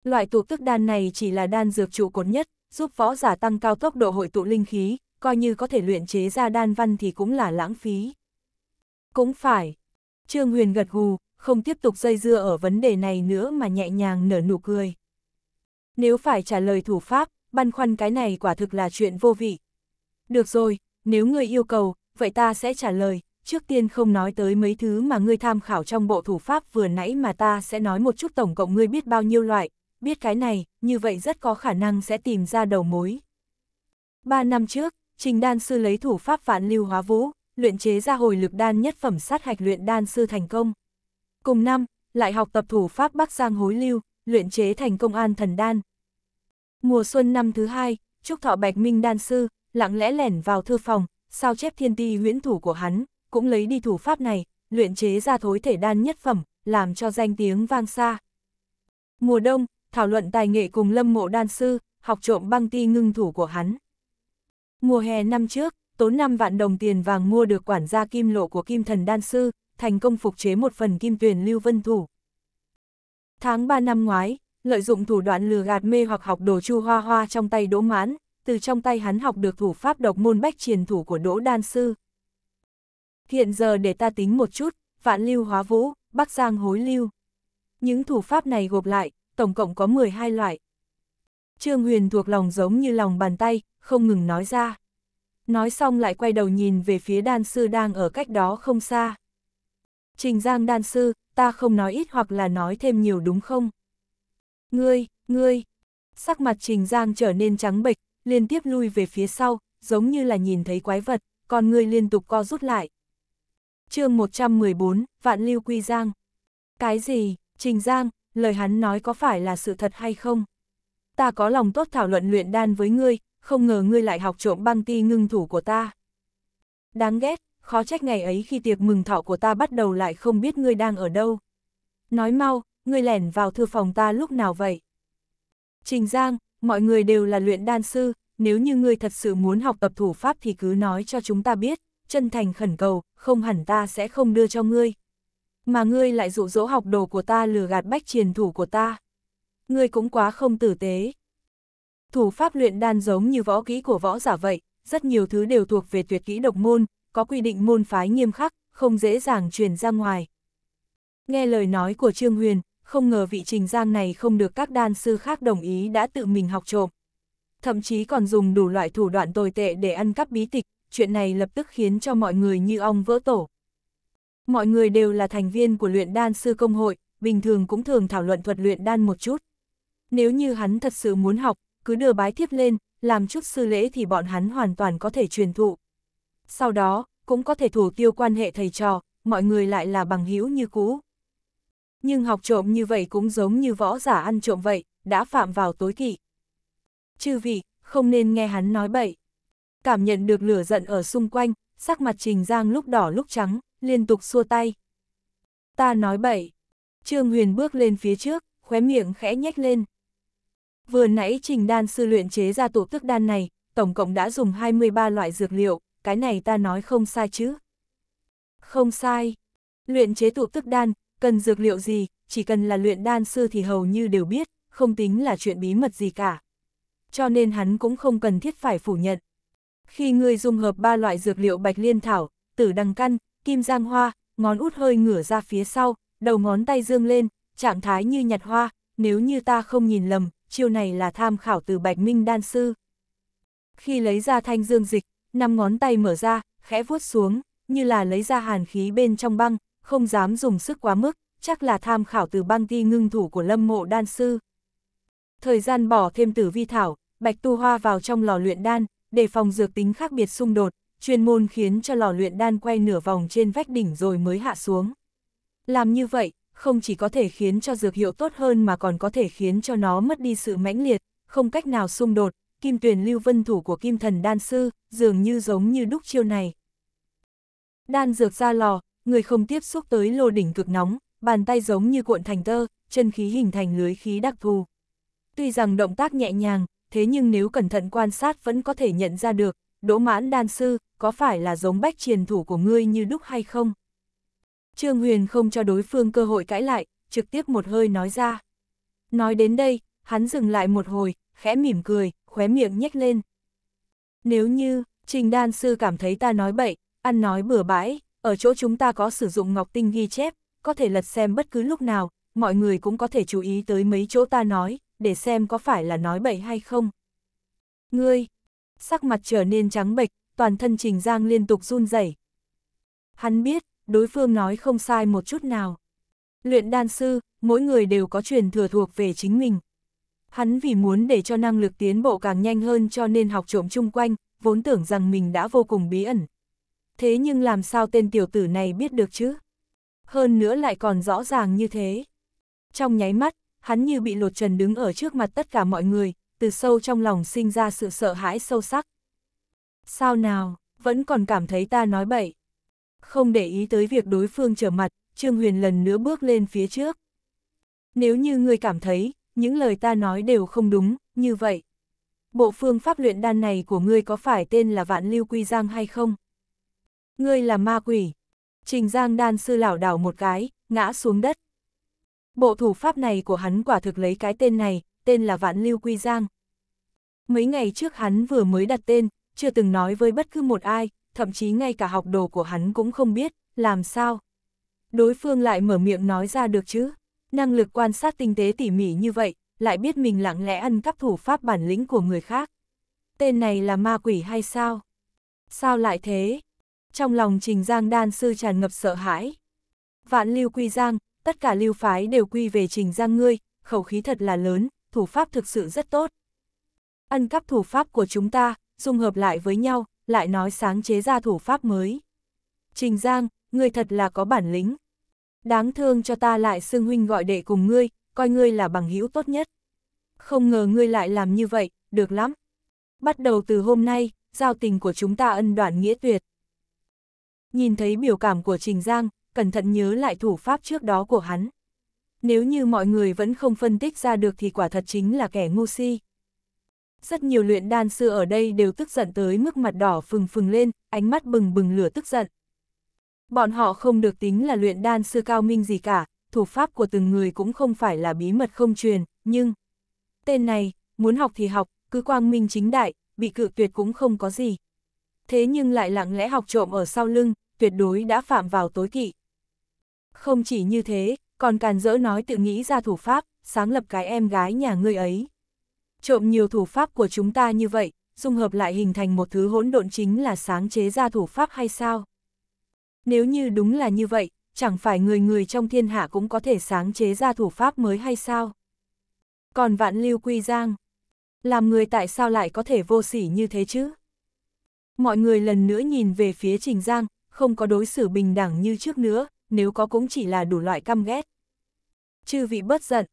Loại thuộc tức đan này chỉ là đan dược trụ cột nhất, giúp võ giả tăng cao tốc độ hội tụ linh khí, coi như có thể luyện chế ra đan văn thì cũng là lãng phí. Cũng phải. Trương Huyền gật gù, không tiếp tục dây dưa ở vấn đề này nữa mà nhẹ nhàng nở nụ cười. Nếu phải trả lời thủ pháp, băn khoăn cái này quả thực là chuyện vô vị. Được rồi, nếu người yêu cầu, vậy ta sẽ trả lời, trước tiên không nói tới mấy thứ mà ngươi tham khảo trong bộ thủ pháp vừa nãy mà ta sẽ nói một chút tổng cộng ngươi biết bao nhiêu loại, biết cái này, như vậy rất có khả năng sẽ tìm ra đầu mối. Ba năm trước, Trình Đan Sư lấy thủ pháp vạn lưu hóa vũ, luyện chế ra hồi lực đan nhất phẩm sát hạch luyện đan sư thành công. Cùng năm, lại học tập thủ pháp Bắc Giang hối lưu, luyện chế thành công an thần đan. Mùa xuân năm thứ hai, Trúc Thọ Bạch Minh Đan Sư, lặng lẽ lẻn vào thư phòng, sao chép thiên ti huyễn thủ của hắn, cũng lấy đi thủ pháp này, luyện chế ra thối thể đan nhất phẩm, làm cho danh tiếng vang xa. Mùa đông, thảo luận tài nghệ cùng lâm mộ đan sư, học trộm băng ti ngưng thủ của hắn. Mùa hè năm trước, tốn 5 vạn đồng tiền vàng mua được quản gia kim lộ của kim thần đan sư, thành công phục chế một phần kim tuyển lưu vân thủ. Tháng 3 năm ngoái, lợi dụng thủ đoạn lừa gạt mê hoặc học đồ chu hoa hoa trong tay đỗ mãn, từ trong tay hắn học được thủ pháp độc môn bách triền thủ của đỗ đan sư. Hiện giờ để ta tính một chút, vạn lưu hóa vũ, bắc giang hối lưu. Những thủ pháp này gộp lại, tổng cộng có 12 loại. Trương Huyền thuộc lòng giống như lòng bàn tay, không ngừng nói ra. Nói xong lại quay đầu nhìn về phía đan sư đang ở cách đó không xa. Trình Giang đan sư, ta không nói ít hoặc là nói thêm nhiều đúng không? Ngươi, ngươi, sắc mặt Trình Giang trở nên trắng bệch, liên tiếp lui về phía sau, giống như là nhìn thấy quái vật, còn ngươi liên tục co rút lại chương 114, Vạn Lưu Quy Giang. Cái gì, Trình Giang, lời hắn nói có phải là sự thật hay không? Ta có lòng tốt thảo luận luyện đan với ngươi, không ngờ ngươi lại học trộm băng ti ngưng thủ của ta. Đáng ghét, khó trách ngày ấy khi tiệc mừng thọ của ta bắt đầu lại không biết ngươi đang ở đâu. Nói mau, ngươi lẻn vào thư phòng ta lúc nào vậy? Trình Giang, mọi người đều là luyện đan sư, nếu như ngươi thật sự muốn học tập thủ pháp thì cứ nói cho chúng ta biết chân thành khẩn cầu, không hẳn ta sẽ không đưa cho ngươi. Mà ngươi lại dụ dỗ học đồ của ta lừa gạt bách triền thủ của ta. Ngươi cũng quá không tử tế. Thủ pháp luyện đan giống như võ kỹ của võ giả vậy, rất nhiều thứ đều thuộc về tuyệt kỹ độc môn, có quy định môn phái nghiêm khắc, không dễ dàng truyền ra ngoài. Nghe lời nói của Trương Huyền, không ngờ vị trình giang này không được các đan sư khác đồng ý đã tự mình học trộm. Thậm chí còn dùng đủ loại thủ đoạn tồi tệ để ăn cắp bí tịch, chuyện này lập tức khiến cho mọi người như ong vỡ tổ. Mọi người đều là thành viên của luyện đan sư công hội, bình thường cũng thường thảo luận thuật luyện đan một chút. Nếu như hắn thật sự muốn học, cứ đưa bái thiếp lên, làm chút sư lễ thì bọn hắn hoàn toàn có thể truyền thụ. Sau đó, cũng có thể thủ tiêu quan hệ thầy trò, mọi người lại là bằng hữu như cũ. Nhưng học trộm như vậy cũng giống như võ giả ăn trộm vậy, đã phạm vào tối kỵ. Chư vị, không nên nghe hắn nói bậy cảm nhận được lửa giận ở xung quanh, sắc mặt Trình Giang lúc đỏ lúc trắng, liên tục xua tay. Ta nói bậy. Trương Huyền bước lên phía trước, khóe miệng khẽ nhếch lên. Vừa nãy Trình Đan sư luyện chế ra tổ tức đan này, tổng cộng đã dùng 23 loại dược liệu, cái này ta nói không sai chứ. Không sai. Luyện chế tụ tức đan, cần dược liệu gì, chỉ cần là luyện đan sư thì hầu như đều biết, không tính là chuyện bí mật gì cả. Cho nên hắn cũng không cần thiết phải phủ nhận, khi người dùng hợp ba loại dược liệu bạch liên thảo, tử đằng căn, kim giang hoa, ngón út hơi ngửa ra phía sau, đầu ngón tay dương lên, trạng thái như nhặt hoa, nếu như ta không nhìn lầm, chiêu này là tham khảo từ bạch minh đan sư. Khi lấy ra thanh dương dịch, năm ngón tay mở ra, khẽ vuốt xuống, như là lấy ra hàn khí bên trong băng, không dám dùng sức quá mức, chắc là tham khảo từ băng ti ngưng thủ của lâm mộ đan sư. Thời gian bỏ thêm tử vi thảo, bạch tu hoa vào trong lò luyện đan, để phòng dược tính khác biệt xung đột, chuyên môn khiến cho lò luyện đan quay nửa vòng trên vách đỉnh rồi mới hạ xuống. Làm như vậy, không chỉ có thể khiến cho dược hiệu tốt hơn mà còn có thể khiến cho nó mất đi sự mãnh liệt, không cách nào xung đột, kim tuyển lưu vân thủ của kim thần đan sư, dường như giống như đúc chiêu này. Đan dược ra lò, người không tiếp xúc tới lô đỉnh cực nóng, bàn tay giống như cuộn thành tơ, chân khí hình thành lưới khí đặc thù. Tuy rằng động tác nhẹ nhàng, thế nhưng nếu cẩn thận quan sát vẫn có thể nhận ra được, Đỗ Mãn Đan Sư, có phải là giống bách triền thủ của ngươi như đúc hay không? Trương Huyền không cho đối phương cơ hội cãi lại, trực tiếp một hơi nói ra. Nói đến đây, hắn dừng lại một hồi, khẽ mỉm cười, khóe miệng nhếch lên. Nếu như, Trình Đan Sư cảm thấy ta nói bậy, ăn nói bừa bãi, ở chỗ chúng ta có sử dụng ngọc tinh ghi chép, có thể lật xem bất cứ lúc nào, mọi người cũng có thể chú ý tới mấy chỗ ta nói, để xem có phải là nói bậy hay không. Ngươi, sắc mặt trở nên trắng bệch, toàn thân Trình Giang liên tục run rẩy. Hắn biết, đối phương nói không sai một chút nào. Luyện đan sư, mỗi người đều có truyền thừa thuộc về chính mình. Hắn vì muốn để cho năng lực tiến bộ càng nhanh hơn cho nên học trộm chung quanh, vốn tưởng rằng mình đã vô cùng bí ẩn. Thế nhưng làm sao tên tiểu tử này biết được chứ? Hơn nữa lại còn rõ ràng như thế. Trong nháy mắt, hắn như bị lột trần đứng ở trước mặt tất cả mọi người, từ sâu trong lòng sinh ra sự sợ hãi sâu sắc. Sao nào, vẫn còn cảm thấy ta nói bậy. Không để ý tới việc đối phương trở mặt, Trương Huyền lần nữa bước lên phía trước. Nếu như người cảm thấy, những lời ta nói đều không đúng, như vậy. Bộ phương pháp luyện đan này của ngươi có phải tên là Vạn Lưu Quy Giang hay không? Ngươi là ma quỷ. Trình Giang đan sư lảo đảo một cái, ngã xuống đất. Bộ thủ pháp này của hắn quả thực lấy cái tên này, tên là Vạn Lưu Quy Giang. Mấy ngày trước hắn vừa mới đặt tên, chưa từng nói với bất cứ một ai, thậm chí ngay cả học đồ của hắn cũng không biết, làm sao. Đối phương lại mở miệng nói ra được chứ, năng lực quan sát tinh tế tỉ mỉ như vậy, lại biết mình lặng lẽ ăn cắp thủ pháp bản lĩnh của người khác. Tên này là ma quỷ hay sao? Sao lại thế? Trong lòng Trình Giang Đan Sư tràn ngập sợ hãi. Vạn Lưu Quy Giang, tất cả lưu phái đều quy về trình giang ngươi, khẩu khí thật là lớn, thủ pháp thực sự rất tốt. Ăn cắp thủ pháp của chúng ta, dung hợp lại với nhau, lại nói sáng chế ra thủ pháp mới. Trình Giang, ngươi thật là có bản lĩnh. Đáng thương cho ta lại xưng huynh gọi đệ cùng ngươi, coi ngươi là bằng hữu tốt nhất. Không ngờ ngươi lại làm như vậy, được lắm. Bắt đầu từ hôm nay, giao tình của chúng ta ân đoạn nghĩa tuyệt. Nhìn thấy biểu cảm của Trình Giang, cẩn thận nhớ lại thủ pháp trước đó của hắn. Nếu như mọi người vẫn không phân tích ra được thì quả thật chính là kẻ ngu si. Rất nhiều luyện đan sư ở đây đều tức giận tới mức mặt đỏ phừng phừng lên, ánh mắt bừng bừng lửa tức giận. Bọn họ không được tính là luyện đan sư cao minh gì cả, thủ pháp của từng người cũng không phải là bí mật không truyền, nhưng... Tên này, muốn học thì học, cứ quang minh chính đại, bị cự tuyệt cũng không có gì. Thế nhưng lại lặng lẽ học trộm ở sau lưng, tuyệt đối đã phạm vào tối kỵ. Không chỉ như thế, còn càn dỡ nói tự nghĩ ra thủ pháp, sáng lập cái em gái nhà ngươi ấy. Trộm nhiều thủ pháp của chúng ta như vậy, dung hợp lại hình thành một thứ hỗn độn chính là sáng chế ra thủ pháp hay sao? Nếu như đúng là như vậy, chẳng phải người người trong thiên hạ cũng có thể sáng chế ra thủ pháp mới hay sao? Còn vạn lưu quy giang, làm người tại sao lại có thể vô sỉ như thế chứ? Mọi người lần nữa nhìn về phía Trình Giang, không có đối xử bình đẳng như trước nữa, nếu có cũng chỉ là đủ loại căm ghét. Chư vị bất giận,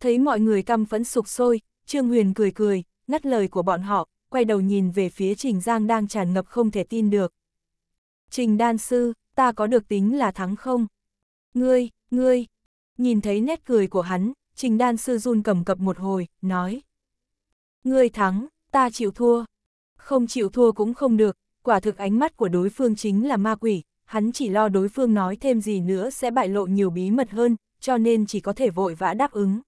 thấy mọi người căm phẫn sục sôi, Trương Huyền cười cười, ngắt lời của bọn họ, quay đầu nhìn về phía Trình Giang đang tràn ngập không thể tin được. Trình đan sư, ta có được tính là thắng không? Ngươi, ngươi, nhìn thấy nét cười của hắn, Trình đan sư run cầm cập một hồi, nói. Ngươi thắng, ta chịu thua. Không chịu thua cũng không được, quả thực ánh mắt của đối phương chính là ma quỷ, hắn chỉ lo đối phương nói thêm gì nữa sẽ bại lộ nhiều bí mật hơn, cho nên chỉ có thể vội vã đáp ứng.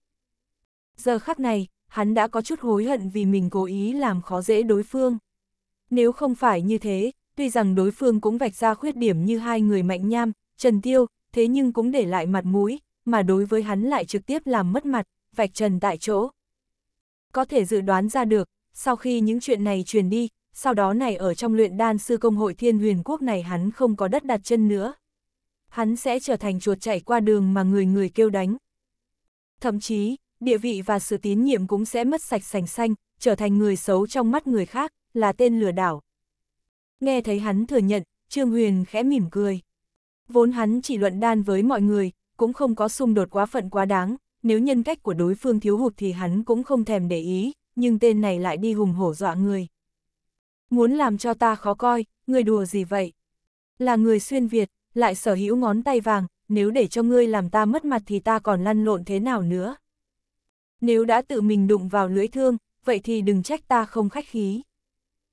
Giờ khắc này, hắn đã có chút hối hận vì mình cố ý làm khó dễ đối phương. Nếu không phải như thế, tuy rằng đối phương cũng vạch ra khuyết điểm như hai người mạnh nham, Trần Tiêu, thế nhưng cũng để lại mặt mũi, mà đối với hắn lại trực tiếp làm mất mặt, vạch trần tại chỗ. Có thể dự đoán ra được, sau khi những chuyện này truyền đi, sau đó này ở trong luyện đan sư công hội thiên huyền quốc này hắn không có đất đặt chân nữa. Hắn sẽ trở thành chuột chạy qua đường mà người người kêu đánh. Thậm chí, địa vị và sự tín nhiệm cũng sẽ mất sạch sành xanh, trở thành người xấu trong mắt người khác, là tên lừa đảo. Nghe thấy hắn thừa nhận, Trương Huyền khẽ mỉm cười. Vốn hắn chỉ luận đan với mọi người, cũng không có xung đột quá phận quá đáng, nếu nhân cách của đối phương thiếu hụt thì hắn cũng không thèm để ý, nhưng tên này lại đi hùng hổ dọa người. Muốn làm cho ta khó coi, người đùa gì vậy? Là người xuyên Việt, lại sở hữu ngón tay vàng, nếu để cho ngươi làm ta mất mặt thì ta còn lăn lộn thế nào nữa? Nếu đã tự mình đụng vào lưới thương, vậy thì đừng trách ta không khách khí.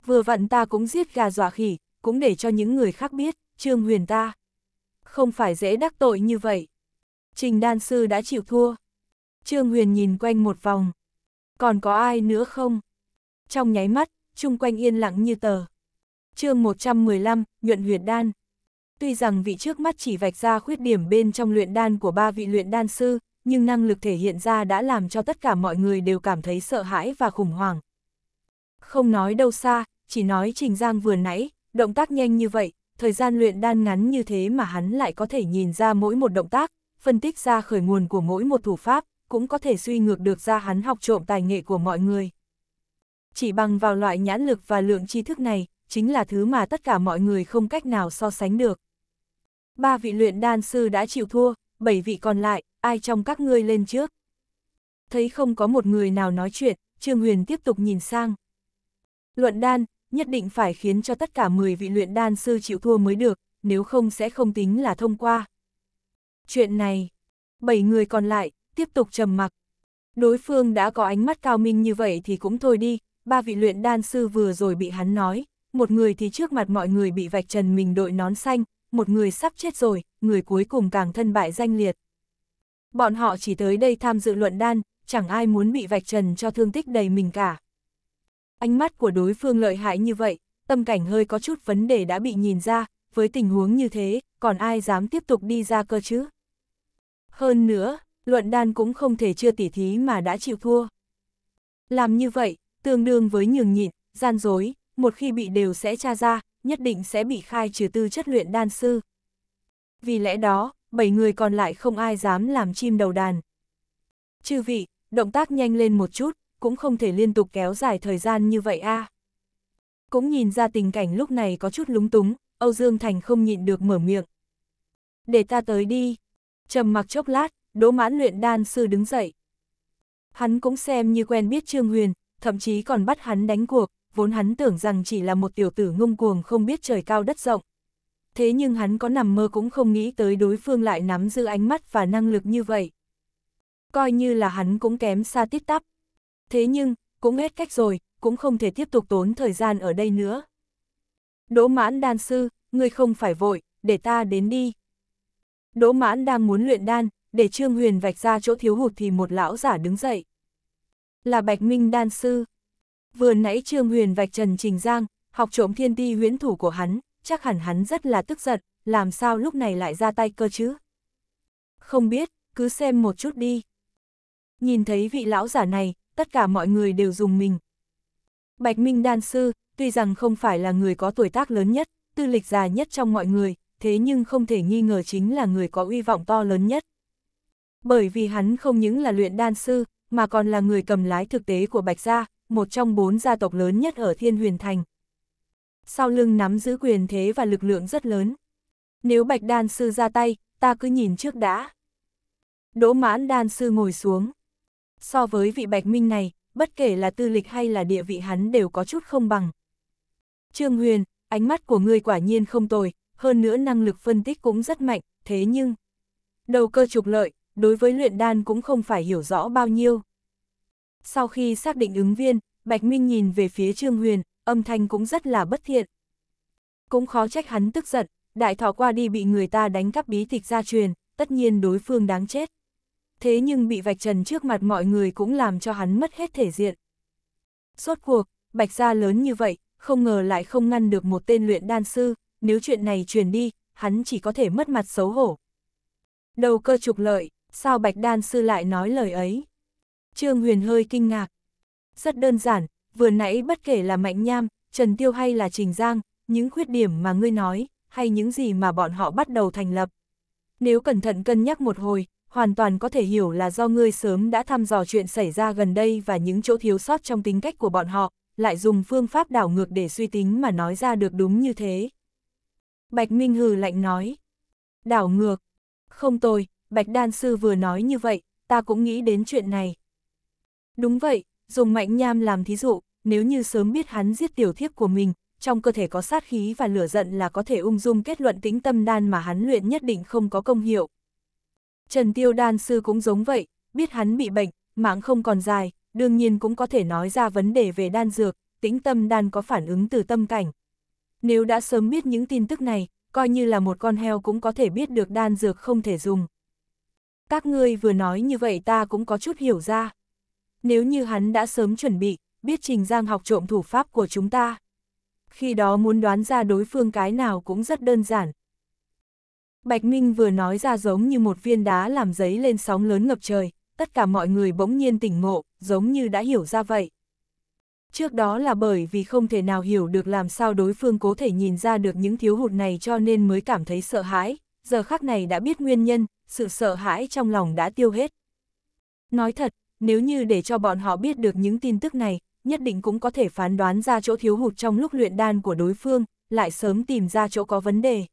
Vừa vặn ta cũng giết gà dọa khỉ, cũng để cho những người khác biết, trương huyền ta. Không phải dễ đắc tội như vậy. Trình đan sư đã chịu thua. Trương huyền nhìn quanh một vòng. Còn có ai nữa không? Trong nháy mắt, chung quanh yên lặng như tờ. chương 115, nhuận huyền đan. Tuy rằng vị trước mắt chỉ vạch ra khuyết điểm bên trong luyện đan của ba vị luyện đan sư, nhưng năng lực thể hiện ra đã làm cho tất cả mọi người đều cảm thấy sợ hãi và khủng hoảng. Không nói đâu xa, chỉ nói Trình Giang vừa nãy, động tác nhanh như vậy, thời gian luyện đan ngắn như thế mà hắn lại có thể nhìn ra mỗi một động tác, phân tích ra khởi nguồn của mỗi một thủ pháp, cũng có thể suy ngược được ra hắn học trộm tài nghệ của mọi người. Chỉ bằng vào loại nhãn lực và lượng tri thức này, chính là thứ mà tất cả mọi người không cách nào so sánh được. Ba vị luyện đan sư đã chịu thua, bảy vị còn lại, ai trong các ngươi lên trước? Thấy không có một người nào nói chuyện, Trương Huyền tiếp tục nhìn sang. Luận đan, nhất định phải khiến cho tất cả 10 vị luyện đan sư chịu thua mới được, nếu không sẽ không tính là thông qua. Chuyện này, 7 người còn lại, tiếp tục trầm mặc. Đối phương đã có ánh mắt cao minh như vậy thì cũng thôi đi, ba vị luyện đan sư vừa rồi bị hắn nói, một người thì trước mặt mọi người bị vạch trần mình đội nón xanh, một người sắp chết rồi, người cuối cùng càng thân bại danh liệt. Bọn họ chỉ tới đây tham dự luận đan, chẳng ai muốn bị vạch trần cho thương tích đầy mình cả. Ánh mắt của đối phương lợi hại như vậy, tâm cảnh hơi có chút vấn đề đã bị nhìn ra, với tình huống như thế, còn ai dám tiếp tục đi ra cơ chứ? Hơn nữa, luận đan cũng không thể chưa tỉ thí mà đã chịu thua. Làm như vậy, tương đương với nhường nhịn, gian dối, một khi bị đều sẽ tra ra, nhất định sẽ bị khai trừ tư chất luyện đan sư. Vì lẽ đó, bảy người còn lại không ai dám làm chim đầu đàn. Chư vị, động tác nhanh lên một chút, cũng không thể liên tục kéo dài thời gian như vậy a. À. Cũng nhìn ra tình cảnh lúc này có chút lúng túng, Âu Dương Thành không nhịn được mở miệng. Để ta tới đi. Trầm mặc chốc lát, Đỗ Mãn luyện đan sư đứng dậy. Hắn cũng xem như quen biết Trương Huyền, thậm chí còn bắt hắn đánh cuộc, vốn hắn tưởng rằng chỉ là một tiểu tử ngông cuồng không biết trời cao đất rộng. Thế nhưng hắn có nằm mơ cũng không nghĩ tới đối phương lại nắm giữ ánh mắt và năng lực như vậy. Coi như là hắn cũng kém xa tít tắp. Thế nhưng, cũng hết cách rồi, cũng không thể tiếp tục tốn thời gian ở đây nữa. Đỗ mãn đan sư, ngươi không phải vội, để ta đến đi. Đỗ mãn đang muốn luyện đan, để Trương Huyền vạch ra chỗ thiếu hụt thì một lão giả đứng dậy là Bạch Minh Đan Sư. Vừa nãy Trương Huyền vạch trần Trình Giang, học trộm thiên ti huyễn thủ của hắn, chắc hẳn hắn rất là tức giận, làm sao lúc này lại ra tay cơ chứ? Không biết, cứ xem một chút đi. Nhìn thấy vị lão giả này, tất cả mọi người đều dùng mình. Bạch Minh Đan Sư, tuy rằng không phải là người có tuổi tác lớn nhất, tư lịch già nhất trong mọi người, thế nhưng không thể nghi ngờ chính là người có uy vọng to lớn nhất. Bởi vì hắn không những là luyện đan sư, mà còn là người cầm lái thực tế của Bạch Gia, một trong bốn gia tộc lớn nhất ở Thiên Huyền Thành. Sau lưng nắm giữ quyền thế và lực lượng rất lớn. Nếu Bạch Đan Sư ra tay, ta cứ nhìn trước đã. Đỗ mãn Đan Sư ngồi xuống. So với vị Bạch Minh này, bất kể là tư lịch hay là địa vị hắn đều có chút không bằng. Trương Huyền, ánh mắt của ngươi quả nhiên không tồi, hơn nữa năng lực phân tích cũng rất mạnh, thế nhưng... Đầu cơ trục lợi, đối với luyện đan cũng không phải hiểu rõ bao nhiêu. Sau khi xác định ứng viên, Bạch Minh nhìn về phía Trương Huyền, âm thanh cũng rất là bất thiện. Cũng khó trách hắn tức giận, đại thọ qua đi bị người ta đánh cắp bí tịch gia truyền, tất nhiên đối phương đáng chết. Thế nhưng bị vạch trần trước mặt mọi người cũng làm cho hắn mất hết thể diện. Suốt cuộc, Bạch gia lớn như vậy, không ngờ lại không ngăn được một tên luyện đan sư, nếu chuyện này truyền đi, hắn chỉ có thể mất mặt xấu hổ. Đầu cơ trục lợi Sao Bạch Đan Sư lại nói lời ấy? Trương Huyền hơi kinh ngạc. Rất đơn giản, vừa nãy bất kể là Mạnh Nham, Trần Tiêu hay là Trình Giang, những khuyết điểm mà ngươi nói, hay những gì mà bọn họ bắt đầu thành lập. Nếu cẩn thận cân nhắc một hồi, hoàn toàn có thể hiểu là do ngươi sớm đã thăm dò chuyện xảy ra gần đây và những chỗ thiếu sót trong tính cách của bọn họ, lại dùng phương pháp đảo ngược để suy tính mà nói ra được đúng như thế. Bạch Minh hừ lạnh nói. Đảo ngược. Không tồi. Bạch Đan Sư vừa nói như vậy, ta cũng nghĩ đến chuyện này. Đúng vậy, dùng mạnh nham làm thí dụ, nếu như sớm biết hắn giết tiểu thiếp của mình, trong cơ thể có sát khí và lửa giận là có thể ung dung kết luận tính tâm đan mà hắn luyện nhất định không có công hiệu. Trần Tiêu Đan Sư cũng giống vậy, biết hắn bị bệnh, mạng không còn dài, đương nhiên cũng có thể nói ra vấn đề về đan dược, tính tâm đan có phản ứng từ tâm cảnh. Nếu đã sớm biết những tin tức này, coi như là một con heo cũng có thể biết được đan dược không thể dùng các ngươi vừa nói như vậy ta cũng có chút hiểu ra. Nếu như hắn đã sớm chuẩn bị, biết Trình Giang học trộm thủ pháp của chúng ta. Khi đó muốn đoán ra đối phương cái nào cũng rất đơn giản. Bạch Minh vừa nói ra giống như một viên đá làm giấy lên sóng lớn ngập trời, tất cả mọi người bỗng nhiên tỉnh ngộ, giống như đã hiểu ra vậy. Trước đó là bởi vì không thể nào hiểu được làm sao đối phương có thể nhìn ra được những thiếu hụt này cho nên mới cảm thấy sợ hãi giờ khác này đã biết nguyên nhân, sự sợ hãi trong lòng đã tiêu hết. Nói thật, nếu như để cho bọn họ biết được những tin tức này, nhất định cũng có thể phán đoán ra chỗ thiếu hụt trong lúc luyện đan của đối phương, lại sớm tìm ra chỗ có vấn đề.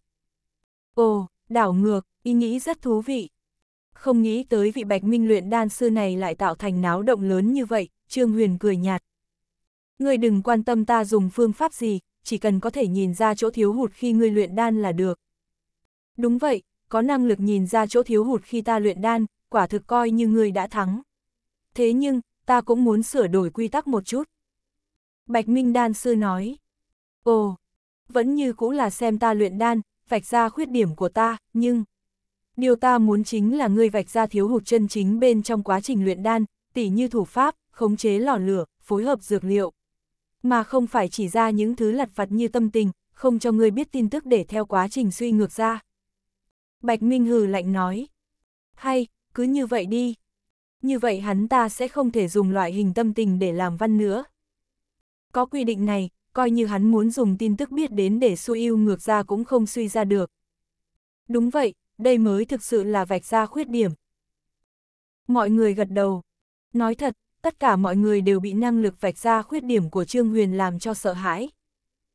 Ồ, đảo ngược, ý nghĩ rất thú vị. Không nghĩ tới vị bạch minh luyện đan sư này lại tạo thành náo động lớn như vậy, Trương Huyền cười nhạt. Ngươi đừng quan tâm ta dùng phương pháp gì, chỉ cần có thể nhìn ra chỗ thiếu hụt khi ngươi luyện đan là được. Đúng vậy, có năng lực nhìn ra chỗ thiếu hụt khi ta luyện đan, quả thực coi như ngươi đã thắng. Thế nhưng, ta cũng muốn sửa đổi quy tắc một chút. Bạch Minh Đan Sư nói. Ồ, vẫn như cũng là xem ta luyện đan, vạch ra khuyết điểm của ta, nhưng... Điều ta muốn chính là ngươi vạch ra thiếu hụt chân chính bên trong quá trình luyện đan, tỉ như thủ pháp, khống chế lò lửa, phối hợp dược liệu. Mà không phải chỉ ra những thứ lặt vặt như tâm tình, không cho ngươi biết tin tức để theo quá trình suy ngược ra. Bạch Minh hừ lạnh nói. Hay, cứ như vậy đi. Như vậy hắn ta sẽ không thể dùng loại hình tâm tình để làm văn nữa. Có quy định này, coi như hắn muốn dùng tin tức biết đến để suy yêu ngược ra cũng không suy ra được. Đúng vậy, đây mới thực sự là vạch ra khuyết điểm. Mọi người gật đầu. Nói thật, tất cả mọi người đều bị năng lực vạch ra khuyết điểm của Trương Huyền làm cho sợ hãi.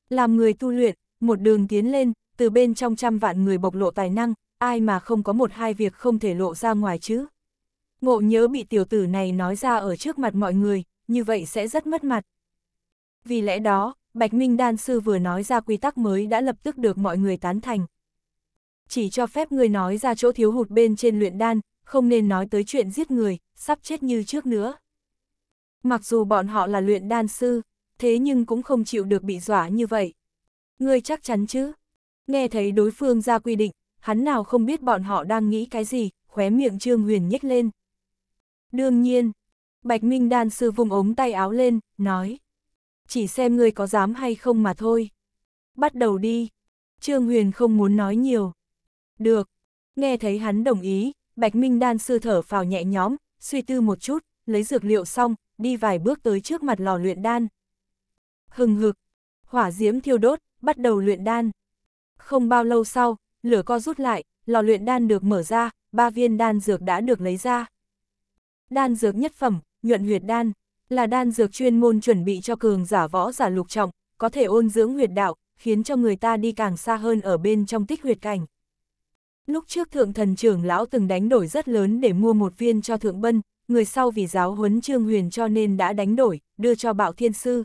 Làm người tu luyện, một đường tiến lên, từ bên trong trăm vạn người bộc lộ tài năng, ai mà không có một hai việc không thể lộ ra ngoài chứ. Ngộ nhớ bị tiểu tử này nói ra ở trước mặt mọi người, như vậy sẽ rất mất mặt. Vì lẽ đó, Bạch Minh Đan Sư vừa nói ra quy tắc mới đã lập tức được mọi người tán thành. Chỉ cho phép người nói ra chỗ thiếu hụt bên trên luyện đan, không nên nói tới chuyện giết người, sắp chết như trước nữa. Mặc dù bọn họ là luyện đan sư, thế nhưng cũng không chịu được bị dọa như vậy. Ngươi chắc chắn chứ? Nghe thấy đối phương ra quy định, hắn nào không biết bọn họ đang nghĩ cái gì, khóe miệng Trương Huyền nhếch lên. Đương nhiên, Bạch Minh Đan sư vùng ống tay áo lên, nói. Chỉ xem ngươi có dám hay không mà thôi. Bắt đầu đi. Trương Huyền không muốn nói nhiều. Được. Nghe thấy hắn đồng ý, Bạch Minh Đan sư thở phào nhẹ nhõm, suy tư một chút, lấy dược liệu xong, đi vài bước tới trước mặt lò luyện đan. Hừng hực, hỏa diễm thiêu đốt, bắt đầu luyện đan. Không bao lâu sau, lửa co rút lại, lò luyện đan được mở ra, ba viên đan dược đã được lấy ra. Đan dược nhất phẩm, nhuận huyệt đan, là đan dược chuyên môn chuẩn bị cho cường giả võ giả lục trọng, có thể ôn dưỡng huyệt đạo, khiến cho người ta đi càng xa hơn ở bên trong tích huyệt cảnh. Lúc trước thượng thần trưởng lão từng đánh đổi rất lớn để mua một viên cho thượng bân, người sau vì giáo huấn trương huyền cho nên đã đánh đổi, đưa cho bạo thiên sư.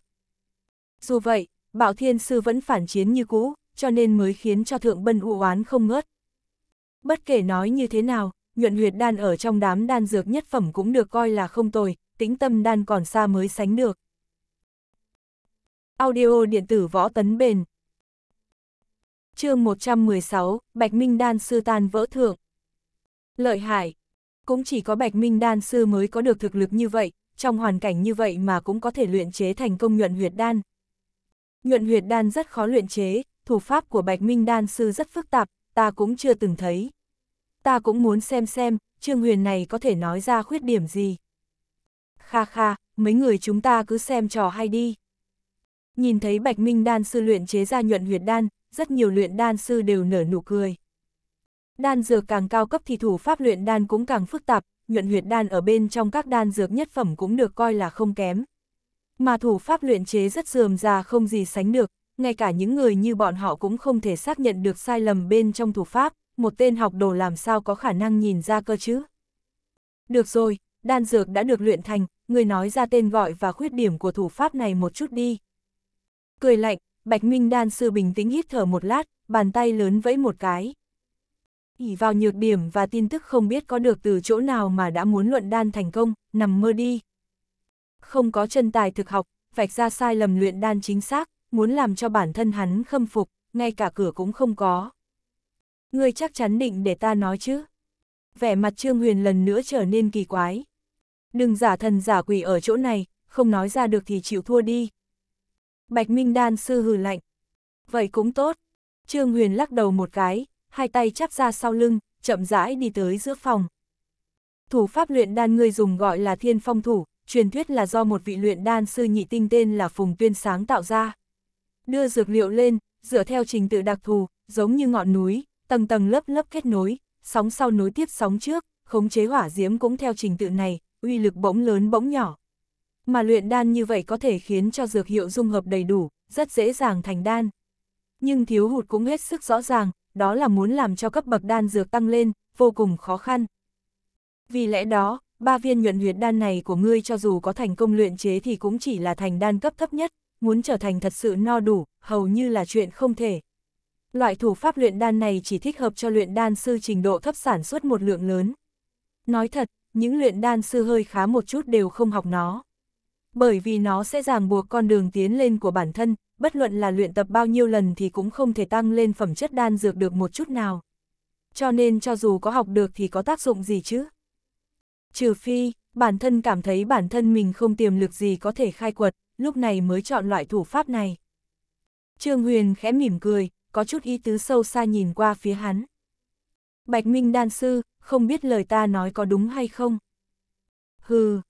Dù vậy, bạo thiên sư vẫn phản chiến như cũ, cho nên mới khiến cho Thượng Bân u oán không ngớt. Bất kể nói như thế nào, nhuận huyệt đan ở trong đám đan dược nhất phẩm cũng được coi là không tồi, tĩnh tâm đan còn xa mới sánh được. Audio điện tử võ tấn bền chương 116, Bạch Minh Đan Sư tan vỡ thượng. Lợi hại, cũng chỉ có Bạch Minh Đan Sư mới có được thực lực như vậy, trong hoàn cảnh như vậy mà cũng có thể luyện chế thành công nhuận huyệt đan. Nhuận huyệt đan rất khó luyện chế, thủ pháp của Bạch Minh Đan Sư rất phức tạp, ta cũng chưa từng thấy. Ta cũng muốn xem xem, Trương Huyền này có thể nói ra khuyết điểm gì. Kha kha, mấy người chúng ta cứ xem trò hay đi. Nhìn thấy Bạch Minh Đan Sư luyện chế ra nhuận huyệt đan, rất nhiều luyện đan sư đều nở nụ cười. Đan dược càng cao cấp thì thủ pháp luyện đan cũng càng phức tạp, nhuận huyệt đan ở bên trong các đan dược nhất phẩm cũng được coi là không kém. Mà thủ pháp luyện chế rất dườm già không gì sánh được, ngay cả những người như bọn họ cũng không thể xác nhận được sai lầm bên trong thủ pháp, một tên học đồ làm sao có khả năng nhìn ra cơ chứ. Được rồi, đan dược đã được luyện thành, người nói ra tên gọi và khuyết điểm của thủ pháp này một chút đi. Cười lạnh, Bạch Minh đan sư bình tĩnh hít thở một lát, bàn tay lớn vẫy một cái. ỉ vào nhược điểm và tin tức không biết có được từ chỗ nào mà đã muốn luận đan thành công, nằm mơ đi. Không có chân tài thực học, vạch ra sai lầm luyện đan chính xác, muốn làm cho bản thân hắn khâm phục, ngay cả cửa cũng không có. Ngươi chắc chắn định để ta nói chứ. Vẻ mặt Trương Huyền lần nữa trở nên kỳ quái. Đừng giả thần giả quỷ ở chỗ này, không nói ra được thì chịu thua đi. Bạch Minh Đan sư hừ lạnh. Vậy cũng tốt. Trương Huyền lắc đầu một cái, hai tay chắp ra sau lưng, chậm rãi đi tới giữa phòng. Thủ pháp luyện đan ngươi dùng gọi là thiên phong thủ, truyền thuyết là do một vị luyện đan sư nhị tinh tên là Phùng Tuyên Sáng tạo ra đưa dược liệu lên, dựa theo trình tự đặc thù, giống như ngọn núi, tầng tầng lớp lớp kết nối, sóng sau nối tiếp sóng trước, khống chế hỏa diễm cũng theo trình tự này, uy lực bỗng lớn bỗng nhỏ. Mà luyện đan như vậy có thể khiến cho dược hiệu dung hợp đầy đủ, rất dễ dàng thành đan. Nhưng thiếu hụt cũng hết sức rõ ràng, đó là muốn làm cho cấp bậc đan dược tăng lên, vô cùng khó khăn. Vì lẽ đó, ba viên nhuận huyệt đan này của ngươi cho dù có thành công luyện chế thì cũng chỉ là thành đan cấp thấp nhất, muốn trở thành thật sự no đủ, hầu như là chuyện không thể. Loại thủ pháp luyện đan này chỉ thích hợp cho luyện đan sư trình độ thấp sản xuất một lượng lớn. Nói thật, những luyện đan sư hơi khá một chút đều không học nó. Bởi vì nó sẽ ràng buộc con đường tiến lên của bản thân, bất luận là luyện tập bao nhiêu lần thì cũng không thể tăng lên phẩm chất đan dược được một chút nào. Cho nên cho dù có học được thì có tác dụng gì chứ? Trừ phi, bản thân cảm thấy bản thân mình không tiềm lực gì có thể khai quật lúc này mới chọn loại thủ pháp này. Trương Huyền khẽ mỉm cười, có chút ý tứ sâu xa nhìn qua phía hắn. Bạch Minh đan sư, không biết lời ta nói có đúng hay không? Hừ,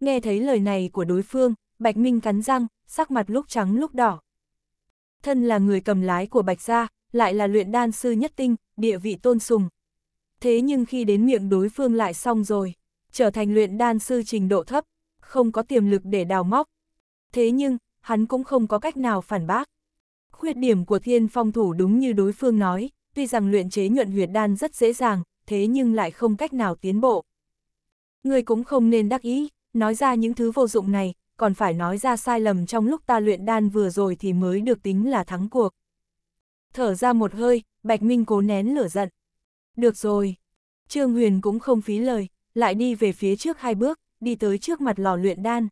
nghe thấy lời này của đối phương, Bạch Minh cắn răng, sắc mặt lúc trắng lúc đỏ. Thân là người cầm lái của Bạch Gia, lại là luyện đan sư nhất tinh, địa vị tôn sùng. Thế nhưng khi đến miệng đối phương lại xong rồi, trở thành luyện đan sư trình độ thấp, không có tiềm lực để đào móc, thế nhưng, hắn cũng không có cách nào phản bác. Khuyết điểm của thiên phong thủ đúng như đối phương nói, tuy rằng luyện chế nhuận huyệt đan rất dễ dàng, thế nhưng lại không cách nào tiến bộ. Người cũng không nên đắc ý, nói ra những thứ vô dụng này, còn phải nói ra sai lầm trong lúc ta luyện đan vừa rồi thì mới được tính là thắng cuộc. Thở ra một hơi, Bạch Minh cố nén lửa giận. Được rồi. Trương Huyền cũng không phí lời, lại đi về phía trước hai bước, đi tới trước mặt lò luyện đan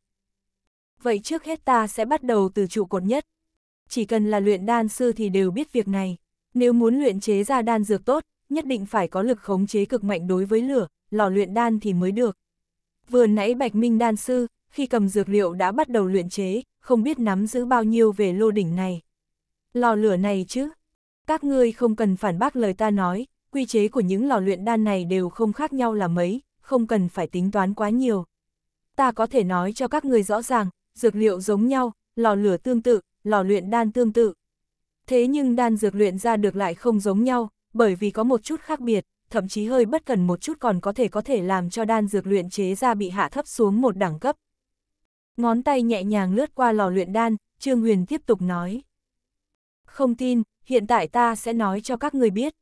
vậy trước hết ta sẽ bắt đầu từ trụ cột nhất. Chỉ cần là luyện đan sư thì đều biết việc này. Nếu muốn luyện chế ra đan dược tốt, nhất định phải có lực khống chế cực mạnh đối với lửa, lò luyện đan thì mới được. Vừa nãy Bạch Minh đan sư, khi cầm dược liệu đã bắt đầu luyện chế, không biết nắm giữ bao nhiêu về lô đỉnh này. Lò lửa này chứ? Các ngươi không cần phản bác lời ta nói, quy chế của những lò luyện đan này đều không khác nhau là mấy, không cần phải tính toán quá nhiều. Ta có thể nói cho các ngươi rõ ràng, dược liệu giống nhau, lò lửa tương tự, lò luyện đan tương tự. Thế nhưng đan dược luyện ra được lại không giống nhau, bởi vì có một chút khác biệt, thậm chí hơi bất cần một chút còn có thể có thể làm cho đan dược luyện chế ra bị hạ thấp xuống một đẳng cấp. Ngón tay nhẹ nhàng lướt qua lò luyện đan, Trương Huyền tiếp tục nói. Không tin, hiện tại ta sẽ nói cho các người biết.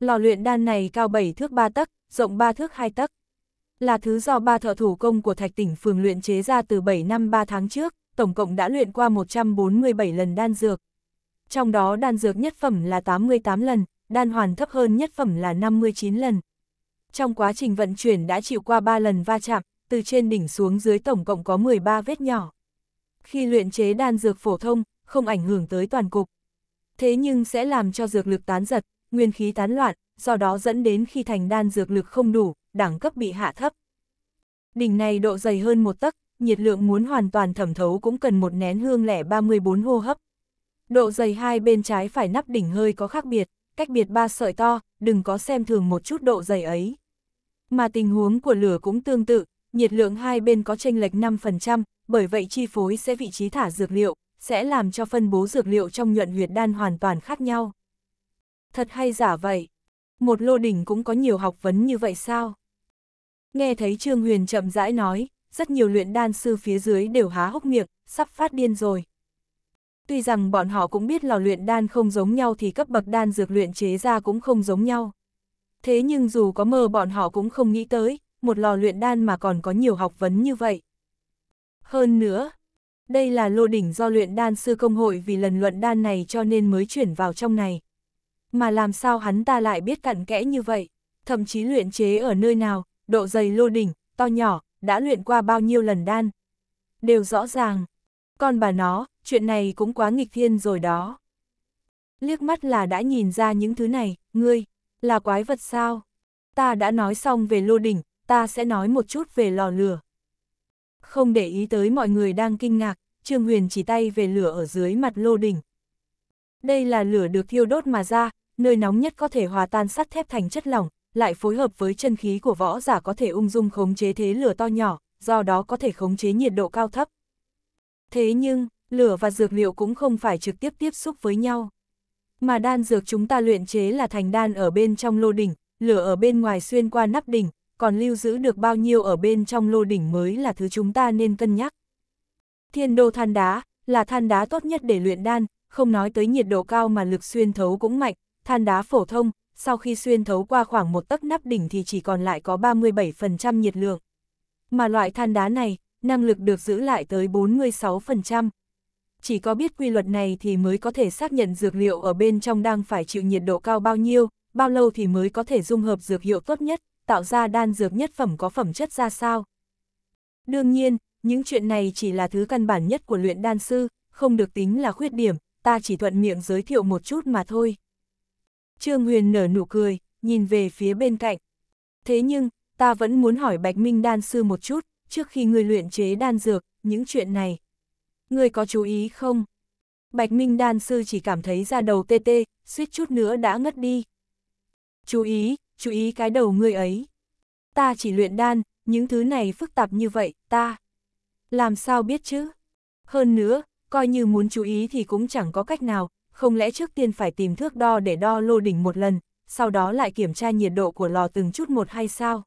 Lò luyện đan này cao 7 thước 3 tấc, rộng 3 thước 2 tấc là thứ do ba thợ thủ công của Thạch Tỉnh Phường luyện chế ra từ 7 năm 3 tháng trước, tổng cộng đã luyện qua 147 lần đan dược. Trong đó đan dược nhất phẩm là 88 lần, đan hoàn thấp hơn nhất phẩm là 59 lần. Trong quá trình vận chuyển đã chịu qua 3 lần va chạm, từ trên đỉnh xuống dưới tổng cộng có 13 vết nhỏ. Khi luyện chế đan dược phổ thông, không ảnh hưởng tới toàn cục. Thế nhưng sẽ làm cho dược lực tán giật, nguyên khí tán loạn, do đó dẫn đến khi thành đan dược lực không đủ, đẳng cấp bị hạ thấp. Đỉnh này độ dày hơn một tấc, nhiệt lượng muốn hoàn toàn thẩm thấu cũng cần một nén hương lẻ 34 hô hấp. Độ dày hai bên trái phải nắp đỉnh hơi có khác biệt, cách biệt ba sợi to, đừng có xem thường một chút độ dày ấy. Mà tình huống của lửa cũng tương tự, nhiệt lượng hai bên có chênh lệch 5%, bởi vậy chi phối sẽ vị trí thả dược liệu, sẽ làm cho phân bố dược liệu trong nhuận huyệt đan hoàn toàn khác nhau. Thật hay giả vậy? Một lô đỉnh cũng có nhiều học vấn như vậy sao? Nghe thấy Trương Huyền chậm rãi nói, rất nhiều luyện đan sư phía dưới đều há hốc miệng, sắp phát điên rồi. Tuy rằng bọn họ cũng biết lò luyện đan không giống nhau thì cấp bậc đan dược luyện chế ra cũng không giống nhau. Thế nhưng dù có mơ bọn họ cũng không nghĩ tới, một lò luyện đan mà còn có nhiều học vấn như vậy. Hơn nữa, đây là lô đỉnh do luyện đan sư công hội vì lần luận đan này cho nên mới chuyển vào trong này. Mà làm sao hắn ta lại biết cặn kẽ như vậy, thậm chí luyện chế ở nơi nào, độ dày lô đỉnh, to nhỏ, đã luyện qua bao nhiêu lần đan. Đều rõ ràng. Con bà nó, chuyện này cũng quá nghịch thiên rồi đó. Liếc mắt là đã nhìn ra những thứ này, ngươi, là quái vật sao? Ta đã nói xong về lô đỉnh, ta sẽ nói một chút về lò lửa. Không để ý tới mọi người đang kinh ngạc, Trương Huyền chỉ tay về lửa ở dưới mặt lô đỉnh. Đây là lửa được thiêu đốt mà ra, nơi nóng nhất có thể hòa tan sắt thép thành chất lỏng, lại phối hợp với chân khí của võ giả có thể ung dung khống chế thế lửa to nhỏ, do đó có thể khống chế nhiệt độ cao thấp. Thế nhưng, lửa và dược liệu cũng không phải trực tiếp tiếp xúc với nhau. Mà đan dược chúng ta luyện chế là thành đan ở bên trong lô đỉnh, lửa ở bên ngoài xuyên qua nắp đỉnh, còn lưu giữ được bao nhiêu ở bên trong lô đỉnh mới là thứ chúng ta nên cân nhắc. Thiên đô than đá, là than đá tốt nhất để luyện đan, không nói tới nhiệt độ cao mà lực xuyên thấu cũng mạnh, than đá phổ thông, sau khi xuyên thấu qua khoảng một tấc nắp đỉnh thì chỉ còn lại có 37% nhiệt lượng. Mà loại than đá này, năng lực được giữ lại tới 46%. Chỉ có biết quy luật này thì mới có thể xác nhận dược liệu ở bên trong đang phải chịu nhiệt độ cao bao nhiêu, bao lâu thì mới có thể dung hợp dược hiệu tốt nhất, tạo ra đan dược nhất phẩm có phẩm chất ra sao. Đương nhiên, những chuyện này chỉ là thứ căn bản nhất của luyện đan sư, không được tính là khuyết điểm, ta chỉ thuận miệng giới thiệu một chút mà thôi. Trương Huyền nở nụ cười, nhìn về phía bên cạnh. Thế nhưng, ta vẫn muốn hỏi Bạch Minh đan sư một chút, trước khi người luyện chế đan dược, những chuyện này. Người có chú ý không? Bạch Minh đan sư chỉ cảm thấy ra đầu tê tê, suýt chút nữa đã ngất đi. Chú ý, chú ý cái đầu người ấy. Ta chỉ luyện đan, những thứ này phức tạp như vậy, ta. Làm sao biết chứ? Hơn nữa, coi như muốn chú ý thì cũng chẳng có cách nào, không lẽ trước tiên phải tìm thước đo để đo lô đỉnh một lần, sau đó lại kiểm tra nhiệt độ của lò từng chút một hay sao?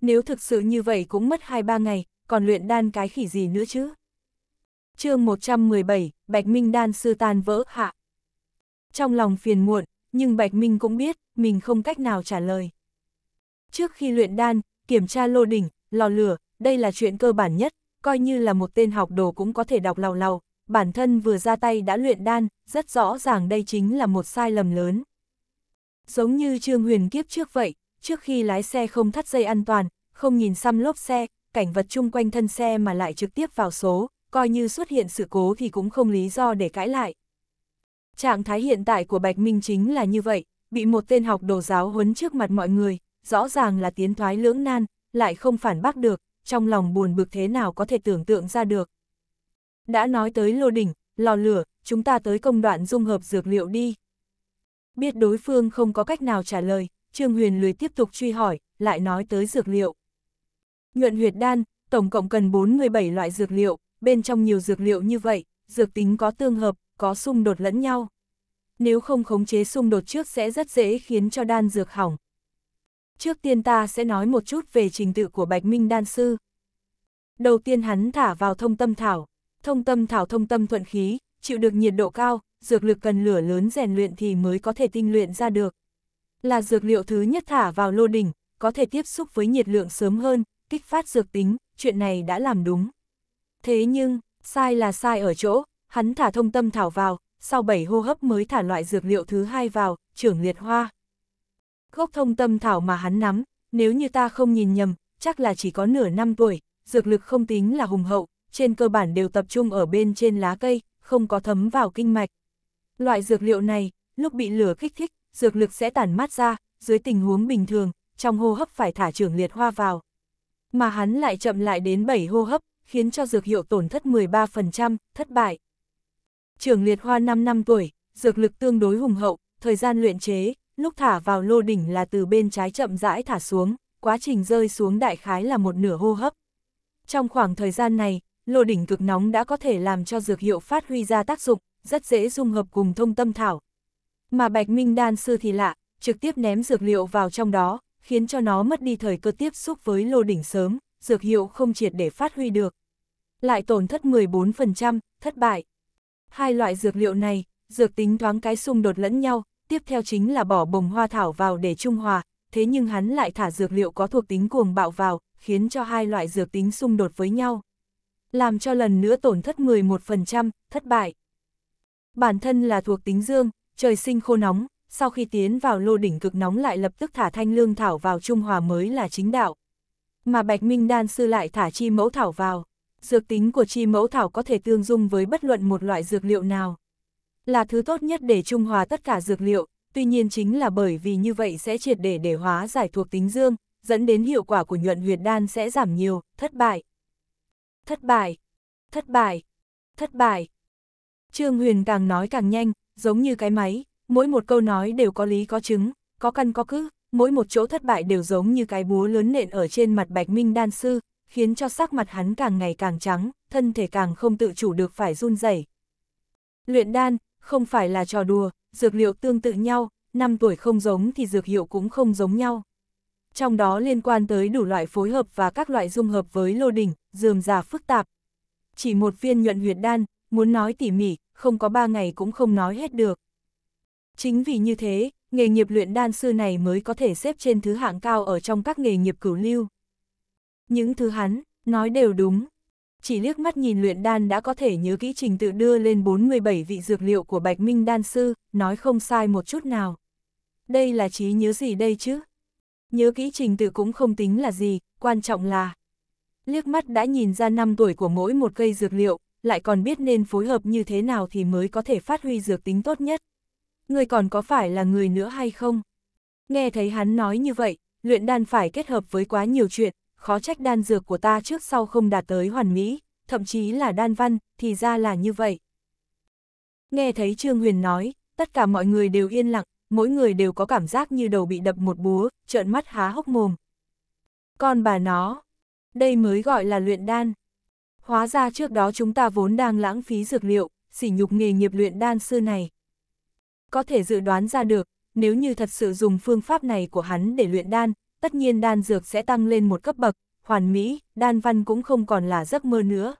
Nếu thực sự như vậy cũng mất 2-3 ngày, còn luyện đan cái khỉ gì nữa chứ? chương 117, Bạch Minh đan sư tan vỡ hạ. Trong lòng phiền muộn, nhưng Bạch Minh cũng biết, mình không cách nào trả lời. Trước khi luyện đan, kiểm tra lô đỉnh, lò lửa, đây là chuyện cơ bản nhất, coi như là một tên học đồ cũng có thể đọc lào lào, bản thân vừa ra tay đã luyện đan, rất rõ ràng đây chính là một sai lầm lớn. Giống như Trương Huyền kiếp trước vậy, trước khi lái xe không thắt dây an toàn, không nhìn xăm lốp xe, cảnh vật chung quanh thân xe mà lại trực tiếp vào số, coi như xuất hiện sự cố thì cũng không lý do để cãi lại. Trạng thái hiện tại của Bạch Minh chính là như vậy, bị một tên học đồ giáo huấn trước mặt mọi người, rõ ràng là tiến thoái lưỡng nan, lại không phản bác được, trong lòng buồn bực thế nào có thể tưởng tượng ra được. Đã nói tới lô đỉnh, lò lửa, chúng ta tới công đoạn dung hợp dược liệu đi. Biết đối phương không có cách nào trả lời, Trương Huyền lười tiếp tục truy hỏi, lại nói tới dược liệu. Nhuận huyệt đan, tổng cộng cần 47 loại dược liệu, bên trong nhiều dược liệu như vậy, dược tính có tương hợp, có xung đột lẫn nhau. Nếu không khống chế xung đột trước sẽ rất dễ khiến cho đan dược hỏng. Trước tiên ta sẽ nói một chút về trình tự của Bạch Minh Đan Sư. Đầu tiên hắn thả vào thông tâm thảo, thông tâm thảo thông tâm thuận khí, chịu được nhiệt độ cao, dược lực cần lửa lớn rèn luyện thì mới có thể tinh luyện ra được. Là dược liệu thứ nhất thả vào lô đỉnh, có thể tiếp xúc với nhiệt lượng sớm hơn, kích phát dược tính, chuyện này đã làm đúng. Thế nhưng, sai là sai ở chỗ, hắn thả thông tâm thảo vào, sau 7 hô hấp mới thả loại dược liệu thứ hai vào, trưởng liệt hoa. Gốc thông tâm thảo mà hắn nắm, nếu như ta không nhìn nhầm, chắc là chỉ có nửa năm tuổi, dược lực không tính là hùng hậu, trên cơ bản đều tập trung ở bên trên lá cây, không có thấm vào kinh mạch. Loại dược liệu này, lúc bị lửa kích thích, dược lực sẽ tản mát ra, dưới tình huống bình thường, trong hô hấp phải thả trưởng liệt hoa vào. Mà hắn lại chậm lại đến 7 hô hấp, khiến cho dược hiệu tổn thất 13%, thất bại. Trưởng liệt hoa 5 năm tuổi, dược lực tương đối hùng hậu, thời gian luyện chế, lúc thả vào lô đỉnh là từ bên trái chậm rãi thả xuống, quá trình rơi xuống đại khái là một nửa hô hấp. Trong khoảng thời gian này, lô đỉnh cực nóng đã có thể làm cho dược hiệu phát huy ra tác dụng, rất dễ dung hợp cùng thông tâm thảo. Mà bạch minh đan sư thì lạ, trực tiếp ném dược liệu vào trong đó, khiến cho nó mất đi thời cơ tiếp xúc với lô đỉnh sớm, dược hiệu không triệt để phát huy được. Lại tổn thất 14%, thất bại. Hai loại dược liệu này, dược tính thoáng cái xung đột lẫn nhau, tiếp theo chính là bỏ bồng hoa thảo vào để trung hòa, thế nhưng hắn lại thả dược liệu có thuộc tính cuồng bạo vào, khiến cho hai loại dược tính xung đột với nhau làm cho lần nữa tổn thất 11%, thất bại. Bản thân là thuộc tính dương, trời sinh khô nóng, sau khi tiến vào lô đỉnh cực nóng lại lập tức thả thanh lương thảo vào trung hòa mới là chính đạo. Mà Bạch Minh Đan Sư lại thả chi mẫu thảo vào. Dược tính của chi mẫu thảo có thể tương dung với bất luận một loại dược liệu nào. Là thứ tốt nhất để trung hòa tất cả dược liệu, tuy nhiên chính là bởi vì như vậy sẽ triệt để để hóa giải thuộc tính dương, dẫn đến hiệu quả của nhuận huyệt đan sẽ giảm nhiều, thất bại. Thất bại, thất bại, thất bại. Trương Huyền càng nói càng nhanh, giống như cái máy, mỗi một câu nói đều có lý có chứng, có căn có cứ, mỗi một chỗ thất bại đều giống như cái búa lớn nện ở trên mặt Bạch Minh Đan Sư, khiến cho sắc mặt hắn càng ngày càng trắng, thân thể càng không tự chủ được phải run rẩy. Luyện đan, không phải là trò đùa, dược liệu tương tự nhau, năm tuổi không giống thì dược hiệu cũng không giống nhau trong đó liên quan tới đủ loại phối hợp và các loại dung hợp với lô đỉnh, dườm già phức tạp. Chỉ một viên nhuận huyệt đan, muốn nói tỉ mỉ, không có ba ngày cũng không nói hết được. Chính vì như thế, nghề nghiệp luyện đan sư này mới có thể xếp trên thứ hạng cao ở trong các nghề nghiệp cửu lưu. Những thứ hắn, nói đều đúng. Chỉ liếc mắt nhìn luyện đan đã có thể nhớ kỹ trình tự đưa lên 47 vị dược liệu của Bạch Minh đan sư, nói không sai một chút nào. Đây là trí nhớ gì đây chứ? Nhớ kỹ trình tự cũng không tính là gì, quan trọng là liếc mắt đã nhìn ra năm tuổi của mỗi một cây dược liệu, lại còn biết nên phối hợp như thế nào thì mới có thể phát huy dược tính tốt nhất. Người còn có phải là người nữa hay không? Nghe thấy hắn nói như vậy, luyện đan phải kết hợp với quá nhiều chuyện, khó trách đan dược của ta trước sau không đạt tới hoàn mỹ, thậm chí là đan văn, thì ra là như vậy. Nghe thấy Trương Huyền nói, tất cả mọi người đều yên lặng, mỗi người đều có cảm giác như đầu bị đập một búa, trợn mắt há hốc mồm. Còn bà nó, đây mới gọi là luyện đan. Hóa ra trước đó chúng ta vốn đang lãng phí dược liệu, sỉ nhục nghề nghiệp luyện đan sư này. Có thể dự đoán ra được, nếu như thật sự dùng phương pháp này của hắn để luyện đan, tất nhiên đan dược sẽ tăng lên một cấp bậc, hoàn mỹ, đan văn cũng không còn là giấc mơ nữa.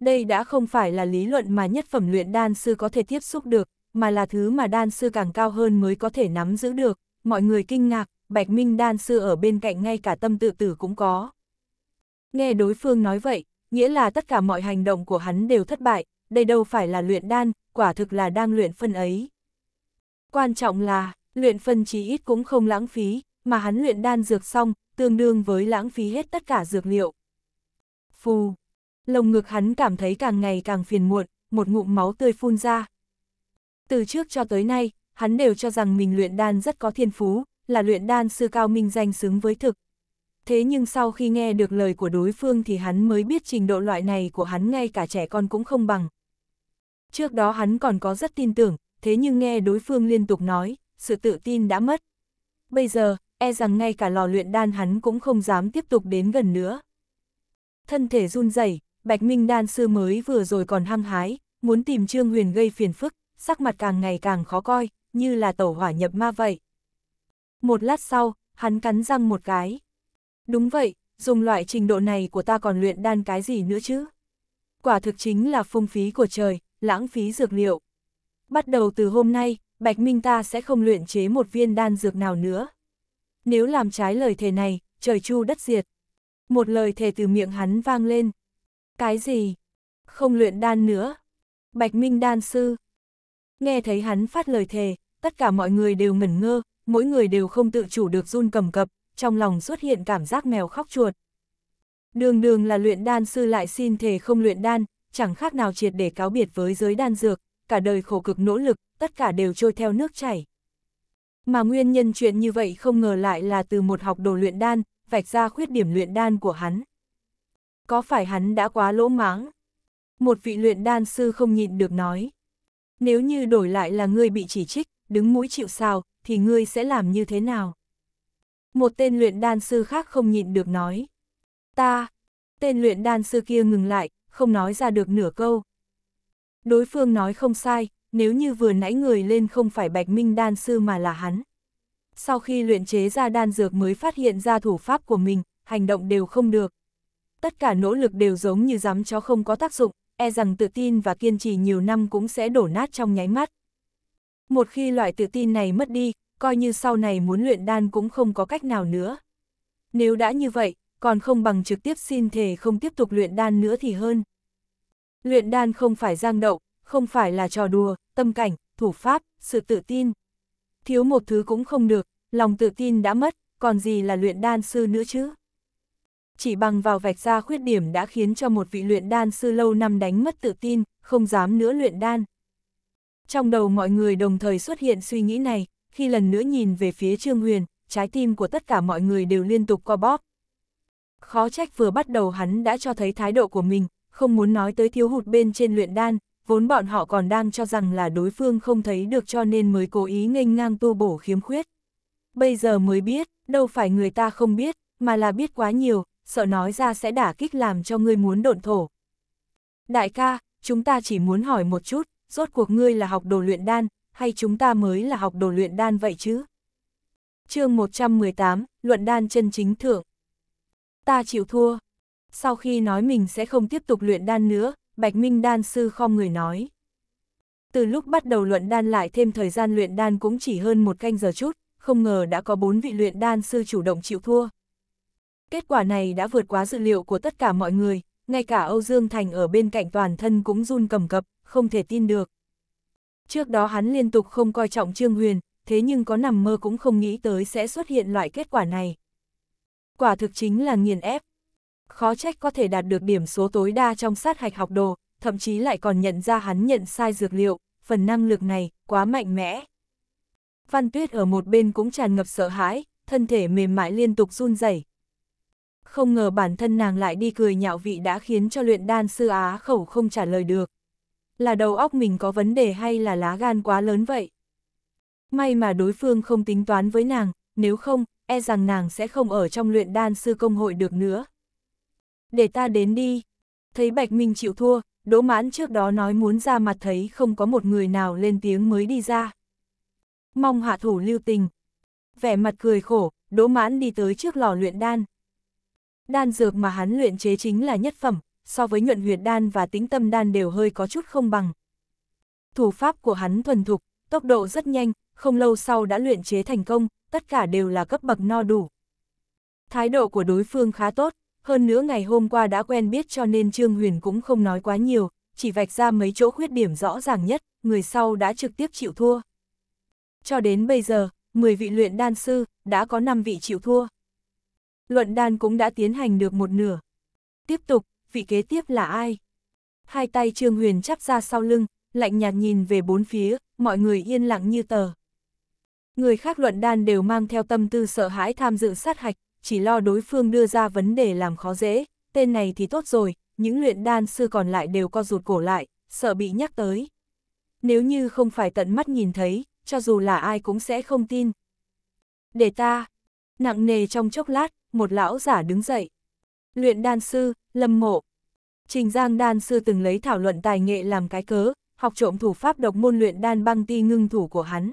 Đây đã không phải là lý luận mà nhất phẩm luyện đan sư có thể tiếp xúc được, mà là thứ mà đan sư càng cao hơn mới có thể nắm giữ được. Mọi người kinh ngạc, Bạch Minh đan sư ở bên cạnh ngay cả tâm tự tử cũng có. Nghe đối phương nói vậy, nghĩa là tất cả mọi hành động của hắn đều thất bại, đây đâu phải là luyện đan, quả thực là đang luyện phân ấy. Quan trọng là, luyện phân chí ít cũng không lãng phí, mà hắn luyện đan dược xong, tương đương với lãng phí hết tất cả dược liệu. Phù! Lồng ngực hắn cảm thấy càng ngày càng phiền muộn, một ngụm máu tươi phun ra, từ trước cho tới nay, hắn đều cho rằng mình luyện đan rất có thiên phú, là luyện đan sư cao minh danh xứng với thực. Thế nhưng sau khi nghe được lời của đối phương thì hắn mới biết trình độ loại này của hắn ngay cả trẻ con cũng không bằng. Trước đó hắn còn có rất tin tưởng, thế nhưng nghe đối phương liên tục nói, sự tự tin đã mất. Bây giờ, e rằng ngay cả lò luyện đan hắn cũng không dám tiếp tục đến gần nữa. Thân thể run rẩy, Bạch Minh đan sư mới vừa rồi còn hăng hái, muốn tìm Trương Huyền gây phiền phức, sắc mặt càng ngày càng khó coi, như là tẩu hỏa nhập ma vậy. Một lát sau, hắn cắn răng một cái. Đúng vậy, dùng loại trình độ này của ta còn luyện đan cái gì nữa chứ? Quả thực chính là phung phí của trời, lãng phí dược liệu. Bắt đầu từ hôm nay, Bạch Minh ta sẽ không luyện chế một viên đan dược nào nữa. Nếu làm trái lời thề này, trời chu đất diệt. Một lời thề từ miệng hắn vang lên. Cái gì? Không luyện đan nữa. Bạch Minh đan sư, Nghe thấy hắn phát lời thề, tất cả mọi người đều ngẩn ngơ, mỗi người đều không tự chủ được run cầm cập, trong lòng xuất hiện cảm giác mèo khóc chuột. Đường đường là luyện đan sư lại xin thề không luyện đan, chẳng khác nào triệt để cáo biệt với giới đan dược, cả đời khổ cực nỗ lực, tất cả đều trôi theo nước chảy. Mà nguyên nhân chuyện như vậy không ngờ lại là từ một học đồ luyện đan, vạch ra khuyết điểm luyện đan của hắn. Có phải hắn đã quá lỗ máng? Một vị luyện đan sư không nhịn được nói. Nếu như đổi lại là ngươi bị chỉ trích, đứng mũi chịu sao, thì ngươi sẽ làm như thế nào? Một tên luyện đan sư khác không nhịn được nói. Ta, tên luyện đan sư kia ngừng lại, không nói ra được nửa câu. Đối phương nói không sai, nếu như vừa nãy người lên không phải bạch minh đan sư mà là hắn. Sau khi luyện chế ra đan dược mới phát hiện ra thủ pháp của mình, hành động đều không được. Tất cả nỗ lực đều giống như dám cho không có tác dụng, e rằng tự tin và kiên trì nhiều năm cũng sẽ đổ nát trong nháy mắt. Một khi loại tự tin này mất đi, coi như sau này muốn luyện đan cũng không có cách nào nữa. Nếu đã như vậy, còn không bằng trực tiếp xin thề không tiếp tục luyện đan nữa thì hơn. Luyện đan không phải giang đậu, không phải là trò đùa, tâm cảnh, thủ pháp, sự tự tin. Thiếu một thứ cũng không được, lòng tự tin đã mất, còn gì là luyện đan sư nữa chứ? chỉ bằng vào vạch ra khuyết điểm đã khiến cho một vị luyện đan sư lâu năm đánh mất tự tin, không dám nữa luyện đan. Trong đầu mọi người đồng thời xuất hiện suy nghĩ này, khi lần nữa nhìn về phía Trương Huyền, trái tim của tất cả mọi người đều liên tục co bóp. Khó trách vừa bắt đầu hắn đã cho thấy thái độ của mình, không muốn nói tới thiếu hụt bên trên luyện đan, vốn bọn họ còn đang cho rằng là đối phương không thấy được cho nên mới cố ý nghênh ngang tu bổ khiếm khuyết. Bây giờ mới biết, đâu phải người ta không biết, mà là biết quá nhiều, sợ nói ra sẽ đả kích làm cho ngươi muốn độn thổ. Đại ca, chúng ta chỉ muốn hỏi một chút, rốt cuộc ngươi là học đồ luyện đan, hay chúng ta mới là học đồ luyện đan vậy chứ? chương 118, Luận đan chân chính thượng. Ta chịu thua. Sau khi nói mình sẽ không tiếp tục luyện đan nữa, Bạch Minh đan sư khom người nói. Từ lúc bắt đầu luận đan lại thêm thời gian luyện đan cũng chỉ hơn một canh giờ chút, không ngờ đã có bốn vị luyện đan sư chủ động chịu thua, Kết quả này đã vượt quá dự liệu của tất cả mọi người, ngay cả Âu Dương Thành ở bên cạnh toàn thân cũng run cầm cập, không thể tin được. Trước đó hắn liên tục không coi trọng Trương Huyền, thế nhưng có nằm mơ cũng không nghĩ tới sẽ xuất hiện loại kết quả này. Quả thực chính là nghiền ép. Khó trách có thể đạt được điểm số tối đa trong sát hạch học đồ, thậm chí lại còn nhận ra hắn nhận sai dược liệu, phần năng lực này quá mạnh mẽ. Văn Tuyết ở một bên cũng tràn ngập sợ hãi, thân thể mềm mại liên tục run rẩy, không ngờ bản thân nàng lại đi cười nhạo vị đã khiến cho luyện đan sư á khẩu không trả lời được. Là đầu óc mình có vấn đề hay là lá gan quá lớn vậy? May mà đối phương không tính toán với nàng, nếu không, e rằng nàng sẽ không ở trong luyện đan sư công hội được nữa. Để ta đến đi. Thấy Bạch Minh chịu thua, Đỗ Mãn trước đó nói muốn ra mặt thấy không có một người nào lên tiếng mới đi ra. Mong hạ thủ lưu tình. Vẻ mặt cười khổ, Đỗ Mãn đi tới trước lò luyện đan, Đan dược mà hắn luyện chế chính là nhất phẩm, so với nhuận huyệt đan và tính tâm đan đều hơi có chút không bằng. Thủ pháp của hắn thuần thục, tốc độ rất nhanh, không lâu sau đã luyện chế thành công, tất cả đều là cấp bậc no đủ. Thái độ của đối phương khá tốt, hơn nữa ngày hôm qua đã quen biết cho nên Trương Huyền cũng không nói quá nhiều, chỉ vạch ra mấy chỗ khuyết điểm rõ ràng nhất, người sau đã trực tiếp chịu thua. Cho đến bây giờ, 10 vị luyện đan sư, đã có 5 vị chịu thua luận đan cũng đã tiến hành được một nửa. Tiếp tục, vị kế tiếp là ai? Hai tay Trương Huyền chắp ra sau lưng, lạnh nhạt nhìn về bốn phía, mọi người yên lặng như tờ. Người khác luận đan đều mang theo tâm tư sợ hãi tham dự sát hạch, chỉ lo đối phương đưa ra vấn đề làm khó dễ, tên này thì tốt rồi, những luyện đan sư còn lại đều co rụt cổ lại, sợ bị nhắc tới. Nếu như không phải tận mắt nhìn thấy, cho dù là ai cũng sẽ không tin. Để ta, nặng nề trong chốc lát, một lão giả đứng dậy. Luyện đan sư, lâm mộ. Trình Giang đan sư từng lấy thảo luận tài nghệ làm cái cớ, học trộm thủ pháp độc môn luyện đan băng ti ngưng thủ của hắn.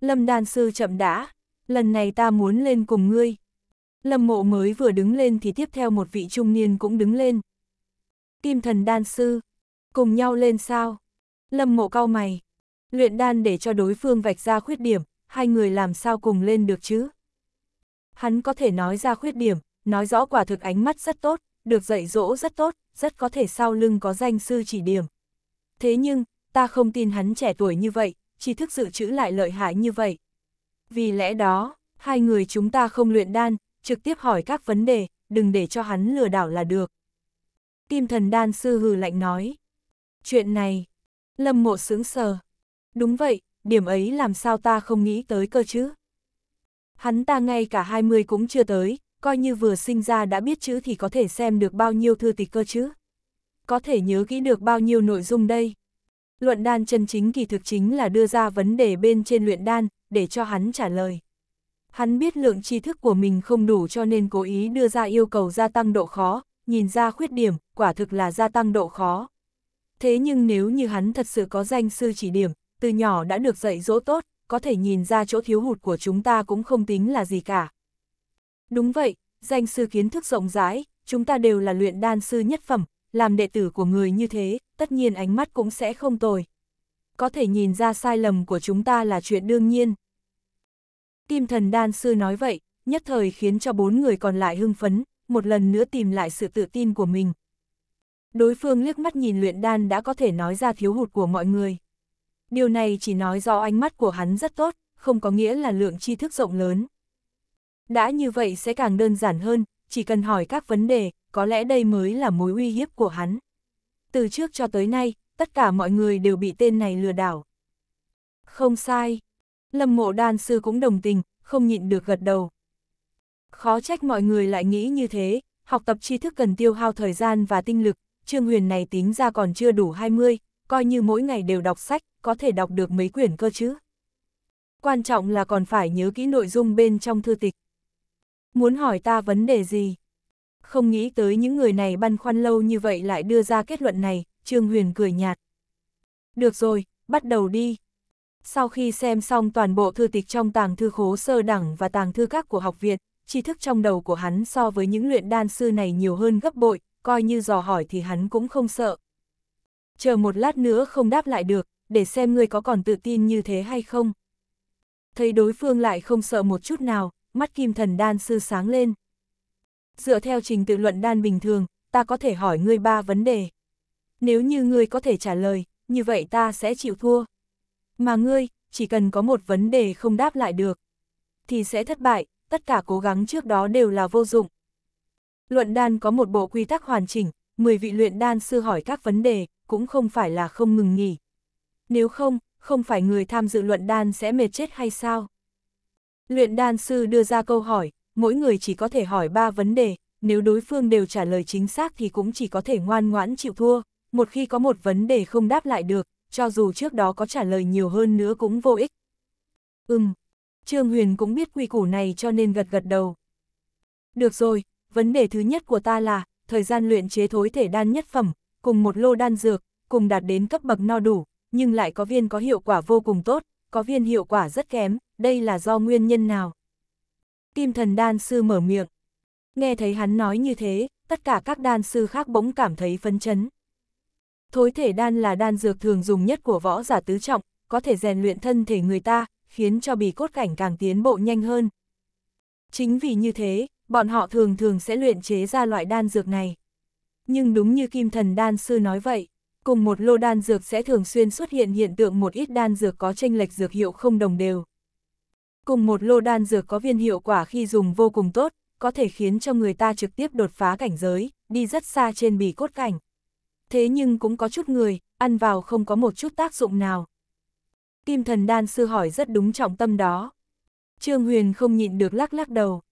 Lâm đan sư chậm đã, lần này ta muốn lên cùng ngươi. Lâm mộ mới vừa đứng lên thì tiếp theo một vị trung niên cũng đứng lên. Kim thần đan sư, cùng nhau lên sao? Lâm mộ cao mày, luyện đan để cho đối phương vạch ra khuyết điểm, hai người làm sao cùng lên được chứ? hắn có thể nói ra khuyết điểm, nói rõ quả thực ánh mắt rất tốt, được dạy dỗ rất tốt, rất có thể sau lưng có danh sư chỉ điểm. Thế nhưng, ta không tin hắn trẻ tuổi như vậy, tri thức dự trữ lại lợi hại như vậy. Vì lẽ đó, hai người chúng ta không luyện đan, trực tiếp hỏi các vấn đề, đừng để cho hắn lừa đảo là được. Kim thần đan sư hừ lạnh nói. Chuyện này, lâm mộ sướng sờ. Đúng vậy, điểm ấy làm sao ta không nghĩ tới cơ chứ? Hắn ta ngay cả 20 cũng chưa tới, coi như vừa sinh ra đã biết chữ thì có thể xem được bao nhiêu thư tịch cơ chứ. Có thể nhớ kỹ được bao nhiêu nội dung đây. Luận đan chân chính kỳ thực chính là đưa ra vấn đề bên trên luyện đan, để cho hắn trả lời. Hắn biết lượng tri thức của mình không đủ cho nên cố ý đưa ra yêu cầu gia tăng độ khó, nhìn ra khuyết điểm, quả thực là gia tăng độ khó. Thế nhưng nếu như hắn thật sự có danh sư chỉ điểm, từ nhỏ đã được dạy dỗ tốt, có thể nhìn ra chỗ thiếu hụt của chúng ta cũng không tính là gì cả. Đúng vậy, danh sư kiến thức rộng rãi, chúng ta đều là luyện đan sư nhất phẩm, làm đệ tử của người như thế, tất nhiên ánh mắt cũng sẽ không tồi. Có thể nhìn ra sai lầm của chúng ta là chuyện đương nhiên. Kim thần đan sư nói vậy, nhất thời khiến cho bốn người còn lại hưng phấn, một lần nữa tìm lại sự tự tin của mình. Đối phương liếc mắt nhìn luyện đan đã có thể nói ra thiếu hụt của mọi người. Điều này chỉ nói do ánh mắt của hắn rất tốt, không có nghĩa là lượng tri thức rộng lớn. Đã như vậy sẽ càng đơn giản hơn, chỉ cần hỏi các vấn đề, có lẽ đây mới là mối uy hiếp của hắn. Từ trước cho tới nay, tất cả mọi người đều bị tên này lừa đảo. Không sai. Lâm mộ đan sư cũng đồng tình, không nhịn được gật đầu. Khó trách mọi người lại nghĩ như thế, học tập tri thức cần tiêu hao thời gian và tinh lực, Trương Huyền này tính ra còn chưa đủ 20, coi như mỗi ngày đều đọc sách, có thể đọc được mấy quyển cơ chứ. Quan trọng là còn phải nhớ kỹ nội dung bên trong thư tịch. Muốn hỏi ta vấn đề gì? Không nghĩ tới những người này băn khoăn lâu như vậy lại đưa ra kết luận này, Trương Huyền cười nhạt. Được rồi, bắt đầu đi. Sau khi xem xong toàn bộ thư tịch trong tàng thư khố sơ đẳng và tàng thư các của học viện, tri thức trong đầu của hắn so với những luyện đan sư này nhiều hơn gấp bội, coi như dò hỏi thì hắn cũng không sợ, chờ một lát nữa không đáp lại được, để xem ngươi có còn tự tin như thế hay không. Thấy đối phương lại không sợ một chút nào, mắt kim thần đan sư sáng lên. Dựa theo trình tự luận đan bình thường, ta có thể hỏi ngươi ba vấn đề. Nếu như ngươi có thể trả lời, như vậy ta sẽ chịu thua. Mà ngươi, chỉ cần có một vấn đề không đáp lại được, thì sẽ thất bại, tất cả cố gắng trước đó đều là vô dụng. Luận đan có một bộ quy tắc hoàn chỉnh, 10 vị luyện đan sư hỏi các vấn đề, cũng không phải là không ngừng nghỉ. Nếu không, không phải người tham dự luận đan sẽ mệt chết hay sao? Luyện đan sư đưa ra câu hỏi, mỗi người chỉ có thể hỏi 3 vấn đề, nếu đối phương đều trả lời chính xác thì cũng chỉ có thể ngoan ngoãn chịu thua, một khi có một vấn đề không đáp lại được, cho dù trước đó có trả lời nhiều hơn nữa cũng vô ích. Ừm, Trương Huyền cũng biết quy củ này cho nên gật gật đầu. Được rồi, vấn đề thứ nhất của ta là, thời gian luyện chế thối thể đan nhất phẩm, cùng một lô đan dược, cùng đạt đến cấp bậc no đủ, nhưng lại có viên có hiệu quả vô cùng tốt, có viên hiệu quả rất kém, đây là do nguyên nhân nào? Kim thần đan sư mở miệng. Nghe thấy hắn nói như thế, tất cả các đan sư khác bỗng cảm thấy phấn chấn. Thối thể đan là đan dược thường dùng nhất của võ giả tứ trọng, có thể rèn luyện thân thể người ta, khiến cho bì cốt cảnh càng tiến bộ nhanh hơn. Chính vì như thế, bọn họ thường thường sẽ luyện chế ra loại đan dược này nhưng đúng như Kim Thần Đan Sư nói vậy, cùng một lô đan dược sẽ thường xuyên xuất hiện hiện tượng một ít đan dược có tranh lệch dược hiệu không đồng đều. Cùng một lô đan dược có viên hiệu quả khi dùng vô cùng tốt, có thể khiến cho người ta trực tiếp đột phá cảnh giới, đi rất xa trên bì cốt cảnh. Thế nhưng cũng có chút người, ăn vào không có một chút tác dụng nào. Kim thần đan sư hỏi rất đúng trọng tâm đó. Trương Huyền không nhịn được lắc lắc đầu.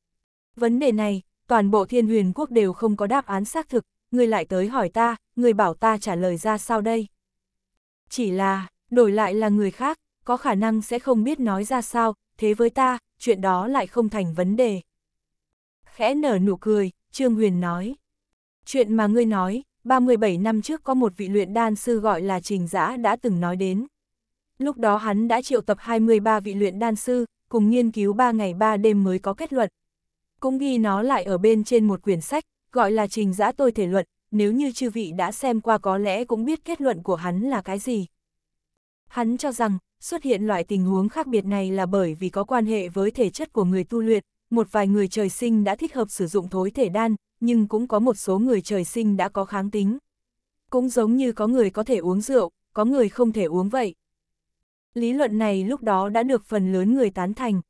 Vấn đề này, toàn bộ thiên huyền quốc đều không có đáp án xác thực, ngươi lại tới hỏi ta, ngươi bảo ta trả lời ra sao đây? Chỉ là, đổi lại là người khác, có khả năng sẽ không biết nói ra sao, thế với ta, chuyện đó lại không thành vấn đề. Khẽ nở nụ cười, Trương Huyền nói. Chuyện mà ngươi nói, 37 năm trước có một vị luyện đan sư gọi là Trình Giã đã từng nói đến. Lúc đó hắn đã triệu tập 23 vị luyện đan sư, cùng nghiên cứu 3 ngày 3 đêm mới có kết luận. Cũng ghi nó lại ở bên trên một quyển sách, gọi là trình giã tôi thể luận, nếu như chư vị đã xem qua có lẽ cũng biết kết luận của hắn là cái gì. Hắn cho rằng, xuất hiện loại tình huống khác biệt này là bởi vì có quan hệ với thể chất của người tu luyện, một vài người trời sinh đã thích hợp sử dụng thối thể đan, nhưng cũng có một số người trời sinh đã có kháng tính. Cũng giống như có người có thể uống rượu, có người không thể uống vậy. Lý luận này lúc đó đã được phần lớn người tán thành.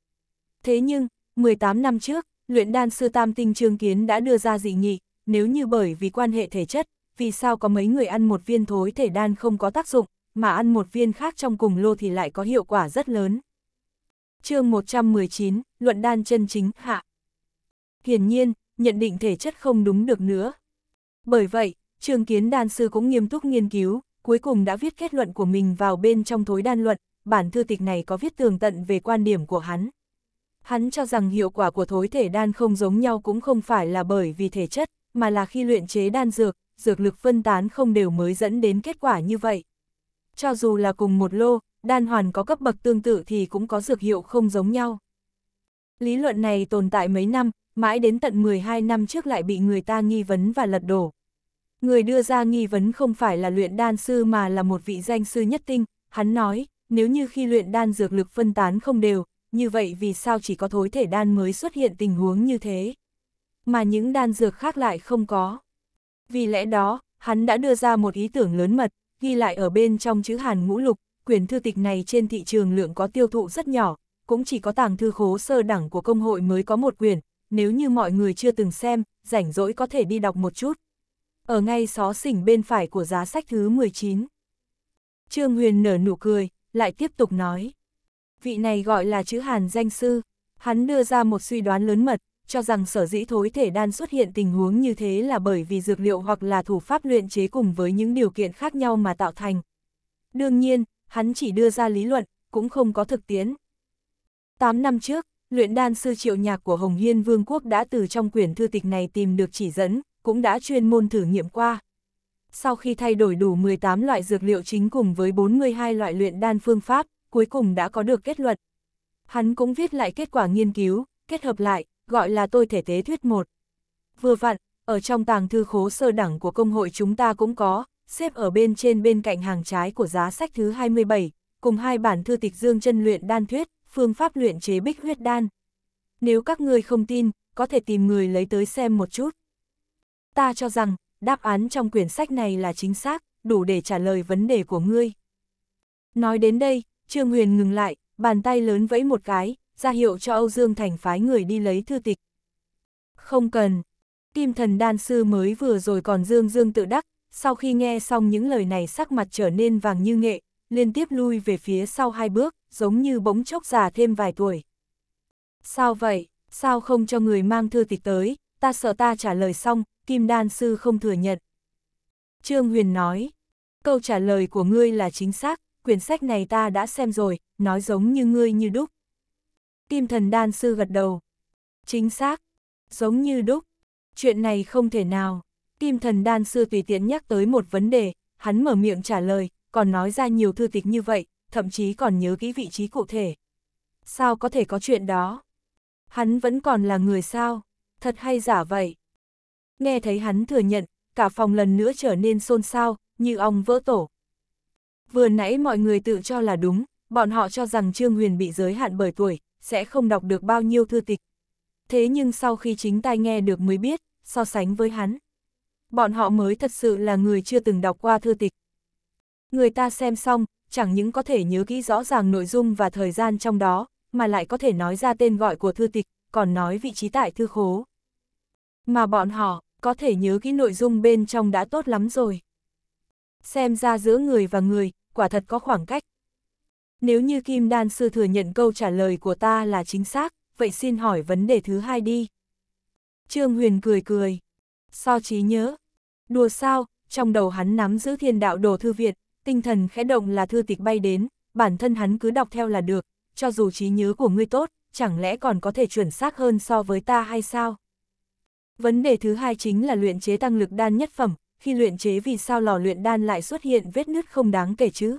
Thế nhưng, 18 năm trước, luyện đan sư tam tinh trương kiến đã đưa ra dị nghị, nếu như bởi vì quan hệ thể chất, vì sao có mấy người ăn một viên thối thể đan không có tác dụng, mà ăn một viên khác trong cùng lô thì lại có hiệu quả rất lớn. chương 119, Luận đan chân chính hạ. Hiển nhiên, nhận định thể chất không đúng được nữa. Bởi vậy, Trương Kiến đan sư cũng nghiêm túc nghiên cứu, cuối cùng đã viết kết luận của mình vào bên trong thối đan luận, bản thư tịch này có viết tường tận về quan điểm của hắn. Hắn cho rằng hiệu quả của thối thể đan không giống nhau cũng không phải là bởi vì thể chất, mà là khi luyện chế đan dược, dược lực phân tán không đều mới dẫn đến kết quả như vậy. Cho dù là cùng một lô, đan hoàn có cấp bậc tương tự thì cũng có dược hiệu không giống nhau. Lý luận này tồn tại mấy năm, mãi đến tận 12 năm trước lại bị người ta nghi vấn và lật đổ. Người đưa ra nghi vấn không phải là luyện đan sư mà là một vị danh sư nhất tinh, hắn nói, nếu như khi luyện đan dược lực phân tán không đều, như vậy vì sao chỉ có thối thể đan mới xuất hiện tình huống như thế? Mà những đan dược khác lại không có. Vì lẽ đó, hắn đã đưa ra một ý tưởng lớn mật, ghi lại ở bên trong chữ hàn ngũ lục, quyển thư tịch này trên thị trường lượng có tiêu thụ rất nhỏ, cũng chỉ có tàng thư khố sơ đẳng của công hội mới có một quyển, nếu như mọi người chưa từng xem, rảnh rỗi có thể đi đọc một chút. Ở ngay xó xỉnh bên phải của giá sách thứ 19. Trương Huyền nở nụ cười, lại tiếp tục nói vị này gọi là chữ Hàn danh sư. Hắn đưa ra một suy đoán lớn mật, cho rằng sở dĩ thối thể đan xuất hiện tình huống như thế là bởi vì dược liệu hoặc là thủ pháp luyện chế cùng với những điều kiện khác nhau mà tạo thành. Đương nhiên, hắn chỉ đưa ra lý luận, cũng không có thực tiễn. 8 năm trước, luyện đan sư triệu nhạc của Hồng Hiên Vương quốc đã từ trong quyển thư tịch này tìm được chỉ dẫn, cũng đã chuyên môn thử nghiệm qua. Sau khi thay đổi đủ 18 loại dược liệu chính cùng với 42 loại luyện đan phương pháp, cuối cùng đã có được kết luận. Hắn cũng viết lại kết quả nghiên cứu, kết hợp lại, gọi là tôi thể tế thuyết một. Vừa vặn, ở trong tàng thư khố sơ đẳng của công hội chúng ta cũng có, xếp ở bên trên bên cạnh hàng trái của giá sách thứ 27, cùng hai bản thư tịch dương chân luyện đan thuyết, phương pháp luyện chế bích huyết đan. Nếu các người không tin, có thể tìm người lấy tới xem một chút. Ta cho rằng, đáp án trong quyển sách này là chính xác, đủ để trả lời vấn đề của ngươi. Nói đến đây, Trương Huyền ngừng lại, bàn tay lớn vẫy một cái, ra hiệu cho Âu Dương Thành phái người đi lấy thư tịch. Không cần. Kim thần đan sư mới vừa rồi còn dương dương tự đắc, sau khi nghe xong những lời này sắc mặt trở nên vàng như nghệ, liên tiếp lui về phía sau hai bước, giống như bỗng chốc già thêm vài tuổi. Sao vậy, sao không cho người mang thư tịch tới, ta sợ ta trả lời xong, kim đan sư không thừa nhận. Trương Huyền nói, câu trả lời của ngươi là chính xác, quyển sách này ta đã xem rồi, nói giống như ngươi như đúc. Kim thần đan sư gật đầu. Chính xác, giống như đúc. Chuyện này không thể nào. Kim thần đan sư tùy tiện nhắc tới một vấn đề, hắn mở miệng trả lời, còn nói ra nhiều thư tịch như vậy, thậm chí còn nhớ kỹ vị trí cụ thể. Sao có thể có chuyện đó? Hắn vẫn còn là người sao? Thật hay giả vậy? Nghe thấy hắn thừa nhận, cả phòng lần nữa trở nên xôn xao, như ong vỡ tổ, vừa nãy mọi người tự cho là đúng, bọn họ cho rằng Trương Huyền bị giới hạn bởi tuổi, sẽ không đọc được bao nhiêu thư tịch. Thế nhưng sau khi chính tai nghe được mới biết, so sánh với hắn, bọn họ mới thật sự là người chưa từng đọc qua thư tịch. Người ta xem xong, chẳng những có thể nhớ kỹ rõ ràng nội dung và thời gian trong đó, mà lại có thể nói ra tên gọi của thư tịch, còn nói vị trí tại thư khố. Mà bọn họ, có thể nhớ kỹ nội dung bên trong đã tốt lắm rồi. Xem ra giữa người và người, quả thật có khoảng cách. Nếu như Kim Đan Sư thừa nhận câu trả lời của ta là chính xác, vậy xin hỏi vấn đề thứ hai đi. Trương Huyền cười cười. So trí nhớ. Đùa sao, trong đầu hắn nắm giữ thiên đạo đồ thư viện, tinh thần khẽ động là thư tịch bay đến, bản thân hắn cứ đọc theo là được, cho dù trí nhớ của ngươi tốt, chẳng lẽ còn có thể chuẩn xác hơn so với ta hay sao? Vấn đề thứ hai chính là luyện chế tăng lực đan nhất phẩm, khi luyện chế vì sao lò luyện đan lại xuất hiện vết nứt không đáng kể chứ.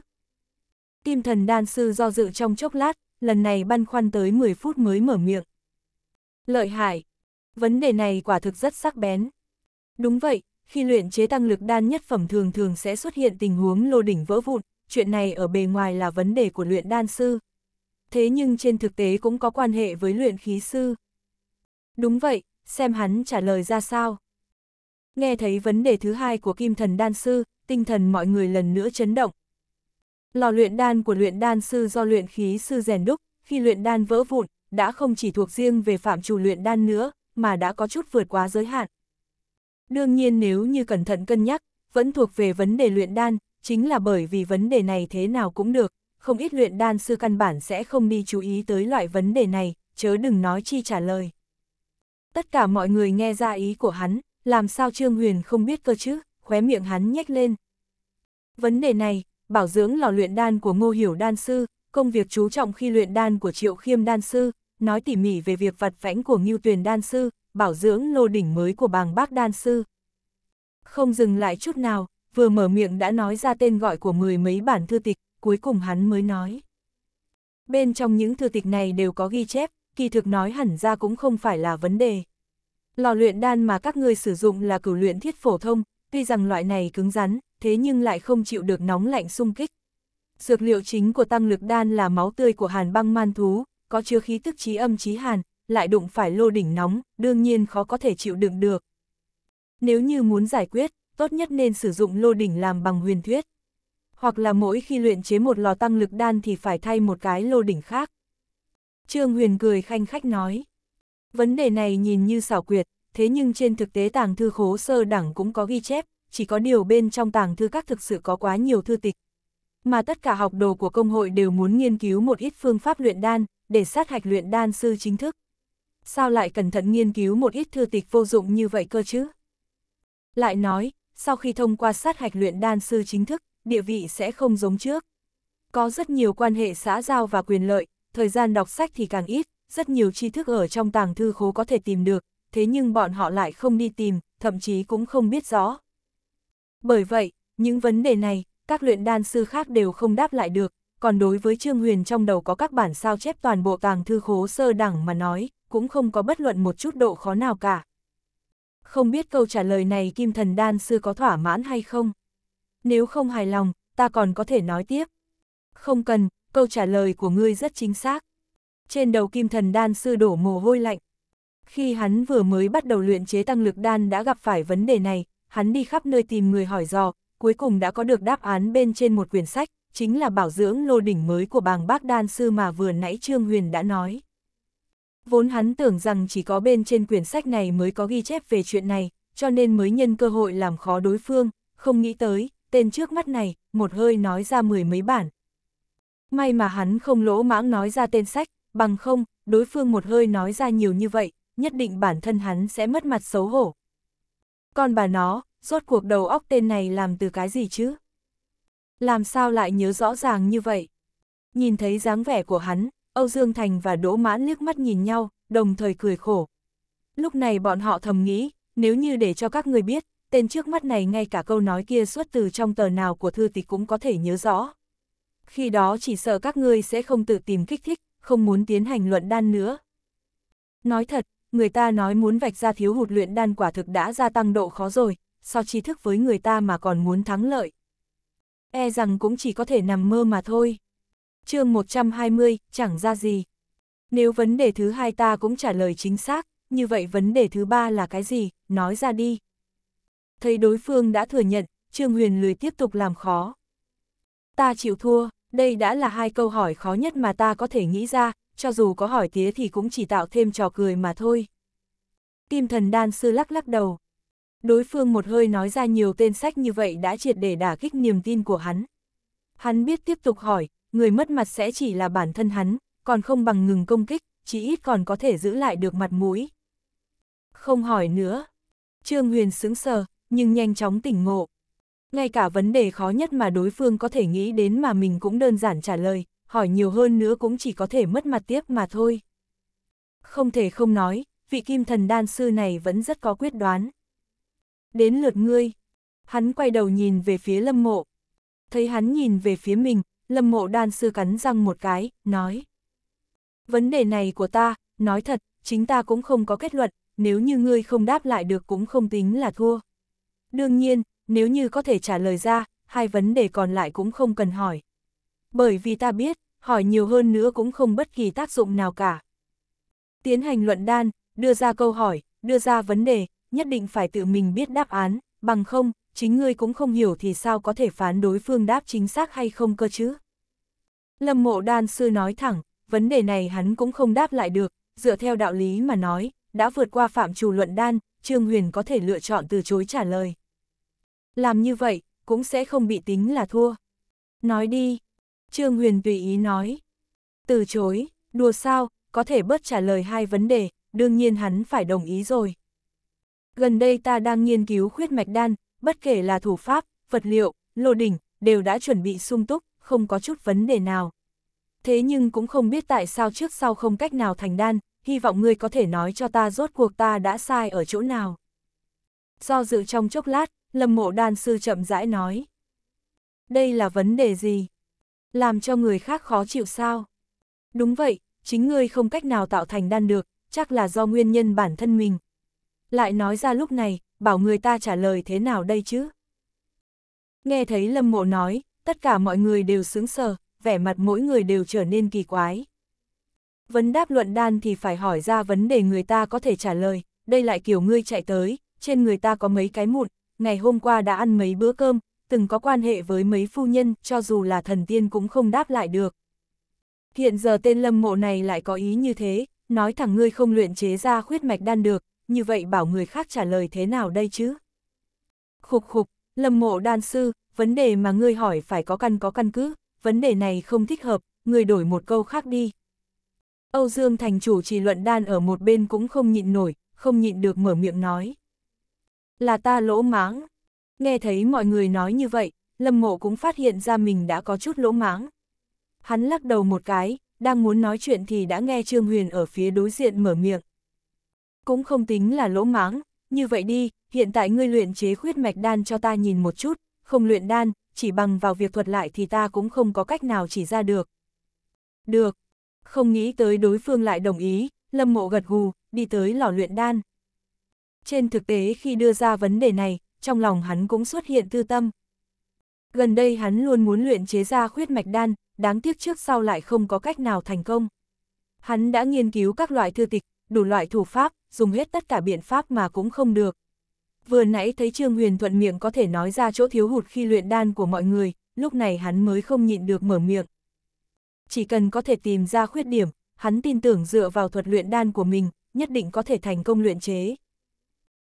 Kim thần đan sư do dự trong chốc lát, lần này băn khoăn tới 10 phút mới mở miệng. Lợi hại. Vấn đề này quả thực rất sắc bén. Đúng vậy, khi luyện chế tăng lực đan nhất phẩm thường thường sẽ xuất hiện tình huống lô đỉnh vỡ vụn, chuyện này ở bề ngoài là vấn đề của luyện đan sư. Thế nhưng trên thực tế cũng có quan hệ với luyện khí sư. Đúng vậy, xem hắn trả lời ra sao nghe thấy vấn đề thứ hai của kim thần đan sư, tinh thần mọi người lần nữa chấn động. Lò luyện đan của luyện đan sư do luyện khí sư rèn đúc, khi luyện đan vỡ vụn, đã không chỉ thuộc riêng về phạm chủ luyện đan nữa, mà đã có chút vượt quá giới hạn. Đương nhiên nếu như cẩn thận cân nhắc, vẫn thuộc về vấn đề luyện đan, chính là bởi vì vấn đề này thế nào cũng được, không ít luyện đan sư căn bản sẽ không đi chú ý tới loại vấn đề này, chớ đừng nói chi trả lời. Tất cả mọi người nghe ra ý của hắn, làm sao Trương Huyền không biết cơ chứ, khóe miệng hắn nhếch lên. Vấn đề này, bảo dưỡng lò luyện đan của Ngô Hiểu đan sư, công việc chú trọng khi luyện đan của Triệu Khiêm đan sư, nói tỉ mỉ về việc vặt vãnh của Ngưu Tuyền đan sư, bảo dưỡng lô đỉnh mới của Bàng Bác đan sư. Không dừng lại chút nào, vừa mở miệng đã nói ra tên gọi của mười mấy bản thư tịch, cuối cùng hắn mới nói. Bên trong những thư tịch này đều có ghi chép, kỳ thực nói hẳn ra cũng không phải là vấn đề. Lò luyện đan mà các ngươi sử dụng là cửu luyện thiết phổ thông, tuy rằng loại này cứng rắn, thế nhưng lại không chịu được nóng lạnh xung kích. Dược liệu chính của tăng lực đan là máu tươi của hàn băng man thú, có chứa khí tức trí âm trí hàn, lại đụng phải lô đỉnh nóng, đương nhiên khó có thể chịu đựng được. Nếu như muốn giải quyết, tốt nhất nên sử dụng lô đỉnh làm bằng huyền thuyết. Hoặc là mỗi khi luyện chế một lò tăng lực đan thì phải thay một cái lô đỉnh khác. Trương Huyền cười khanh khách nói. Vấn đề này nhìn như xảo quyệt, thế nhưng trên thực tế tàng thư khố sơ đẳng cũng có ghi chép, chỉ có điều bên trong tàng thư các thực sự có quá nhiều thư tịch. Mà tất cả học đồ của công hội đều muốn nghiên cứu một ít phương pháp luyện đan, để sát hạch luyện đan sư chính thức. Sao lại cẩn thận nghiên cứu một ít thư tịch vô dụng như vậy cơ chứ? Lại nói, sau khi thông qua sát hạch luyện đan sư chính thức, địa vị sẽ không giống trước. Có rất nhiều quan hệ xã giao và quyền lợi, thời gian đọc sách thì càng ít, rất nhiều tri thức ở trong tàng thư khố có thể tìm được, thế nhưng bọn họ lại không đi tìm, thậm chí cũng không biết rõ. Bởi vậy, những vấn đề này, các luyện đan sư khác đều không đáp lại được, còn đối với Trương Huyền trong đầu có các bản sao chép toàn bộ tàng thư khố sơ đẳng mà nói, cũng không có bất luận một chút độ khó nào cả. Không biết câu trả lời này Kim Thần Đan Sư có thỏa mãn hay không? Nếu không hài lòng, ta còn có thể nói tiếp. Không cần, câu trả lời của ngươi rất chính xác trên đầu kim thần đan sư đổ mồ hôi lạnh. Khi hắn vừa mới bắt đầu luyện chế tăng lực đan đã gặp phải vấn đề này, hắn đi khắp nơi tìm người hỏi dò, cuối cùng đã có được đáp án bên trên một quyển sách, chính là bảo dưỡng lô đỉnh mới của bàng bác đan sư mà vừa nãy Trương Huyền đã nói. Vốn hắn tưởng rằng chỉ có bên trên quyển sách này mới có ghi chép về chuyện này, cho nên mới nhân cơ hội làm khó đối phương, không nghĩ tới, tên trước mắt này, một hơi nói ra mười mấy bản. May mà hắn không lỗ mãng nói ra tên sách, bằng không, đối phương một hơi nói ra nhiều như vậy, nhất định bản thân hắn sẽ mất mặt xấu hổ. Còn bà nó, rốt cuộc đầu óc tên này làm từ cái gì chứ? Làm sao lại nhớ rõ ràng như vậy? Nhìn thấy dáng vẻ của hắn, Âu Dương Thành và Đỗ Mãn liếc mắt nhìn nhau, đồng thời cười khổ. Lúc này bọn họ thầm nghĩ, nếu như để cho các người biết, tên trước mắt này ngay cả câu nói kia xuất từ trong tờ nào của thư tịch cũng có thể nhớ rõ. Khi đó chỉ sợ các ngươi sẽ không tự tìm kích thích, không muốn tiến hành luận đan nữa. Nói thật, người ta nói muốn vạch ra thiếu hụt luyện đan quả thực đã gia tăng độ khó rồi, so trí thức với người ta mà còn muốn thắng lợi. E rằng cũng chỉ có thể nằm mơ mà thôi. chương 120, chẳng ra gì. Nếu vấn đề thứ hai ta cũng trả lời chính xác, như vậy vấn đề thứ ba là cái gì, nói ra đi. Thấy đối phương đã thừa nhận, Trương Huyền lười tiếp tục làm khó. Ta chịu thua, đây đã là hai câu hỏi khó nhất mà ta có thể nghĩ ra, cho dù có hỏi tía thì cũng chỉ tạo thêm trò cười mà thôi. Kim thần đan sư lắc lắc đầu. Đối phương một hơi nói ra nhiều tên sách như vậy đã triệt để đả kích niềm tin của hắn. Hắn biết tiếp tục hỏi, người mất mặt sẽ chỉ là bản thân hắn, còn không bằng ngừng công kích, chỉ ít còn có thể giữ lại được mặt mũi. Không hỏi nữa. Trương Huyền sững sờ, nhưng nhanh chóng tỉnh ngộ, ngay cả vấn đề khó nhất mà đối phương có thể nghĩ đến mà mình cũng đơn giản trả lời, hỏi nhiều hơn nữa cũng chỉ có thể mất mặt tiếp mà thôi. Không thể không nói, vị kim thần đan sư này vẫn rất có quyết đoán. Đến lượt ngươi, hắn quay đầu nhìn về phía lâm mộ. Thấy hắn nhìn về phía mình, lâm mộ đan sư cắn răng một cái, nói. Vấn đề này của ta, nói thật, chính ta cũng không có kết luận, nếu như ngươi không đáp lại được cũng không tính là thua. Đương nhiên, nếu như có thể trả lời ra, hai vấn đề còn lại cũng không cần hỏi. Bởi vì ta biết, hỏi nhiều hơn nữa cũng không bất kỳ tác dụng nào cả. Tiến hành luận đan, đưa ra câu hỏi, đưa ra vấn đề, nhất định phải tự mình biết đáp án, bằng không, chính ngươi cũng không hiểu thì sao có thể phán đối phương đáp chính xác hay không cơ chứ. Lâm mộ đan sư nói thẳng, vấn đề này hắn cũng không đáp lại được, dựa theo đạo lý mà nói, đã vượt qua phạm trù luận đan, Trương Huyền có thể lựa chọn từ chối trả lời làm như vậy, cũng sẽ không bị tính là thua. Nói đi, Trương Huyền tùy ý nói. Từ chối, đùa sao, có thể bớt trả lời hai vấn đề, đương nhiên hắn phải đồng ý rồi. Gần đây ta đang nghiên cứu khuyết mạch đan, bất kể là thủ pháp, vật liệu, lô đỉnh, đều đã chuẩn bị sung túc, không có chút vấn đề nào. Thế nhưng cũng không biết tại sao trước sau không cách nào thành đan, hy vọng ngươi có thể nói cho ta rốt cuộc ta đã sai ở chỗ nào. Do dự trong chốc lát, Lâm mộ đan sư chậm rãi nói. Đây là vấn đề gì? Làm cho người khác khó chịu sao? Đúng vậy, chính ngươi không cách nào tạo thành đan được, chắc là do nguyên nhân bản thân mình. Lại nói ra lúc này, bảo người ta trả lời thế nào đây chứ? Nghe thấy Lâm Mộ nói, tất cả mọi người đều sững sờ, vẻ mặt mỗi người đều trở nên kỳ quái. Vấn đáp luận đan thì phải hỏi ra vấn đề người ta có thể trả lời, đây lại kiểu ngươi chạy tới, trên người ta có mấy cái mụn, ngày hôm qua đã ăn mấy bữa cơm, từng có quan hệ với mấy phu nhân, cho dù là thần tiên cũng không đáp lại được. Hiện giờ tên lâm mộ này lại có ý như thế, nói thẳng ngươi không luyện chế ra khuyết mạch đan được, như vậy bảo người khác trả lời thế nào đây chứ? Khục khục, lâm mộ đan sư, vấn đề mà ngươi hỏi phải có căn có căn cứ, vấn đề này không thích hợp, ngươi đổi một câu khác đi. Âu Dương thành chủ trì luận đan ở một bên cũng không nhịn nổi, không nhịn được mở miệng nói. Là ta lỗ máng. Nghe thấy mọi người nói như vậy, Lâm Mộ cũng phát hiện ra mình đã có chút lỗ máng. Hắn lắc đầu một cái, đang muốn nói chuyện thì đã nghe Trương Huyền ở phía đối diện mở miệng. Cũng không tính là lỗ máng, như vậy đi, hiện tại ngươi luyện chế khuyết mạch đan cho ta nhìn một chút, không luyện đan, chỉ bằng vào việc thuật lại thì ta cũng không có cách nào chỉ ra được. Được, không nghĩ tới đối phương lại đồng ý, Lâm Mộ gật gù, đi tới lò luyện đan trên thực tế khi đưa ra vấn đề này, trong lòng hắn cũng xuất hiện tư tâm. Gần đây hắn luôn muốn luyện chế ra khuyết mạch đan, đáng tiếc trước sau lại không có cách nào thành công. Hắn đã nghiên cứu các loại thư tịch, đủ loại thủ pháp, dùng hết tất cả biện pháp mà cũng không được. Vừa nãy thấy Trương Huyền thuận miệng có thể nói ra chỗ thiếu hụt khi luyện đan của mọi người, lúc này hắn mới không nhịn được mở miệng. Chỉ cần có thể tìm ra khuyết điểm, hắn tin tưởng dựa vào thuật luyện đan của mình, nhất định có thể thành công luyện chế.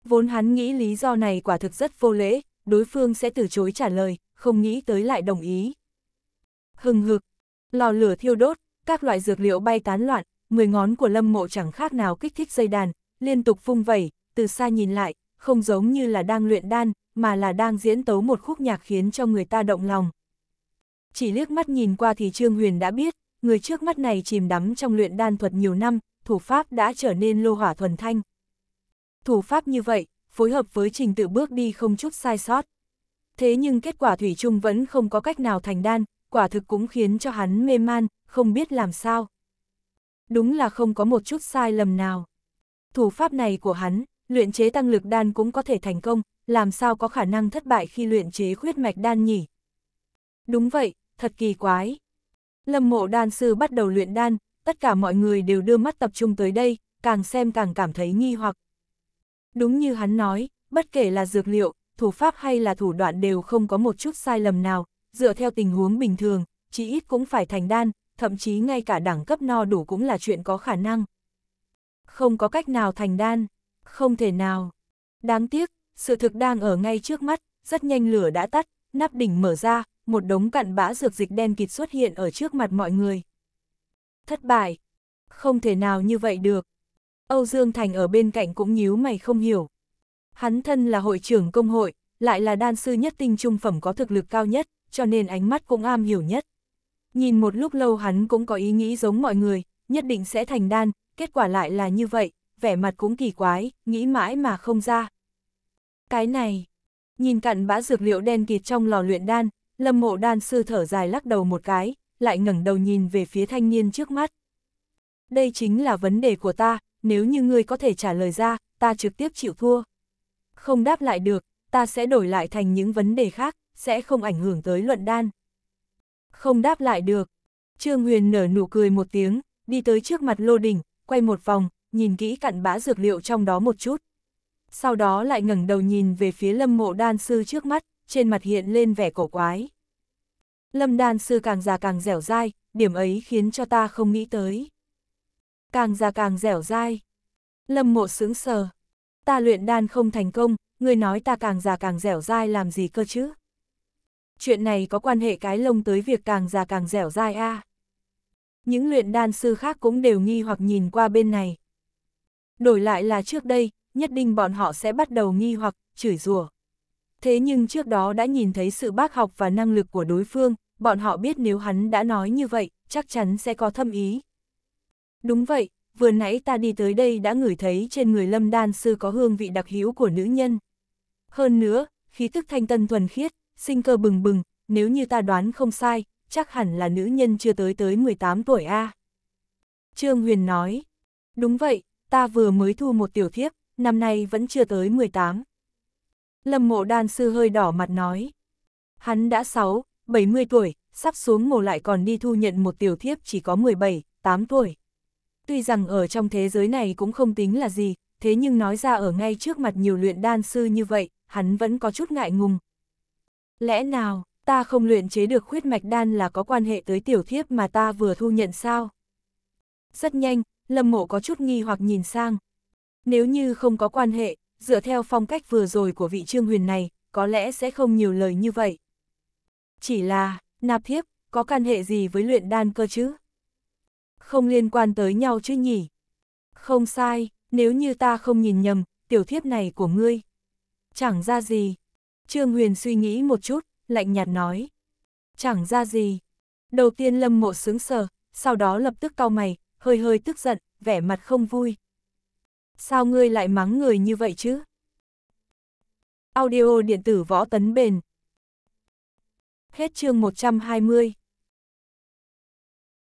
Vốn hắn nghĩ lý do này quả thực rất vô lễ, đối phương sẽ từ chối trả lời, không nghĩ tới lại đồng ý. Hừng hực, lò lửa thiêu đốt, các loại dược liệu bay tán loạn, mười ngón của lâm mộ chẳng khác nào kích thích dây đàn, liên tục phung vẩy, từ xa nhìn lại, không giống như là đang luyện đan, mà là đang diễn tấu một khúc nhạc khiến cho người ta động lòng. Chỉ liếc mắt nhìn qua thì Trương Huyền đã biết, người trước mắt này chìm đắm trong luyện đan thuật nhiều năm, thủ pháp đã trở nên lô hỏa thuần thanh. Thủ pháp như vậy, phối hợp với trình tự bước đi không chút sai sót. Thế nhưng kết quả Thủy chung vẫn không có cách nào thành đan, quả thực cũng khiến cho hắn mê man, không biết làm sao. Đúng là không có một chút sai lầm nào. Thủ pháp này của hắn, luyện chế tăng lực đan cũng có thể thành công, làm sao có khả năng thất bại khi luyện chế khuyết mạch đan nhỉ? Đúng vậy, thật kỳ quái. Lâm mộ đan sư bắt đầu luyện đan, tất cả mọi người đều đưa mắt tập trung tới đây, càng xem càng cảm thấy nghi hoặc, Đúng như hắn nói, bất kể là dược liệu, thủ pháp hay là thủ đoạn đều không có một chút sai lầm nào, dựa theo tình huống bình thường, chí ít cũng phải thành đan, thậm chí ngay cả đẳng cấp no đủ cũng là chuyện có khả năng. Không có cách nào thành đan, không thể nào. Đáng tiếc, sự thực đang ở ngay trước mắt, rất nhanh lửa đã tắt, nắp đỉnh mở ra, một đống cặn bã dược dịch đen kịt xuất hiện ở trước mặt mọi người. Thất bại. Không thể nào như vậy được, Âu Dương Thành ở bên cạnh cũng nhíu mày không hiểu. Hắn thân là hội trưởng công hội, lại là đan sư nhất tinh trung phẩm có thực lực cao nhất, cho nên ánh mắt cũng am hiểu nhất. Nhìn một lúc lâu hắn cũng có ý nghĩ giống mọi người, nhất định sẽ thành đan, kết quả lại là như vậy, vẻ mặt cũng kỳ quái, nghĩ mãi mà không ra. Cái này, nhìn cặn bã dược liệu đen kịt trong lò luyện đan, lâm mộ đan sư thở dài lắc đầu một cái, lại ngẩng đầu nhìn về phía thanh niên trước mắt. Đây chính là vấn đề của ta, nếu như ngươi có thể trả lời ra, ta trực tiếp chịu thua. Không đáp lại được, ta sẽ đổi lại thành những vấn đề khác, sẽ không ảnh hưởng tới luận đan. Không đáp lại được. Trương Huyền nở nụ cười một tiếng, đi tới trước mặt Lô Đỉnh, quay một vòng, nhìn kỹ cặn bã dược liệu trong đó một chút. Sau đó lại ngẩng đầu nhìn về phía lâm mộ đan sư trước mắt, trên mặt hiện lên vẻ cổ quái. Lâm đan sư càng già càng dẻo dai, điểm ấy khiến cho ta không nghĩ tới càng già càng dẻo dai. Lâm mộ sướng sờ. Ta luyện đan không thành công, người nói ta càng già càng dẻo dai làm gì cơ chứ? Chuyện này có quan hệ cái lông tới việc càng già càng dẻo dai a Những luyện đan sư khác cũng đều nghi hoặc nhìn qua bên này. Đổi lại là trước đây, nhất định bọn họ sẽ bắt đầu nghi hoặc, chửi rủa. Thế nhưng trước đó đã nhìn thấy sự bác học và năng lực của đối phương, bọn họ biết nếu hắn đã nói như vậy, chắc chắn sẽ có thâm ý. Đúng vậy, vừa nãy ta đi tới đây đã ngửi thấy trên người lâm đan sư có hương vị đặc hữu của nữ nhân. Hơn nữa, khí tức thanh tân thuần khiết, sinh cơ bừng bừng, nếu như ta đoán không sai, chắc hẳn là nữ nhân chưa tới tới 18 tuổi A. Trương Huyền nói, đúng vậy, ta vừa mới thu một tiểu thiếp, năm nay vẫn chưa tới 18. Lâm mộ đan sư hơi đỏ mặt nói, hắn đã 6, 70 tuổi, sắp xuống mồ lại còn đi thu nhận một tiểu thiếp chỉ có 17, 8 tuổi tuy rằng ở trong thế giới này cũng không tính là gì, thế nhưng nói ra ở ngay trước mặt nhiều luyện đan sư như vậy, hắn vẫn có chút ngại ngùng. Lẽ nào, ta không luyện chế được khuyết mạch đan là có quan hệ tới tiểu thiếp mà ta vừa thu nhận sao? Rất nhanh, Lâm Mộ có chút nghi hoặc nhìn sang. Nếu như không có quan hệ, dựa theo phong cách vừa rồi của vị trương huyền này, có lẽ sẽ không nhiều lời như vậy. Chỉ là, nạp thiếp, có quan hệ gì với luyện đan cơ chứ? không liên quan tới nhau chứ nhỉ? Không sai, nếu như ta không nhìn nhầm, tiểu thiếp này của ngươi. Chẳng ra gì. Trương Huyền suy nghĩ một chút, lạnh nhạt nói. Chẳng ra gì. Đầu tiên lâm mộ sướng sờ, sau đó lập tức cau mày, hơi hơi tức giận, vẻ mặt không vui. Sao ngươi lại mắng người như vậy chứ? Audio điện tử võ tấn bền. Hết chương 120